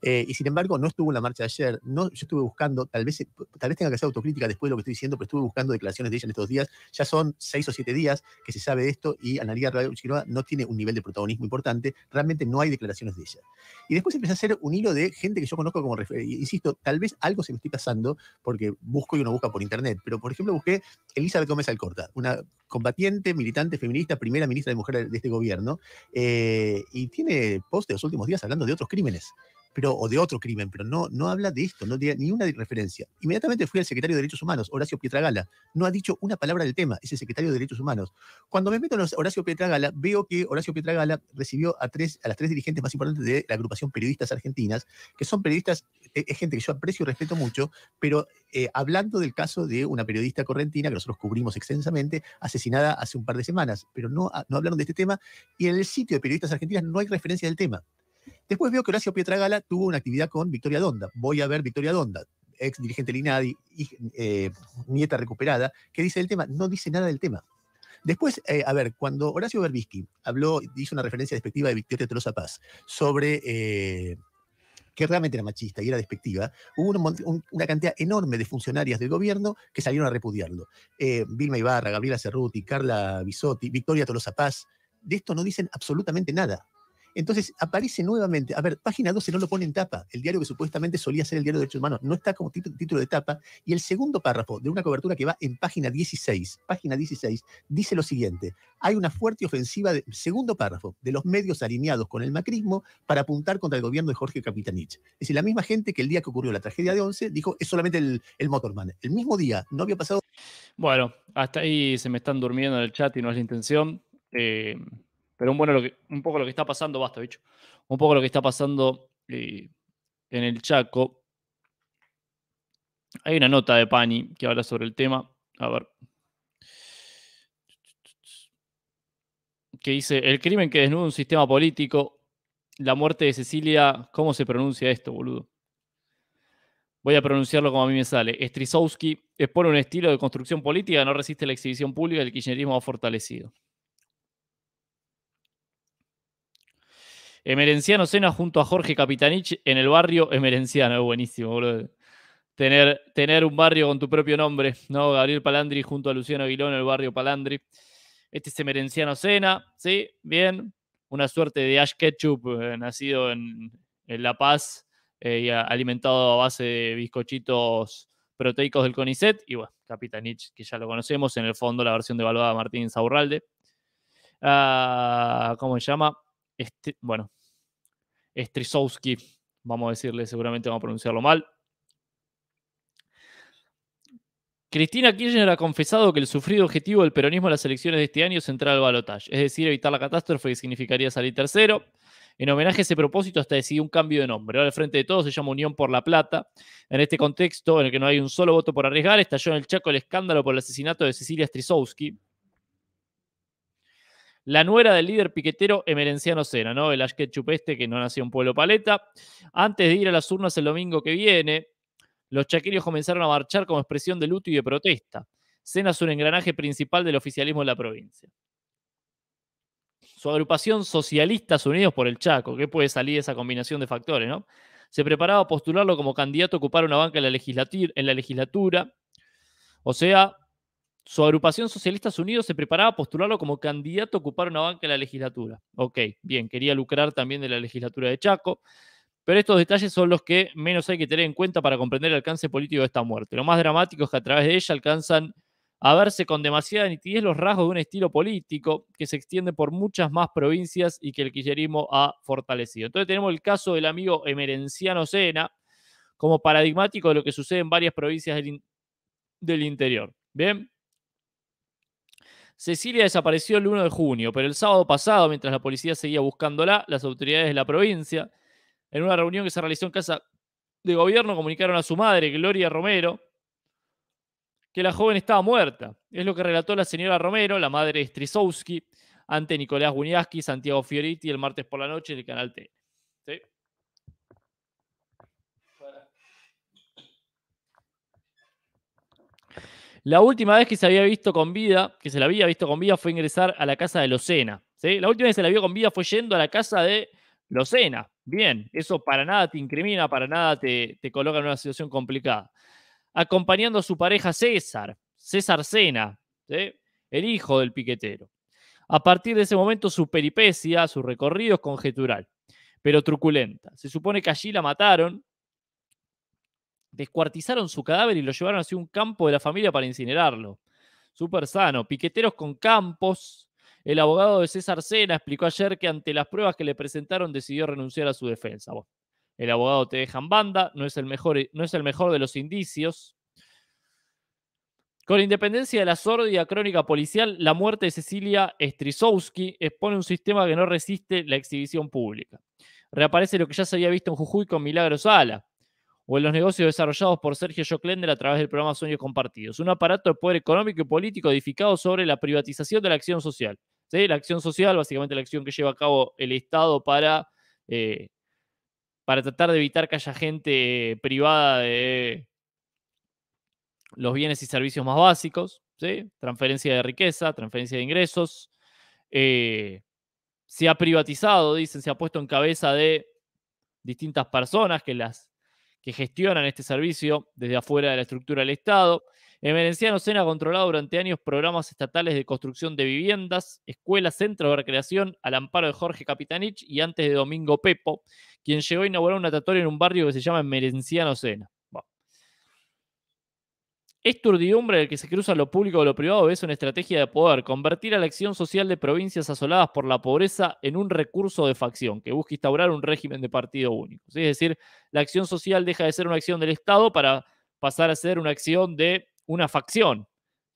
y sin embargo, no estuvo en la marcha de ayer, no, yo estuve buscando, tal vez, tal vez tenga que hacer autocrítica después de lo que estoy diciendo, pero estuve buscando declaraciones de ella en estos días, ya son seis o siete días que se sabe de esto y Analía Rauch Quiroga no tiene un nivel de protagonismo importante, realmente no hay declaraciones de ella. Y después empecé a hacer un hilo de gente que yo conozco como referencia. Insisto, tal vez algo se me estoy pasando porque busco y uno busca por internet. Pero, por ejemplo, busqué Elizabeth Gómez Alcorta, una combatiente, militante feminista, primera ministra de mujer de este gobierno. Eh, y tiene post de los últimos días hablando de otros crímenes pero, o de otro crimen, pero no, no habla de esto, no tiene ni una referencia. Inmediatamente fui al secretario de Derechos Humanos, Horacio Pietragala, no ha dicho una palabra del tema, ese secretario de Derechos Humanos. Cuando me meto en Horacio Pietragala, veo que Horacio Pietragala recibió a, tres, a las tres dirigentes más importantes de la agrupación Periodistas Argentinas, que son periodistas, eh, es gente que yo aprecio y respeto mucho, pero eh, hablando del caso de una periodista correntina que nosotros cubrimos extensamente, asesinada hace un par de semanas, pero no, ah, no hablaron de este tema, y en el sitio de Periodistas Argentinas no hay referencia del tema. Después veo que Horacio Pietragala tuvo una actividad con Victoria Donda. Voy a ver Victoria Donda, ex dirigente Linadi, eh, nieta recuperada, que dice el tema, no dice nada del tema. Después, eh, a ver, cuando Horacio Berbisky habló, hizo una referencia despectiva de Victoria Tolosa Paz sobre eh, que realmente era machista y era despectiva, hubo una cantidad enorme de funcionarias del gobierno que salieron a repudiarlo. Vilma Ibarra, Gabriela Cerruti, Carla Bisotti, Victoria Tolosa Paz, de esto no dicen absolutamente nada. Entonces aparece nuevamente, a ver, página 12 no lo pone en tapa, el diario que supuestamente solía ser el diario de derechos humanos, no está como título de tapa, y el segundo párrafo de una cobertura que va en página 16, página 16, dice lo siguiente, hay una fuerte ofensiva, de, segundo párrafo, de los medios alineados con el macrismo para apuntar contra el gobierno de Jorge Capitanich. Es decir, la misma gente que el día que ocurrió la tragedia de 11 dijo, es solamente el, Motorman, el mismo día, no había pasado... Bueno, hasta ahí se me están durmiendo en el chat y no es intención. Eh, pero un, bueno, un poco lo que está pasando, basta, bicho. Un poco lo que está pasando eh, en el Chaco. Hay una nota de Pani que habla sobre el tema. A ver. Que dice: El crimen que desnuda un sistema político, la muerte de Cecilia. ¿Cómo se pronuncia esto, boludo? voy a pronunciarlo como a mí me sale, Strisowski expone un estilo de construcción política no resiste la exhibición pública el kirchnerismo ha fortalecido. Emerenciano eh, cena junto a Jorge Capitanich en el barrio Emerenciano. Eh, es buenísimo, boludo. Tener, tener un barrio con tu propio nombre, ¿no? Gabriel Palandri junto a Luciano Aguilón en el barrio Palandri. Este es Emerenciano Cena, ¿sí? Bien. Una suerte de Ash Ketchup, eh, nacido en, La Paz y alimentado a base de bizcochitos proteicos del CONICET. Y bueno, Capitanich, que ya lo conocemos, en el fondo la versión de Martín Saurralde. Ah, ¿Cómo se llama? este, bueno, Strisowski, vamos a decirle, seguramente vamos a pronunciarlo mal. Cristina Kirchner ha confesado que el sufrido objetivo del peronismo en las elecciones de este año es entrar al balotaje, es decir, evitar la catástrofe que significaría salir tercero. En homenaje a ese propósito, hasta decidió un cambio de nombre. Ahora, al frente de todos, se llama Unión por la Plata. En este contexto, en el que no hay un solo voto por arriesgar, estalló en el Chaco el escándalo por el asesinato de Cecilia Strisowski, la nuera del líder piquetero emerenciano Sena, ¿no? El ashketchup Chupeste que no nació en Pueblo Paleta. Antes de ir a las urnas el domingo que viene, los chaqueros comenzaron a marchar como expresión de luto y de protesta. Sena es un engranaje principal del oficialismo en la provincia. Su agrupación Socialistas Unidos por el Chaco, que puede salir de esa combinación de factores, ¿no? Se preparaba a postularlo como candidato a ocupar una banca en la legislatura o sea, su agrupación Socialistas Unidos se preparaba a postularlo como candidato a ocupar una banca en la legislatura. Ok, bien, quería lucrar también de la legislatura de Chaco, pero estos detalles son los que menos hay que tener en cuenta para comprender el alcance político de esta muerte. Lo más dramático es que a través de ella alcanzan a verse con demasiada nitidez los rasgos de un estilo político que se extiende por muchas más provincias y que el quillerismo ha fortalecido. Entonces tenemos el caso del amigo emerenciano Sena como paradigmático de lo que sucede en varias provincias del, del interior. Bien, Cecilia desapareció el 1 de junio, pero el sábado pasado, mientras la policía seguía buscándola, las autoridades de la provincia, en una reunión que se realizó en casa de gobierno, comunicaron a su madre, Gloria Romero, que la joven estaba muerta. Es lo que relató la señora Romero, la madre de Strisowski, ante Nicolás Guniaski, Santiago Fioriti el martes por la noche en el canal T. La última vez que se había visto con vida, que se la había visto con vida, fue ingresar a la casa de Locena. La última vez que se la vio con vida fue yendo a la casa de Locena. Bien, eso para nada te incrimina, para nada te, coloca en una situación complicada. Acompañando a su pareja César, César Cena, el hijo del piquetero. A partir de ese momento, su peripecia, su recorrido es conjetural, pero truculenta. Se supone que allí la mataron Descuartizaron su cadáver y lo llevaron hacia un campo de la familia para incinerarlo. Súper sano. Piqueteros con campos. El abogado de César Sena explicó ayer que ante las pruebas que le presentaron decidió renunciar a su defensa. el abogado te deja en banda, no es, el mejor, no es el mejor de los indicios. Con independencia de la sordia crónica policial, la muerte de Cecilia Strisowski expone un sistema que no resiste la exhibición pública. Reaparece lo que ya se había visto en Jujuy con Milagros Sala o en los negocios desarrollados por Sergio Joclender a través del programa Sueños Compartidos. Un aparato de poder económico y político edificado sobre la privatización de la acción social. La acción social, básicamente la acción que lleva a cabo el Estado para, eh, para tratar de evitar que haya gente eh, privada de los bienes y servicios más básicos, ¿sí? transferencia de riqueza, transferencia de ingresos. Eh, se ha privatizado, dicen, se ha puesto en cabeza de distintas personas que las que gestionan este servicio desde afuera de la estructura del Estado. En Merenciano, Sena ha controlado durante años programas estatales de construcción de viviendas, escuelas, centros de recreación, al amparo de Jorge Capitanich y antes de Domingo Pepo, quien llegó a inaugurar una natatorio en un barrio que se llama Merenciano Sena. Es turdidumbre el que se cruza lo público o lo privado es una estrategia de poder, convertir a la acción social de provincias asoladas por la pobreza en un recurso de facción que busca instaurar un régimen de partido único. Es decir, la acción social deja de ser una acción del Estado para pasar a ser una acción de una facción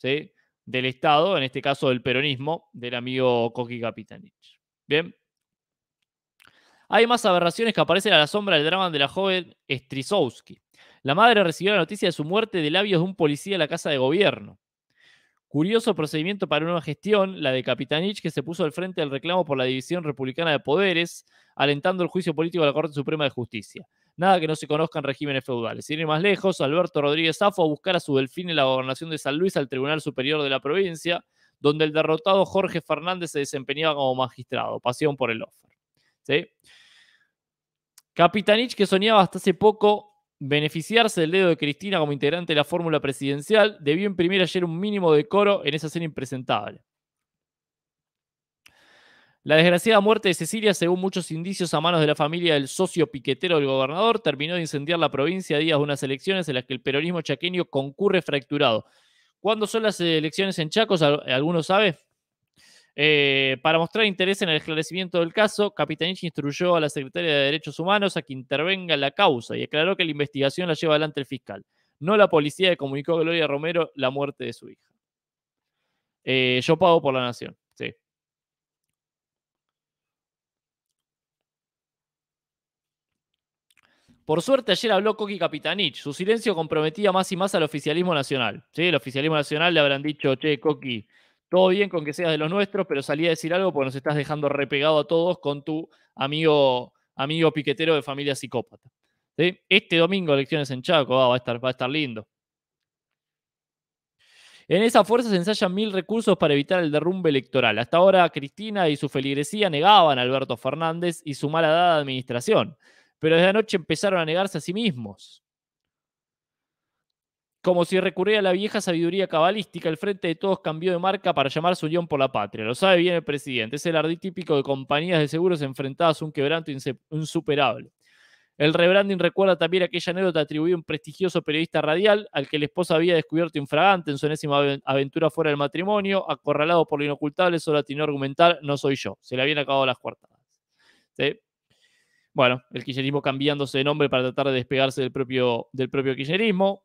del Estado, en este caso del peronismo, del amigo Koki Kapitanich. Bien. Hay más aberraciones que aparecen a la sombra del drama de la joven Strisowski. La madre recibió la noticia de su muerte de labios de un policía de la Casa de Gobierno. Curioso procedimiento para una nueva gestión, la de Capitanich, que se puso al frente del reclamo por la División Republicana de Poderes, alentando el juicio político de la Corte Suprema de Justicia. Nada que no se conozcan regímenes feudales. Sin ir más lejos, Alberto Rodríguez Zafo a buscar a su delfín en la gobernación de San Luis al Tribunal Superior de la provincia, donde el derrotado Jorge Fernández se desempeñaba como magistrado. Pasión por el offer. Capitanich, que soñaba hasta hace poco beneficiarse del dedo de Cristina como integrante de la fórmula presidencial, debió imprimir ayer un mínimo de decoro en esa escena impresentable. La desgraciada muerte de Cecilia, según muchos indicios a manos de la familia del socio piquetero del gobernador, terminó de incendiar la provincia a días de unas elecciones en las que el peronismo chaqueño concurre fracturado. ¿Cuándo son las elecciones en Chacos? ¿Alguno sabe? Eh, para mostrar interés en el esclarecimiento del caso, Capitanich instruyó a la Secretaria de Derechos Humanos a que intervenga en la causa y aclaró que la investigación la lleva adelante el fiscal, no la policía que comunicó a Gloria Romero la muerte de su hija. Eh, yo pago por la nación, sí. Por suerte, ayer habló Coqui Capitanich. Su silencio comprometía más y más al oficialismo nacional. ¿Sí? El oficialismo nacional le habrán dicho, che, Coqui, todo bien con que seas de los nuestros, pero salí a decir algo porque nos estás dejando repegado a todos con tu amigo, amigo piquetero de familia psicópata. Este domingo elecciones en Chaco, va, a estar, va a estar lindo. En esa fuerza se ensayan mil recursos para evitar el derrumbe electoral. Hasta ahora Cristina y su feligresía negaban a Alberto Fernández y su mala dada administración, pero desde anoche empezaron a negarse a sí mismos. Como si recurría a la vieja sabiduría cabalística, el Frente de Todos cambió de marca para llamar su unión por la patria. Lo sabe bien el presidente. Es el ardid típico de compañías de seguros enfrentadas a un quebranto insuperable. El rebranding recuerda también aquella anécdota atribuida a un prestigioso periodista radial al que la esposa había descubierto infragante en su enésima aventura fuera del matrimonio, acorralado por lo inocultable, solo atinó a no soy yo. Se le habían acabado las cuartadas. Bueno, el kirchnerismo cambiándose de nombre para tratar de despegarse del propio, del propio kirchnerismo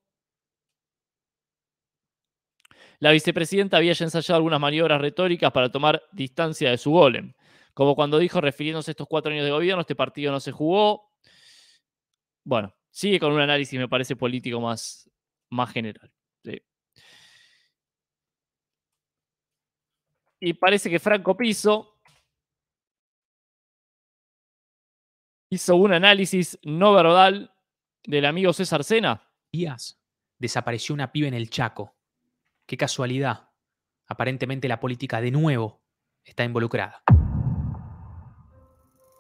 la vicepresidenta había ya ensayado algunas maniobras retóricas para tomar distancia de su golem. Como cuando dijo, refiriéndose a estos cuatro años de gobierno, este partido no se jugó. Bueno, sigue con un análisis, me parece, político más, más general. Y parece que Franco Piso hizo un análisis no verbal del amigo César Sena. Días, desapareció una piba en el Chaco. Qué casualidad. Aparentemente la política de nuevo está involucrada.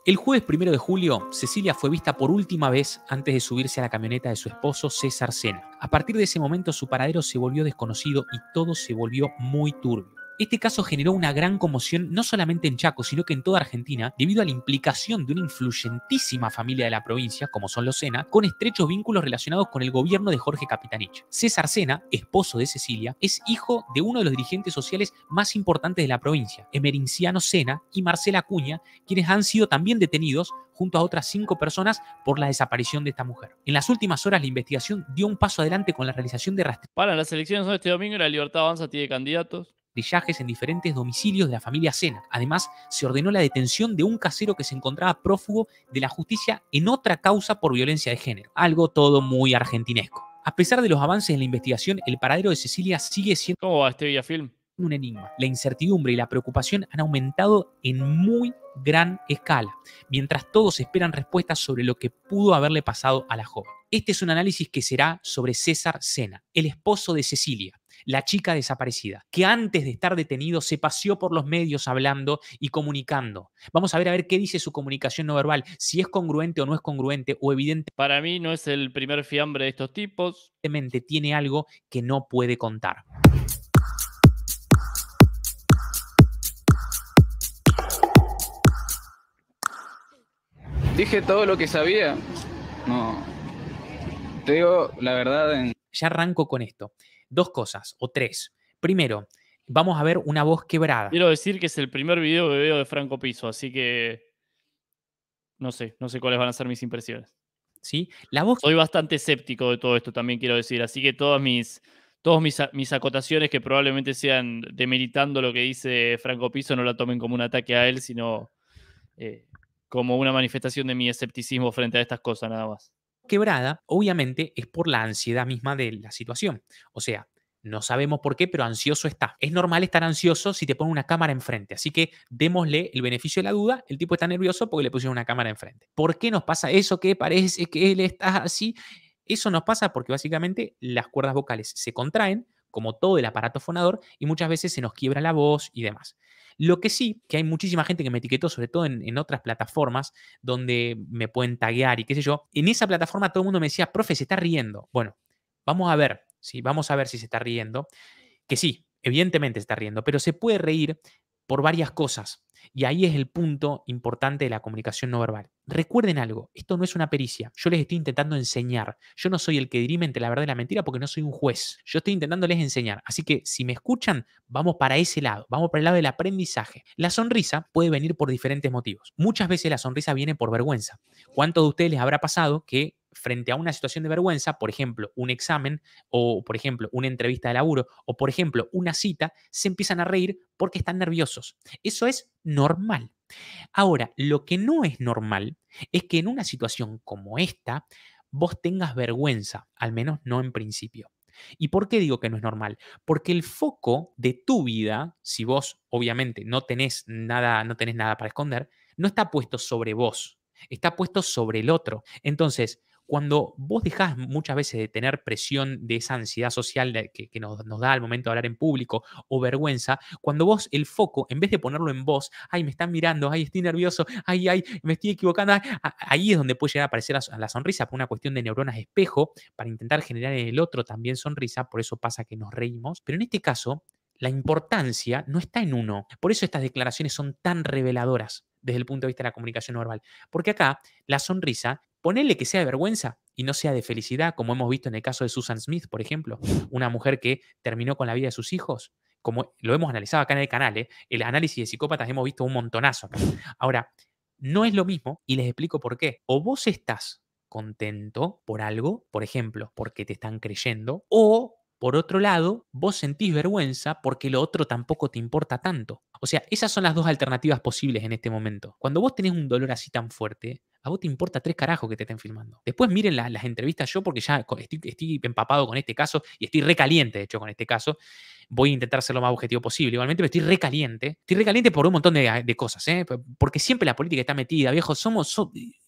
El jueves primero de julio, Cecilia fue vista por última vez antes de subirse a la camioneta de su esposo César Sena. A partir de ese momento, su paradero se volvió desconocido y todo se volvió muy turbio. Este caso generó una gran conmoción no solamente en Chaco, sino que en toda Argentina, debido a la implicación de una influyentísima familia de la provincia, como son los Sena, con estrechos vínculos relacionados con el gobierno de Jorge Capitanich. César Sena, esposo de Cecilia, es hijo de uno de los dirigentes sociales más importantes de la provincia, Emerinciano Sena y Marcela Cuña, quienes han sido también detenidos junto a otras cinco personas por la desaparición de esta mujer. En las últimas horas, la investigación dio un paso adelante con la realización de rastreos. Para las elecciones de este domingo, la Libertad Avanza tiene candidatos en diferentes domicilios de la familia Sena. Además, se ordenó la detención de un casero que se encontraba prófugo de la justicia en otra causa por violencia de género. Algo todo muy argentinesco. A pesar de los avances en la investigación, el paradero de Cecilia sigue siendo... Este un enigma. La incertidumbre y la preocupación han aumentado en muy gran escala, mientras todos esperan respuestas sobre lo que pudo haberle pasado a la joven. Este es un análisis que será sobre César Sena, el esposo de Cecilia, la chica desaparecida, que antes de estar detenido se paseó por los medios hablando y comunicando. Vamos a ver a ver qué dice su comunicación no verbal, si es congruente o no es congruente o evidente. Para mí no es el primer fiambre de estos tipos. tiene algo que no puede contar. Dije todo lo que sabía. No. Te digo la verdad. En... Ya arranco con esto. Dos cosas, o tres. Primero, vamos a ver una voz quebrada. Quiero decir que es el primer video que veo de Franco Piso, así que no sé, no sé cuáles van a ser mis impresiones. ¿Sí? La voz... Soy bastante escéptico de todo esto, también quiero decir, así que todas mis, todas mis, mis acotaciones que probablemente sean demeritando lo que dice Franco Piso, no la tomen como un ataque a él, sino eh, como una manifestación de mi escepticismo frente a estas cosas nada más quebrada, obviamente, es por la ansiedad misma de la situación. O sea, no sabemos por qué, pero ansioso está. Es normal estar ansioso si te pone una cámara enfrente. Así que démosle el beneficio de la duda. El tipo está nervioso porque le pusieron una cámara enfrente. ¿Por qué nos pasa eso? Que parece que él está así? Eso nos pasa porque básicamente las cuerdas vocales se contraen, como todo el aparato fonador, y muchas veces se nos quiebra la voz y demás. Lo que sí, que hay muchísima gente que me etiquetó, sobre todo en, otras plataformas donde me pueden taguear y qué sé yo. En esa plataforma todo el mundo me decía, profe, se está riendo. Bueno, vamos a ver, ¿sí? vamos a ver si se está riendo. Que sí, evidentemente se está riendo, pero se puede reír por varias cosas. Y ahí es el punto importante de la comunicación no verbal. Recuerden algo, esto no es una pericia, yo les estoy intentando enseñar. Yo no soy el que dirime entre la verdad y la mentira porque no soy un juez. Yo estoy intentándoles enseñar. Así que si me escuchan, vamos para ese lado, vamos para el lado del aprendizaje. La sonrisa puede venir por diferentes motivos. Muchas veces la sonrisa viene por vergüenza. ¿Cuántos de ustedes les habrá pasado que frente a una situación de vergüenza, por ejemplo, un examen o, por ejemplo, una entrevista de laburo o, por ejemplo, una cita, se empiezan a reír porque están nerviosos. Eso es normal. Ahora, lo que no es normal es que en una situación como esta vos tengas vergüenza, al menos no en principio. ¿Y por qué digo que no es normal? Porque el foco de tu vida, si vos obviamente no tenés nada, no tenés nada para esconder, no está puesto sobre vos, está puesto sobre el otro. Entonces, cuando vos dejás muchas veces de tener presión de esa ansiedad social que, nos, da al momento de hablar en público o vergüenza, cuando vos el foco, en vez de ponerlo en vos, ay, me están mirando, ay, estoy nervioso, ay, ay, me estoy equivocando, ahí es donde puede llegar a aparecer la, sonrisa por una cuestión de neuronas espejo para intentar generar en el otro también sonrisa, por eso pasa que nos reímos, pero en este caso... La importancia no está en uno. Por eso estas declaraciones son tan reveladoras desde el punto de vista de la comunicación verbal. Porque acá la sonrisa Ponele que sea de vergüenza y no sea de felicidad, como hemos visto en el caso de Susan Smith, por ejemplo, una mujer que terminó con la vida de sus hijos. Como lo hemos analizado acá en el canal, ¿eh? el análisis de psicópatas hemos visto un montonazo Ahora, no es lo mismo y les explico por qué. O vos estás contento por algo, por ejemplo, porque te están creyendo, o por otro lado, vos sentís vergüenza porque lo otro tampoco te importa tanto. O sea, esas son las dos alternativas posibles en este momento. Cuando vos tenés un dolor así tan fuerte, a vos te importa tres carajos que te estén filmando. Después miren las entrevistas yo porque ya estoy, empapado con este caso y estoy recaliente, de hecho, con este caso. Voy a intentar ser lo más objetivo posible. Igualmente, pero estoy recaliente. Estoy recaliente por un montón de, cosas, ¿eh? Porque siempre la política está metida, viejo. Somos...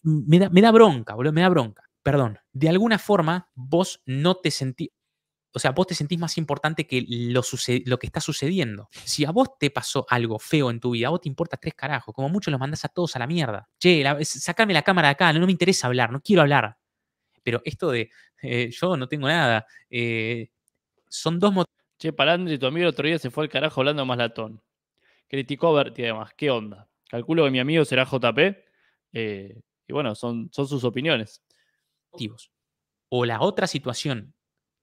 me, da, me da bronca, boludo, me da bronca. Perdón. De alguna forma, vos no te sentís o sea, vos te sentís más importante que lo, lo, que está sucediendo. Si a vos te pasó algo feo en tu vida, a vos te importa tres carajos. Como mucho los mandás a todos a la mierda. Che, sacame la cámara de acá, no, me interesa hablar, no quiero hablar. Pero esto de eh, yo no tengo nada, eh, son dos motivos. Che, y tu amigo el otro día se fue al carajo hablando más latón. Criticó a Berti además, ¿qué onda? Calculo que mi amigo será JP. Eh, y bueno, son, son sus opiniones. O la otra situación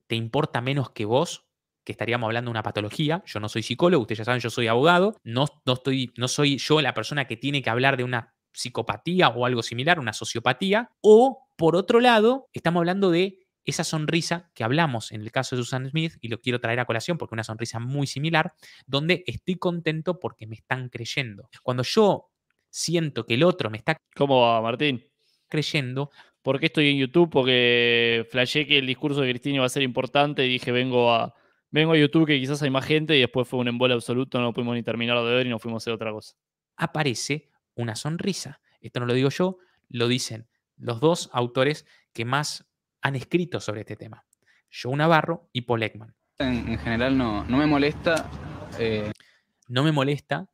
te importa menos que vos, que estaríamos hablando de una patología, yo no soy psicólogo, ustedes ya saben, yo soy abogado, no, no, estoy, no soy yo la persona que tiene que hablar de una psicopatía o algo similar, una sociopatía, o por otro lado, estamos hablando de esa sonrisa que hablamos en el caso de Susan Smith, y lo quiero traer a colación porque una sonrisa muy similar, donde estoy contento porque me están creyendo. Cuando yo siento que el otro me está... ¿Cómo va, Martín? Creyendo, ¿Por qué estoy en YouTube? Porque flashé que el discurso de Cristina va a ser importante y dije, vengo a, vengo a YouTube que quizás hay más gente y después fue un embole absoluto, no lo pudimos ni terminar de ver y nos fuimos a hacer otra cosa. Aparece una sonrisa. Esto no lo digo yo, lo dicen los dos autores que más han escrito sobre este tema, Joe Navarro y Paul Ekman. En, general no, no me molesta. Eh, no me molesta,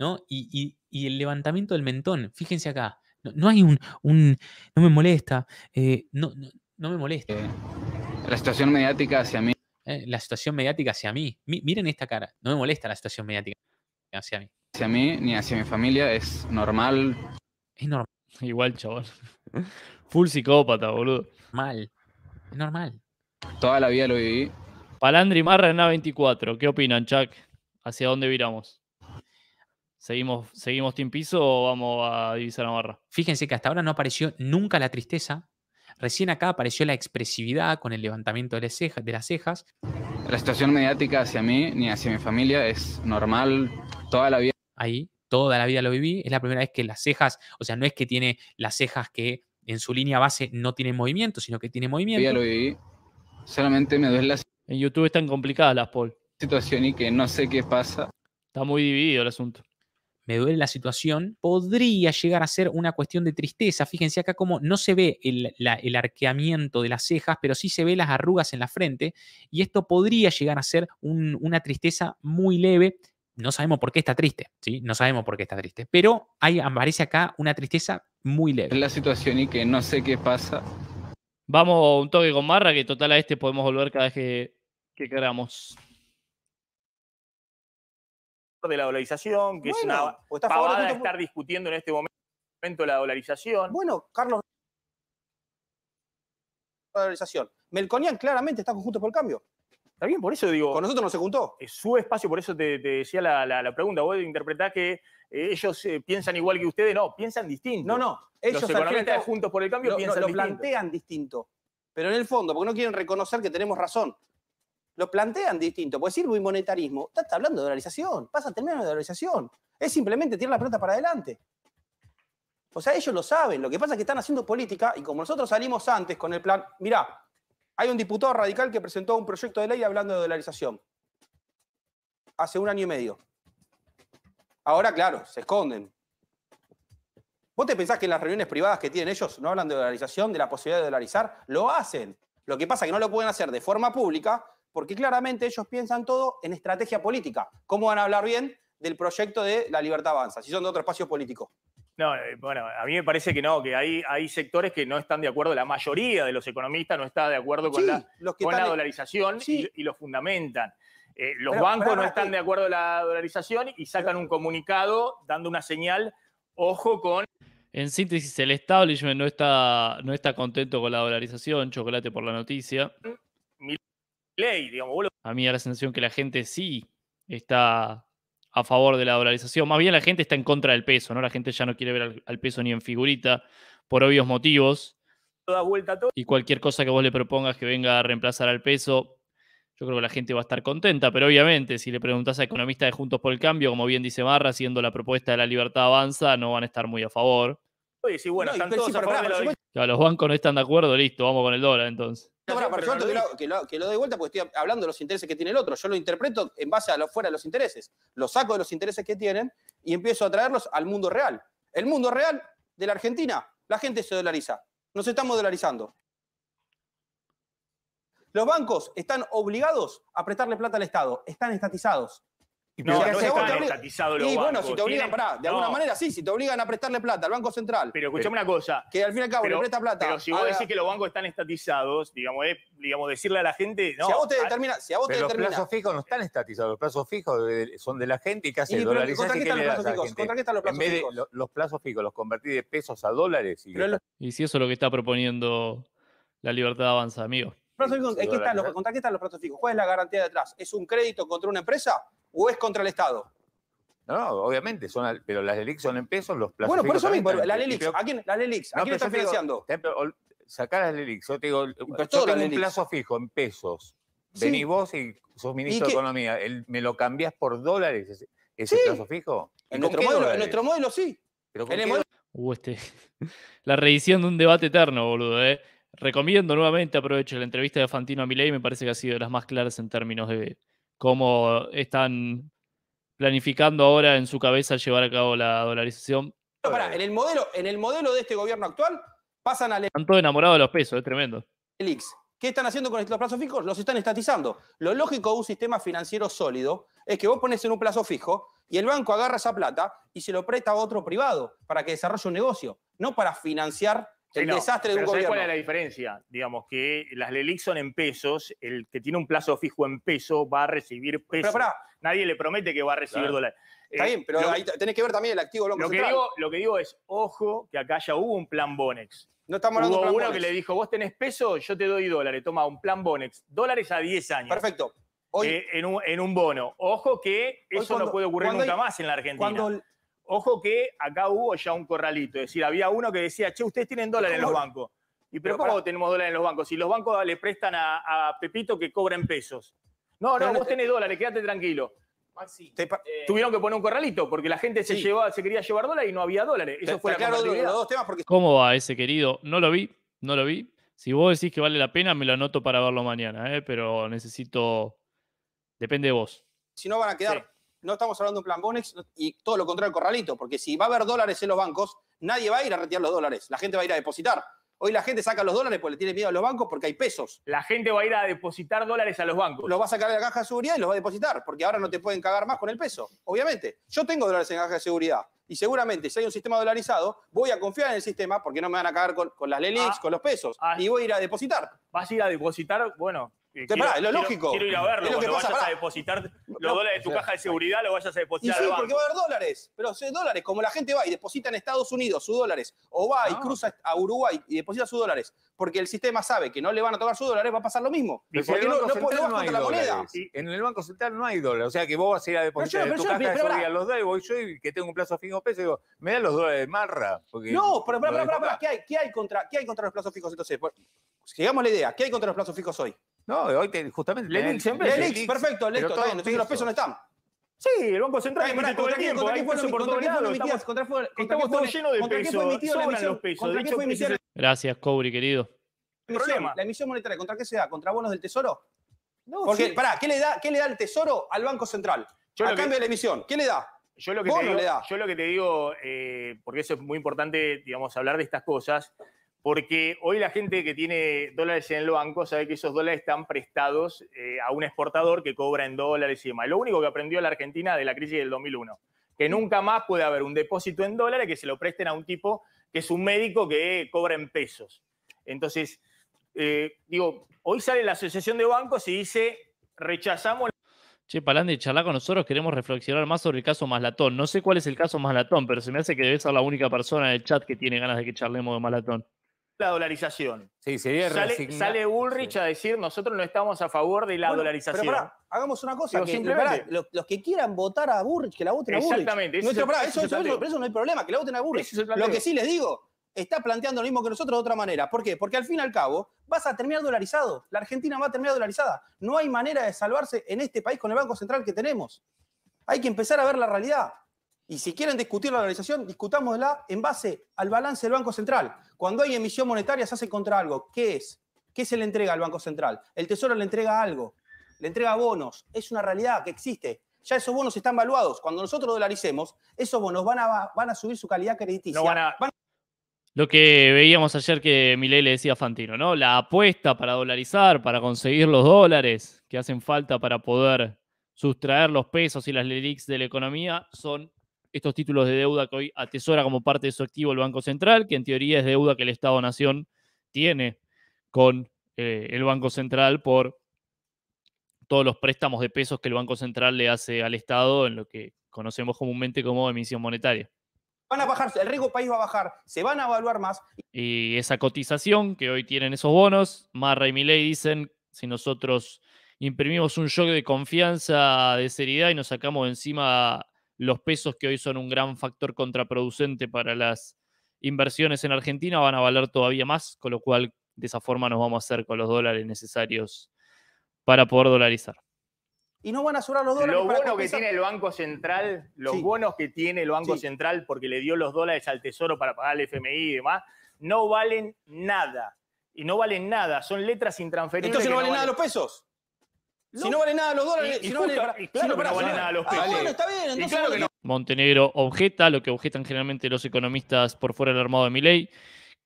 ¿no? y el levantamiento del mentón, fíjense acá, no, hay un, No me molesta. Eh, no, no, me molesta. Eh, la situación mediática hacia mí. Eh, la situación mediática hacia mí. miren esta cara. No me molesta la situación mediática hacia mí. Hacia mí ni hacia mi familia es normal. Es normal. Igual, chaval. Full psicópata, boludo. Mal. Es normal. Toda la vida lo viví. Palandri Marra en A24. ¿Qué opinan, Chuck? ¿Hacia dónde viramos? ¿Seguimos, seguimos Team Piso o vamos a divisar la barra? Fíjense que hasta ahora no apareció nunca la tristeza. Recién acá apareció la expresividad con el levantamiento de las, cejas. La situación mediática hacia mí ni hacia mi familia es normal toda la vida. Ahí, toda la vida lo viví. Es la primera vez que las cejas, o sea, no es que tiene las cejas que en su línea base no tienen movimiento, sino que tiene movimiento. Ya lo viví. Solamente me duele En YouTube están complicadas las Paul. Situación y que no sé qué pasa. Está muy dividido el asunto me duele la situación, podría llegar a ser una cuestión de tristeza. Fíjense acá cómo no se ve el, arqueamiento de las cejas, pero sí se ve las arrugas en la frente y esto podría llegar a ser una tristeza muy leve. No sabemos por qué está triste, ¿sí? No sabemos por qué está triste, pero hay, aparece acá una tristeza muy leve. La situación y que no sé qué pasa. Vamos un toque con Marra, que total a este podemos volver cada vez que, que queramos de la dolarización, que es una está de estar discutiendo en este momento la dolarización. Bueno, Carlos. dolarización. Melconian claramente está conjunto por el cambio. Está bien, por eso digo. Con nosotros no se juntó. Es su espacio, por eso te, decía la, la, pregunta. Vos interpretás que eh, ellos eh, piensan igual que ustedes. No, piensan distinto. No, no. Ellos Los juntos por el cambio lo, lo plantean distinto. Pero en el fondo, porque no quieren reconocer que tenemos razón lo plantean distinto. Porque sirve monetarismo, Está hablando de dolarización, pasa a terminar de dolarización. Es simplemente tirar la plata para adelante. O sea, ellos lo saben. Lo que pasa es que están haciendo política y como nosotros salimos antes con el plan, mirá, hay un diputado radical que presentó un proyecto de ley hablando de dolarización. Hace un año y medio. Ahora, claro, se esconden. ¿Vos te pensás que en las reuniones privadas que tienen ellos no hablan de dolarización, de la posibilidad de dolarizar? Lo hacen. Lo que pasa es que no lo pueden hacer de forma pública porque claramente ellos piensan todo en estrategia política. ¿Cómo van a hablar bien del proyecto de la libertad avanza, si son de otro espacio político? No, eh, bueno, a mí me parece que no, que hay, hay sectores que no están de acuerdo, la mayoría de los economistas no está de acuerdo con, la, dolarización y, lo fundamentan. Eh, los bancos no están de acuerdo con la dolarización y sacan un comunicado dando una señal, ojo con... En síntesis, el establishment no está, no está contento con la dolarización, chocolate por la noticia. A mí da la sensación que la gente sí está a favor de la dolarización. Más bien la gente está en contra del peso, ¿no? La gente ya no quiere ver al, peso ni en figurita por obvios motivos. Y cualquier cosa que vos le propongas que venga a reemplazar al peso, yo creo que la gente va a estar contenta, pero obviamente si le preguntás a Economista de Juntos por el Cambio, como bien dice Marra, siendo la propuesta de la libertad avanza, no van a estar muy a favor. Oye, sí, bueno, están todos a favor de la... los bancos no están de acuerdo, listo, vamos con el dólar entonces que, lo, que, lo, vuelta porque estoy hablando de los intereses que tiene el otro. Yo lo interpreto en base a lo fuera de los intereses. Lo saco de los intereses que tienen y empiezo a traerlos al mundo real. El mundo real de la Argentina, la gente se dolariza. Nos estamos dolarizando. Los bancos están obligados a prestarle plata al Estado. Están estatizados. Y no, no están estatizados los Y bueno, si te obligan, pará, de alguna manera sí, si te obligan a prestarle plata al Banco Central. Pero escuchame una cosa. Que al fin y al cabo no le presta plata. Pero si vos decís que los bancos están estatizados, digamos, es digamos decirle a la gente. No, si a vos te determina. Si a vos te determina, los plazos fijos no están estatizados, los plazos fijos son de la gente y casi ¿Y ¿Contra qué están los plazos fijos? ¿Contra qué están los plazos fijos? los plazos fijos, los convertí de pesos a dólares. Y, si eso es lo que está proponiendo la libertad de avanza, amigo. ¿eh? ¿Contra qué están los plazos fijos? ¿Cuál es la garantía detrás? ¿Es un crédito contra una empresa? o es contra el Estado? No, no, obviamente, son pero las LELIX son en pesos, los plazos. Bueno, por eso mismo, las LELIX, ¿a quién, las LELIX, ¿a quién están financiando? Sacar las LELIX, yo te digo, pues yo tengo un plazo fijo en pesos. vení vos y sos ministro de Economía, ¿me lo cambiás por dólares ese, un plazo fijo? En nuestro, modelo, en nuestro, modelo, sí. ¿Pero uh, este, la reedición de un debate eterno, boludo, ¿eh? Recomiendo nuevamente, aprovecho la entrevista de Fantino a Milei, me parece que ha sido de las más claras en términos de, cómo están planificando ahora en su cabeza llevar a cabo la dolarización. Pero en el modelo, en el modelo de este gobierno actual, pasan a Están todos enamorados de los pesos, es tremendo. Elix, ¿qué están haciendo con estos plazos fijos? Los están estatizando. Lo lógico de un sistema financiero sólido es que vos pones en un plazo fijo y el banco agarra esa plata y se lo presta a otro privado para que desarrolle un negocio, no para financiar el desastre de un gobierno. ¿Cuál es la diferencia? Digamos que las LELIC son en pesos, el que tiene un plazo fijo en peso va a recibir pesos. Nadie le promete que va a recibir dólares. Está eh, bien, pero ahí tenés que ver también el activo lo que digo, Lo que digo es, ojo, que acá ya hubo un plan Bonex. No estamos hablando hubo de uno que le dijo, vos tenés pesos, yo te doy dólares. Toma, un plan Bonex. Dólares a 10 años. Perfecto. Eh, en, un, bono. Ojo que eso no puede ocurrir nunca más en la Argentina. Cuando Ojo que acá hubo ya un corralito, es decir, había uno que decía, che, ustedes tienen dólares en los bancos. ¿Y pero, cómo tenemos dólares en los bancos? Si los bancos le prestan a, Pepito que cobran pesos. No, no, vos tenés eh, dólares, quédate tranquilo. Eh, Tuvieron que poner un corralito porque la gente se, quería llevar dólares y no había dólares. Eso fue claro, dos temas ¿Cómo va ese querido? No lo vi, no lo vi. Si vos decís que vale la pena, me lo anoto para verlo mañana, ¿eh? pero necesito. Depende de vos. Si no, van a quedar no estamos hablando de un plan Bonex y todo lo contrario Corralito, porque si va a haber dólares en los bancos, nadie va a ir a retirar los dólares, la gente va a ir a depositar. Hoy la gente saca los dólares porque le tiene miedo a los bancos porque hay pesos. La gente va a ir a depositar dólares a los bancos. Los va a sacar de la caja de seguridad y los va a depositar, porque ahora no te pueden cagar más con el peso, obviamente. Yo tengo dólares en la caja de seguridad y seguramente si hay un sistema dolarizado, voy a confiar en el sistema porque no me van a cagar con, las Lelix, ah, con los pesos, ah. y voy a ir a depositar. Vas a ir a depositar, bueno, eh, quiero, lo lógico. ir a verlo. Es lo que vayas a depositar los dólares de tu caja de seguridad, lo vayas a depositar. al banco. porque va a haber dólares. Pero dólares, como la gente va y deposita en Estados Unidos sus dólares, o va y ah. cruza a Uruguay y deposita sus dólares, porque el sistema sabe que no le van a tocar sus dólares, va a pasar lo mismo. porque no, no, vas la moneda. en el Banco Central no hay dólares. O sea que vos vas a ir a depositar en tu caja de seguridad los dólares. Voy yo y que tengo un plazo fijo peso, digo, me dan los dólares de marra. no, pero ¿Qué hay contra los plazos fijos entonces? Pues, a la idea. ¿Qué hay contra los plazos fijos hoy? No, hoy te, justamente. Lenix perfecto, listo. los pesos no están. Sí, el Banco Central tiempo. Contra, contra, fue emitido? Estamos todos llenos de pesos. emitido la emisión, Gracias, Cobri, querido. La emisión monetaria, ¿contra qué se da? ¿Contra bonos del Tesoro? No, sí. pará, ¿qué le, da, ¿qué le da el Tesoro al Banco Central? Yo a cambio de la emisión, ¿qué le da? Yo lo que te digo, Yo lo que te digo eh, porque eso es muy importante, digamos, hablar de estas cosas, porque hoy la gente que tiene dólares en el banco sabe que esos dólares están prestados eh, a un exportador que cobra en dólares y demás. Lo único que aprendió la Argentina de la crisis del 2001, que nunca más puede haber un depósito en dólares que se lo presten a un tipo que es un médico que cobra en pesos. Entonces, eh, digo, hoy sale la Asociación de Bancos y dice, rechazamos... Che, de charla con nosotros, queremos reflexionar más sobre el caso Maslatón. No sé cuál es el caso Maslatón, pero se me hace que debe ser la única persona en el chat que tiene ganas de que charlemos de Maslatón la dolarización. Sí, sería Sale, sale Ulrich a decir, nosotros no estamos a favor de la dolarización. hagamos una cosa, los, que quieran votar a Bullrich, que la voten a Bullrich. Exactamente. eso, eso, no hay problema, que la voten a Bullrich. lo que sí les digo, está planteando lo mismo que nosotros de otra manera. ¿Por qué? Porque al fin y al cabo vas a terminar dolarizado. La Argentina va a terminar dolarizada. No hay manera de salvarse en este país con el Banco Central que tenemos. Hay que empezar a ver la realidad. Y si quieren discutir la organización, discutámosla en base al balance del Banco Central. Cuando hay emisión monetaria se hace contra algo. ¿Qué es? ¿Qué se le entrega al Banco Central? El Tesoro le entrega algo, le entrega bonos. Es una realidad que existe. Ya esos bonos están valuados. Cuando nosotros dolaricemos, esos bonos van a, van a subir su calidad crediticia. Lo que veíamos ayer que Milei le decía a Fantino, ¿no? La apuesta para dolarizar, para conseguir los dólares que hacen falta para poder sustraer los pesos y las lirics de la economía son estos títulos de deuda que hoy atesora como parte de su activo el Banco Central, que en teoría es deuda que el Estado-Nación tiene con eh, el Banco Central por todos los préstamos de pesos que el Banco Central le hace al Estado en lo que conocemos comúnmente como emisión monetaria. Van a bajarse, el riesgo país va a bajar, se van a evaluar más. Y esa cotización que hoy tienen esos bonos, Marra y Milei dicen, si nosotros imprimimos un shock de confianza, de seriedad y nos sacamos encima los pesos que hoy son un gran factor contraproducente para las inversiones en Argentina van a valer todavía más, con lo cual de esa forma nos vamos a hacer con los dólares necesarios para poder dolarizar. Y no van a sobrar los dólares. Los bonos que tiene el Banco Central, los bonos que tiene el Banco Central porque le dio los dólares al Tesoro para pagar el FMI y demás, no valen nada. Y no valen nada, son letras intransferibles. Entonces no valen nada los pesos. Si no vale nada los dólares, si, no vale, claro, si no vale, nada los ah, pesos. Ah, está bien, Montenegro objeta, lo que objetan generalmente los economistas por fuera del armado de mi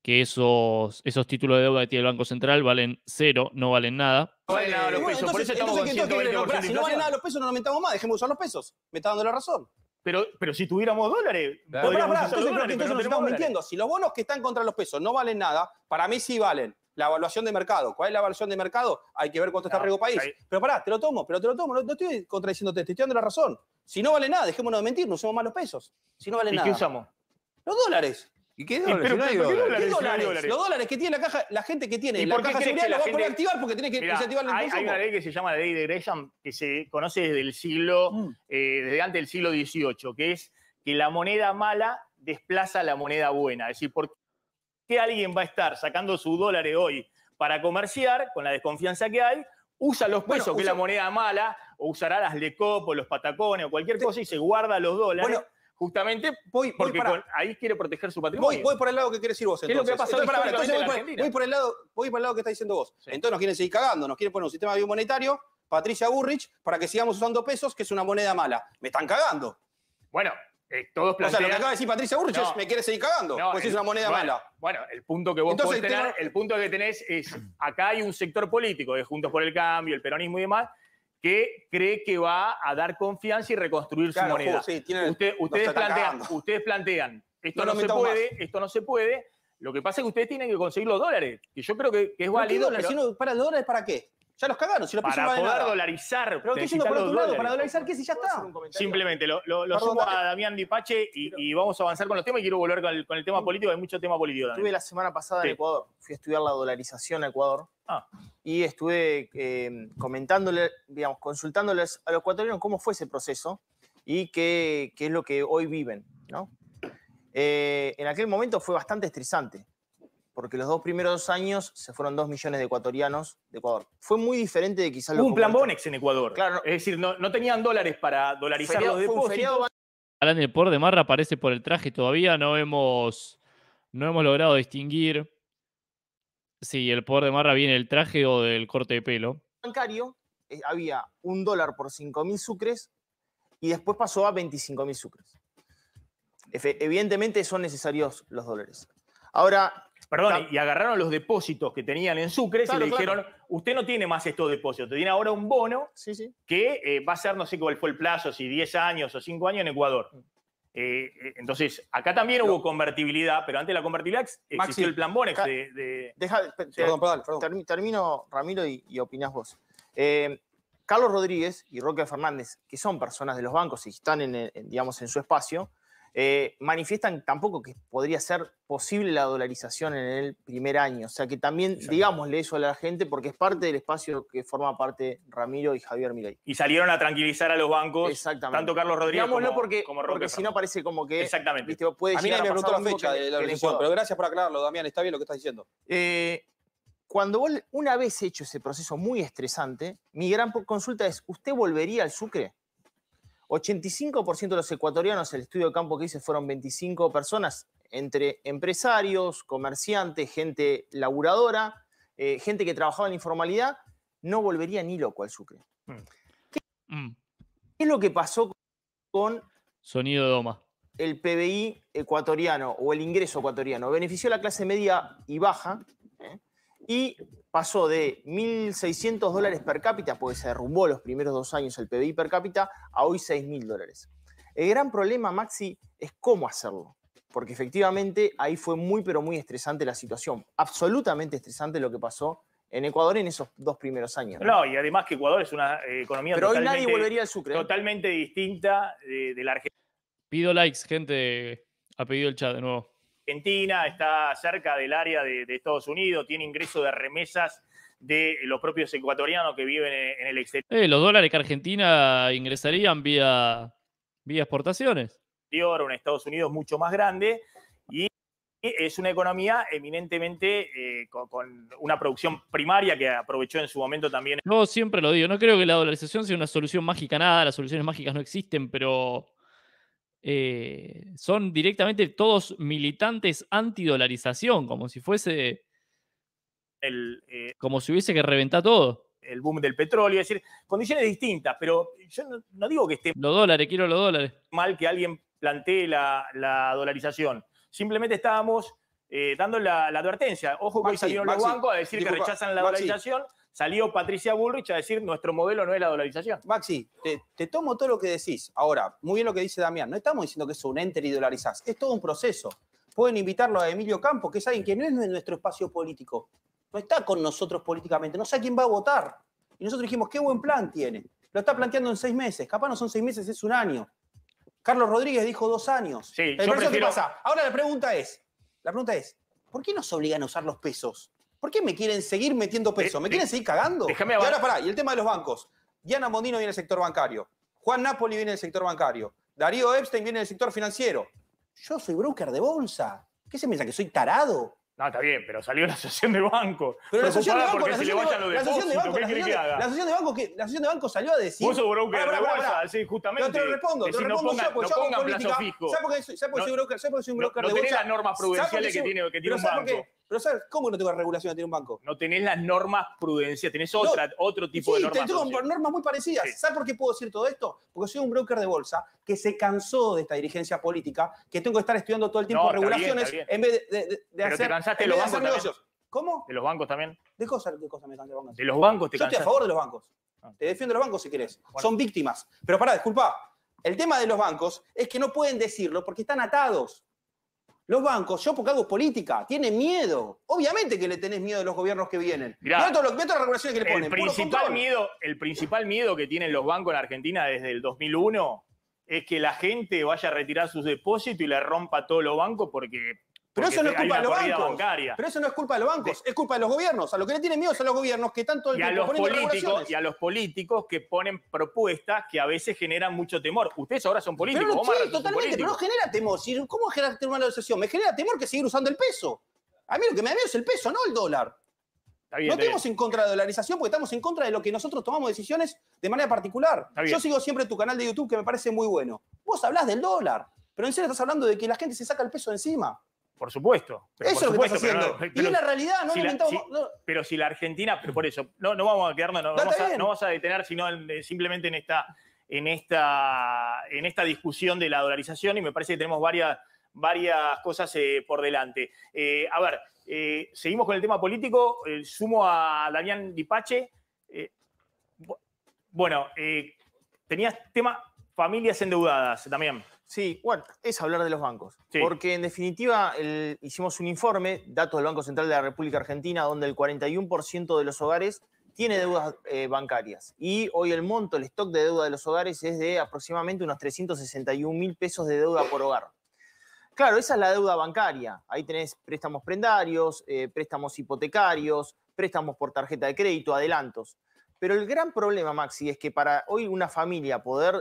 que esos, esos títulos de deuda que tiene el Banco Central valen cero, no valen nada. No valen nada los pesos, entonces, por eso estamos entonces, que, Si no valen nada los pesos, no aumentamos más, dejemos usar los pesos. Me está dando la razón. Pero, pero si tuviéramos dólares, claro. podríamos pará, entonces, dólares, estamos mintiendo. Si los bonos que están contra los pesos no valen nada, para mí sí valen. La evaluación de mercado. ¿Cuál es la evaluación de mercado? Hay que ver cuánto está rico País. Pero pará, te lo tomo, pero te lo tomo. No, estoy contradiciéndote, te estoy dando la razón. Si no vale nada, dejémonos de mentir, no usemos más los pesos. Si no vale nada. ¿Y qué usamos? Los dólares. ¿Y qué dólares? ¿qué, dólares? Los dólares que tiene la caja, la gente que tiene ¿Y la caja seguridad la, va a poder activar porque tiene que Mirá, la empresa. hay, una ley que se llama la ley de Gresham que se conoce desde el siglo, mm. eh, desde antes del siglo XVIII, que es que la moneda mala desplaza la moneda buena. Es decir, ¿por que alguien va a estar sacando su dólar hoy para comerciar, con la desconfianza que hay, usa los pesos, que es la moneda mala, o usará las lecop o los patacones o cualquier cosa y se guarda los dólares. Bueno, justamente voy, porque ahí quiere proteger su patrimonio. Voy, por el lado que quiere decir vos. Entonces. ¿Qué voy, por, el lado, voy por el lado que está diciendo vos. Entonces nos quieren seguir cagando, nos quieren poner un sistema biomonetario, Patricia Burrich, para que sigamos usando pesos, que es una moneda mala. Me están cagando. Bueno, eh, todos O sea, lo que acaba de decir Patricia Burrich me quiere seguir cagando, porque es una moneda mala. Bueno, el punto que vos el punto que tenés es, acá hay un sector político, de Juntos por el Cambio, el peronismo y demás, que cree que va a dar confianza y reconstruir su moneda. ustedes, plantean, ustedes plantean, esto no, se puede, esto no se puede, lo que pasa es que ustedes tienen que conseguir los dólares, que yo creo que, es válido. ¿Para dólares para qué? Ya los cagaron, si los Para poder dolarizar. Pero estoy yendo por otro lado, para dolarizar, ¿qué si ya está? Simplemente, lo, lo, a Damián Dipache y, y, vamos a avanzar con los temas y quiero volver con el, tema político, hay mucho tema político Estuve la semana pasada en Ecuador, fui a estudiar la dolarización a Ecuador ah. y estuve eh, comentándole, digamos, consultándoles a los ecuatorianos cómo fue ese proceso y qué, es lo que hoy viven, ¿no? Eh, en aquel momento fue bastante estresante porque los dos primeros años se fueron dos millones de ecuatorianos de Ecuador. Fue muy diferente de quizás lo Hubo un plan Bonex en Ecuador. Claro. es decir, no, tenían dólares para dolarizar los depósitos. Alan Por de Marra aparece por el traje todavía, no hemos, no hemos logrado distinguir si el Por de Marra viene del traje o del corte de pelo. Bancario, eh, había un dólar por 5.000 sucres y después pasó a 25.000 sucres. evidentemente son necesarios los dólares. Ahora, perdón, y agarraron los depósitos que tenían en Sucre y le dijeron, usted no tiene más estos depósitos, tiene ahora un bono que eh, va a ser, no sé cuál fue el plazo, si 10 años o 5 años en Ecuador. Mm. Eh, eh, entonces, acá también hubo convertibilidad, pero antes de la convertibilidad existió el plan Bonex de, perdón, perdón, Termino, Ramiro, y, opinás vos. Carlos Rodríguez y Roque Fernández, que son personas de los bancos y están digamos, en su espacio, eh, manifiestan tampoco que podría ser posible la dolarización en el primer año. O sea que también digámosle eso a la gente porque es parte del espacio que forma parte Ramiro y Javier Milei. Y salieron a tranquilizar a los bancos, Exactamente. tanto Carlos Rodríguez como, porque, como porque si no parece como que... Exactamente. Puede a mí me preguntó la fecha de la pero gracias por aclararlo, Damián, está bien lo que estás diciendo. Eh, cuando vos, una vez hecho ese proceso muy estresante, mi gran consulta es, ¿usted volvería al Sucre? 85% de los ecuatorianos, el estudio de campo que hice fueron 25 personas, entre empresarios, comerciantes, gente laburadora, eh, gente que trabajaba en informalidad, no volvería ni loco al Sucre. Mm. Mm. ¿Qué, es lo que pasó con... el PBI ecuatoriano o el ingreso ecuatoriano. Benefició a la clase media y baja, y pasó de 1.600 dólares per cápita, porque se derrumbó los primeros dos años el PBI per cápita, a hoy 6.000 dólares. El gran problema, Maxi, es cómo hacerlo, porque efectivamente ahí fue muy, pero muy estresante la situación, absolutamente estresante lo que pasó en Ecuador en esos dos primeros años. No, y además que Ecuador es una eh, economía totalmente, nadie volvería Sucre. ¿eh? totalmente distinta de, de la Argentina. Pido likes, gente, ha pedido el chat de nuevo. Argentina, está cerca del área de, Estados Unidos, tiene ingreso de remesas de los propios ecuatorianos que viven en, el exterior. Eh, los dólares que Argentina ingresarían vía, vía exportaciones. Un Estados Unidos mucho más grande y es una economía eminentemente eh, con, una producción primaria que aprovechó en su momento también. No, siempre lo digo, no creo que la dolarización sea una solución mágica, nada, las soluciones mágicas no existen, pero eh, son directamente todos militantes antidolarización, como si fuese. El, eh, como si hubiese que reventar todo. El boom del petróleo, es decir, condiciones distintas, pero yo no, digo que esté. Los dólares, quiero los dólares. Mal que alguien plantee la, dolarización. Simplemente estábamos eh, dando la, advertencia. Ojo que hoy salieron a decir que rechazan la dolarización salió Patricia Bullrich a decir nuestro modelo no es la dolarización. Maxi, te, tomo todo lo que decís. Ahora, muy bien lo que dice Damián, no estamos diciendo que es un enter y dolarizás, es todo un proceso. Pueden invitarlo a Emilio Campos, que es alguien que no es de nuestro espacio político, no está con nosotros políticamente, no sabe quién va a votar. Y nosotros dijimos, qué buen plan tiene. Lo está planteando en seis meses, capaz no son seis meses, es un año. Carlos Rodríguez dijo dos años. Sí, yo prefiero... ¿qué pasa? Ahora la pregunta es, la pregunta es, ¿por qué nos obligan a usar los pesos? ¿Por qué me quieren seguir metiendo eh, peso? ¿Me quieren seguir cagando? Déjame y ahora pará, y el tema de los bancos. Diana Mondino viene del sector bancario. Juan Napoli viene del sector bancario. Darío Epstein viene del sector financiero. Yo soy broker de bolsa. ¿Qué se piensa? ¿Que soy tarado? No, está bien, pero salió la asociación de bancos. Pero la asociación de bancos, la asociación de bancos, salió a decir. Vos sos broker de bolsa, sí, justamente. No te lo respondo, te lo respondo yo, porque ¿Sabes por soy broker? soy un broker de bolsa? No tenés las normas prudenciales que tiene un banco. Pero ¿sabes cómo no tengo regulación tener un banco? No tenés las normas prudencia, tenés otra, otro tipo de normas. Tengo normas muy parecidas. ¿Sabes por qué puedo decir todo esto? Porque soy un broker de bolsa que se cansó de esta dirigencia política, que tengo que estar estudiando todo el tiempo regulaciones en vez de, de, hacer, te cansaste los bancos ¿Cómo? De los bancos también. ¿De cosas me cansé de bancos? De los bancos te Yo estoy a favor de los bancos. Ah. Te defiendo los bancos si querés. Son víctimas. Pero pará, disculpa. El tema de los bancos es que no pueden decirlo porque están atados. Los bancos, yo porque hago política, tienen miedo. Obviamente que le tenés miedo a los gobiernos que vienen. Mirá, las regulaciones que le ponen. El principal, miedo, el principal miedo que tienen los bancos en Argentina desde el 2001 es que la gente vaya a retirar sus depósitos y le rompa todos los bancos porque pero eso, no es culpa de los bancos. Pero eso no es culpa de los bancos, es culpa de los gobiernos. A los que le tienen miedo son los gobiernos que tanto y a los políticos Y a los políticos que ponen propuestas que a veces generan mucho temor. Ustedes ahora son políticos. Pero no, sí, totalmente, pero no genera temor. ¿Cómo genera temor la Me genera temor que seguir usando el peso. A mí lo que me da miedo es el peso, no el dólar. no estamos en contra de la dolarización porque estamos en contra de lo que nosotros tomamos decisiones de manera particular. Yo sigo siempre tu canal de YouTube que me parece muy bueno. Vos hablás del dólar, pero en serio estás hablando de que la gente se saca el peso encima. Por supuesto. eso es lo que haciendo. la realidad, no, Pero si la Argentina, pero mm. por eso, no, no vamos a quedarnos, no, vamos a, detener sino eh, simplemente en esta, en, esta, en esta discusión de la dolarización y me parece que tenemos varias, varias cosas eh, por delante. Eh, a ver, seguimos con el tema político. sumo a Damián Dipache. bueno, tenías tema familias endeudadas también. Sí, bueno, es hablar de los bancos. Porque en definitiva hicimos un informe, datos del Banco Central de la República Argentina, donde el 41% de los hogares tiene deudas eh, bancarias. Y hoy el monto, el stock de deuda de los hogares es de aproximadamente unos 361 mil pesos de deuda por hogar. Claro, esa es la deuda bancaria. Ahí tenés préstamos prendarios, eh, préstamos hipotecarios, préstamos por tarjeta de crédito, adelantos. Pero el gran problema, Maxi, es que para hoy una familia poder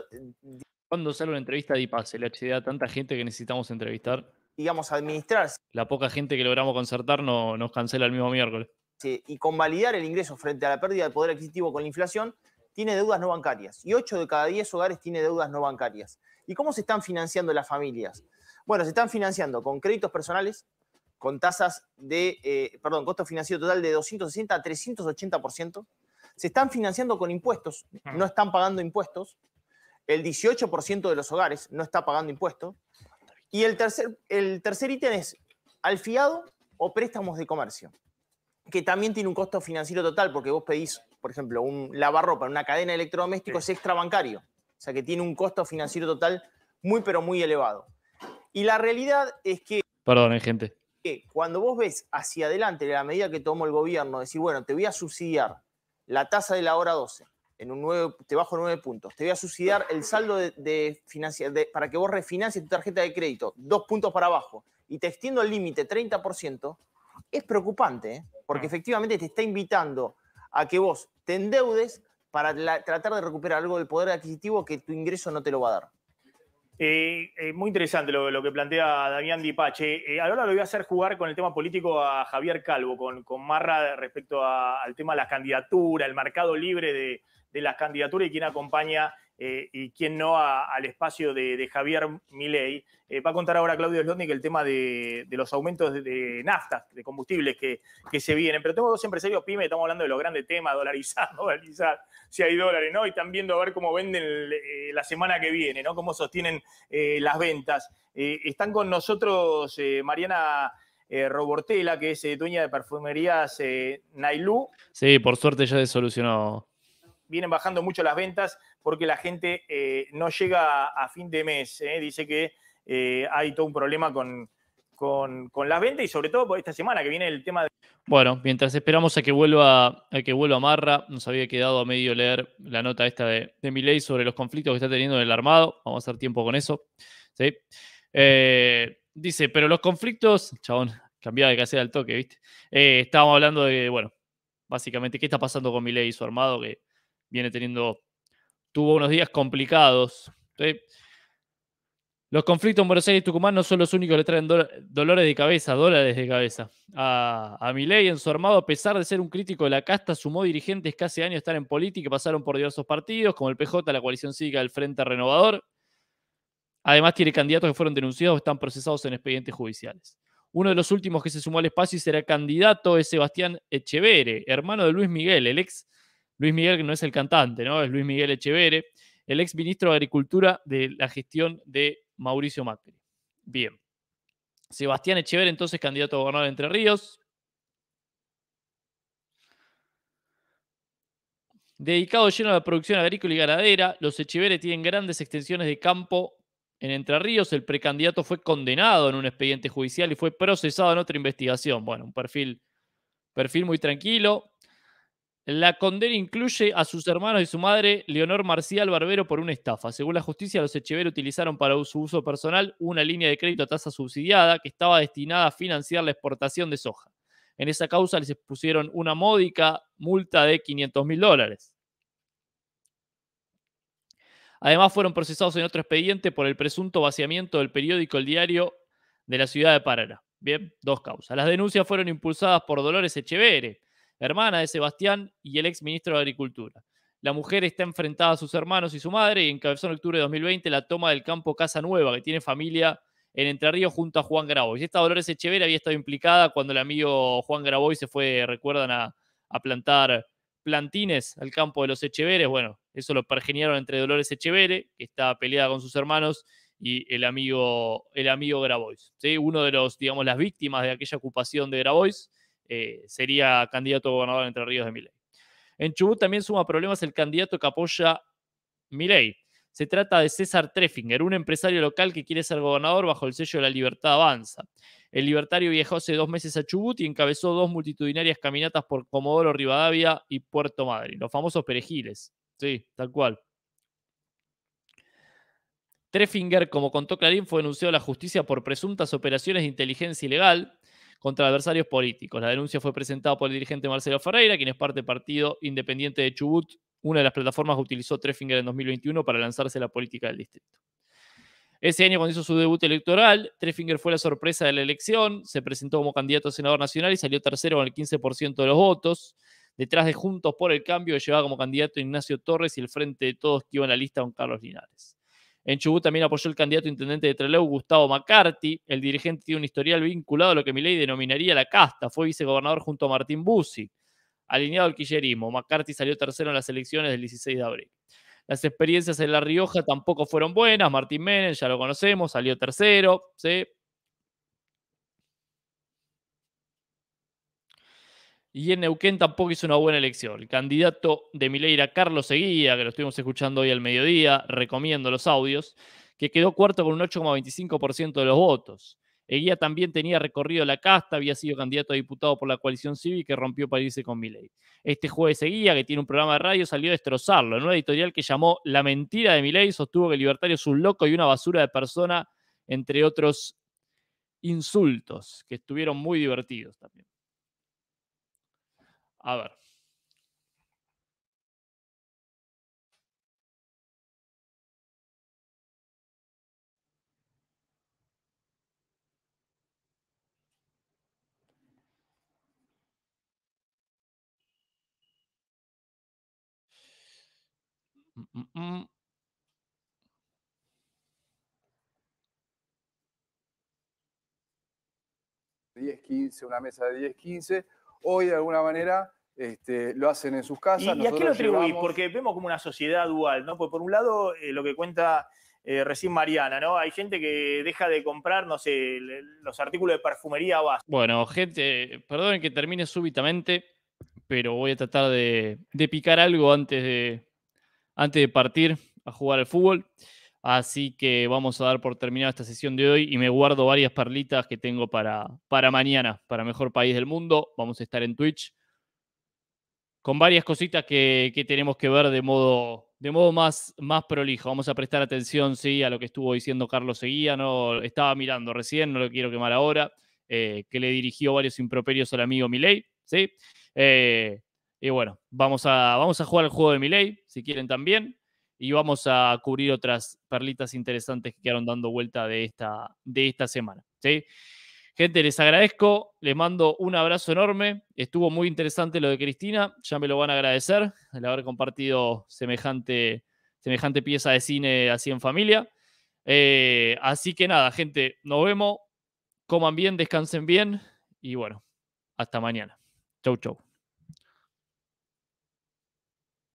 cuando sale una entrevista de IPAS, Se le accede a tanta gente que necesitamos entrevistar. Digamos, administrarse. La poca gente que logramos concertar no, nos cancela el mismo miércoles. y convalidar el ingreso frente a la pérdida de poder adquisitivo con la inflación tiene deudas no bancarias. Y 8 de cada 10 hogares tiene deudas no bancarias. ¿Y cómo se están financiando las familias? Bueno, se están financiando con créditos personales, con tasas de, eh, perdón, costo financiero total de 260 a 380%. Se están financiando con impuestos, no están pagando impuestos el 18% de los hogares no está pagando impuestos. Y el tercer, el tercer ítem es al fiado o préstamos de comercio, que también tiene un costo financiero total, porque vos pedís, por ejemplo, un lavarropa en una cadena de electrodomésticos extra extrabancario, o sea que tiene un costo financiero total muy, pero muy elevado. Y la realidad es que... Perdón, eh, gente. Que cuando vos ves hacia adelante la medida que tomó el gobierno, decir, bueno, te voy a subsidiar la tasa de la hora 12, en un 9, te bajo nueve puntos. Te voy a subsidiar el saldo de, de, para que vos refinancies tu tarjeta de crédito, dos puntos para abajo, y te extiendo el límite 30%, es preocupante, ¿eh? porque mm. efectivamente te está invitando a que vos te endeudes para tratar de recuperar algo del poder adquisitivo que tu ingreso no te lo va a dar. Eh, eh, muy interesante lo, que plantea Damián Dipache. ahora lo voy a hacer jugar con el tema político a Javier Calvo, con, con Marra respecto al tema de la candidatura, el mercado libre de, de las candidaturas y quién acompaña eh, y quién no al espacio de, Javier Milei. Eh, va a contar ahora Claudio Slotnik el tema de, los aumentos de, naftas, de combustibles que, se vienen. Pero tengo dos empresarios pymes, estamos hablando de los grandes temas, dolarizar, dolarizar, si hay dólares, ¿no? Y están viendo a ver cómo venden eh, la semana que viene, ¿no? Cómo sostienen las ventas. están con nosotros Mariana... Robortela, que es dueña de perfumerías Nailú. Sí, por suerte ya se solucionó vienen bajando mucho las ventas porque la gente eh, no llega a, fin de mes. Eh. Dice que eh, hay todo un problema con, las ventas y sobre todo por esta semana que viene el tema de... Bueno, mientras esperamos a que vuelva a que vuelva Marra, nos había quedado a medio leer la nota esta de, de Miley sobre los conflictos que está teniendo en el armado. Vamos a hacer tiempo con eso. dice, pero los conflictos, chabón, cambiaba de casera al toque, ¿viste? estábamos hablando de, bueno, básicamente qué está pasando con Miley y su armado, que viene teniendo, tuvo unos días complicados. Los conflictos en Buenos Aires y Tucumán no son los únicos que le traen dolores de cabeza, dólares de cabeza. A, a Milei en su armado, a pesar de ser un crítico de la casta, sumó dirigentes que hace años están en política y pasaron por diversos partidos, como el PJ, la coalición cívica del Frente Renovador. Además, tiene candidatos que fueron denunciados están procesados en expedientes judiciales. Uno de los últimos que se sumó al espacio y será candidato es Sebastián Echevere, hermano de Luis Miguel, el ex Luis Miguel, que no es el cantante, ¿no? Es Luis Miguel Echevere, el ex ministro de Agricultura de la gestión de Mauricio Macri. Bien. Sebastián Echever, entonces candidato a gobernador de Entre Ríos. Dedicado lleno a la producción agrícola y ganadera, los Echeveres tienen grandes extensiones de campo en Entre Ríos. El precandidato fue condenado en un expediente judicial y fue procesado en otra investigación. Bueno, un perfil, perfil muy tranquilo. La condena incluye a sus hermanos y su madre, Leonor Marcial Barbero, por una estafa. Según la justicia, los Echeverri utilizaron para su uso personal una línea de crédito a tasa subsidiada que estaba destinada a financiar la exportación de soja. En esa causa les expusieron una módica multa de 500 mil dólares. Además, fueron procesados en otro expediente por el presunto vaciamiento del periódico El Diario de la ciudad de Paraná. Bien, dos causas. Las denuncias fueron impulsadas por Dolores Echeverri, hermana de Sebastián y el ex ministro de Agricultura. La mujer está enfrentada a sus hermanos y su madre y encabezó en octubre de 2020 la toma del campo Casa Nueva, que tiene familia en Entre Ríos junto a Juan Grabois. Esta Dolores Echeverría había estado implicada cuando el amigo Juan Grabois se fue, recuerdan, a, plantar plantines al campo de los Echeveres. Bueno, eso lo pergeniaron entre Dolores Echevere, que está peleada con sus hermanos, y el amigo, el amigo Grabois. ¿sí? Uno de los, digamos, las víctimas de aquella ocupación de Grabois. Eh, sería candidato a gobernador Entre Ríos de Miley. En Chubut también suma problemas el candidato que apoya Miley. Se trata de César Treffinger, un empresario local que quiere ser gobernador bajo el sello de la libertad avanza. El libertario viajó hace dos meses a Chubut y encabezó dos multitudinarias caminatas por Comodoro Rivadavia y Puerto Madryn, los famosos perejiles. Sí, tal cual. Treffinger, como contó Clarín, fue denunciado a la justicia por presuntas operaciones de inteligencia ilegal, contra adversarios políticos. La denuncia fue presentada por el dirigente Marcelo Ferreira, quien es parte del Partido Independiente de Chubut, una de las plataformas que utilizó Treffinger en 2021 para lanzarse a la política del distrito. Ese año, cuando hizo su debut electoral, Treffinger fue la sorpresa de la elección, se presentó como candidato a senador nacional y salió tercero con el 15% de los votos. Detrás de Juntos por el Cambio, que llevaba como candidato a Ignacio Torres y el frente de todos que iba en la lista con Carlos Linares. En Chubut también apoyó el candidato intendente de Trelew, Gustavo McCarthy. El dirigente tiene un historial vinculado a lo que mi ley denominaría la casta. Fue vicegobernador junto a Martín Bussi, alineado al quillerismo. McCarthy salió tercero en las elecciones del 16 de abril. Las experiencias en La Rioja tampoco fueron buenas. Martín Menem, ya lo conocemos, salió tercero. ¿sí? Y en Neuquén tampoco hizo una buena elección. El candidato de era Carlos Seguía, que lo estuvimos escuchando hoy al mediodía, recomiendo los audios, que quedó cuarto con un 8,25% de los votos. Eguía también tenía recorrido la casta, había sido candidato a diputado por la coalición civil que rompió para irse con Milei. Este jueves Eguía, que tiene un programa de radio, salió a destrozarlo en una editorial que llamó La mentira de Milei, sostuvo que libertario es un loco y una basura de persona, entre otros insultos, que estuvieron muy divertidos también. A ver. ...10, mm, 15, mm, mm. una mesa de 10, 15 hoy de alguna manera este, lo hacen en sus casas. ¿Y, a qué lo atribuís? Porque vemos como una sociedad dual, ¿no? Porque por un lado, eh, lo que cuenta eh, recién Mariana, ¿no? Hay gente que deja de comprar, no sé, los artículos de perfumería a Bueno, gente, perdonen que termine súbitamente, pero voy a tratar de, picar algo antes de, antes de partir a jugar al fútbol. Así que vamos a dar por terminada esta sesión de hoy y me guardo varias perlitas que tengo para, para mañana, para Mejor País del Mundo. Vamos a estar en Twitch con varias cositas que, que tenemos que ver de modo, de modo más, más prolijo. Vamos a prestar atención, sí, a lo que estuvo diciendo Carlos Seguía. estaba mirando recién, no lo quiero quemar ahora, eh, que le dirigió varios improperios al amigo Milei, ¿sí? Eh, y bueno, vamos a, vamos a jugar el juego de Milei, si quieren también y vamos a cubrir otras perlitas interesantes que quedaron dando vuelta de esta, de esta semana. ¿sí? Gente, les agradezco, les mando un abrazo enorme. Estuvo muy interesante lo de Cristina, ya me lo van a agradecer el haber compartido semejante, semejante pieza de cine así en familia. Eh, así que nada, gente, nos vemos. Coman bien, descansen bien y bueno, hasta mañana. Chau, chau.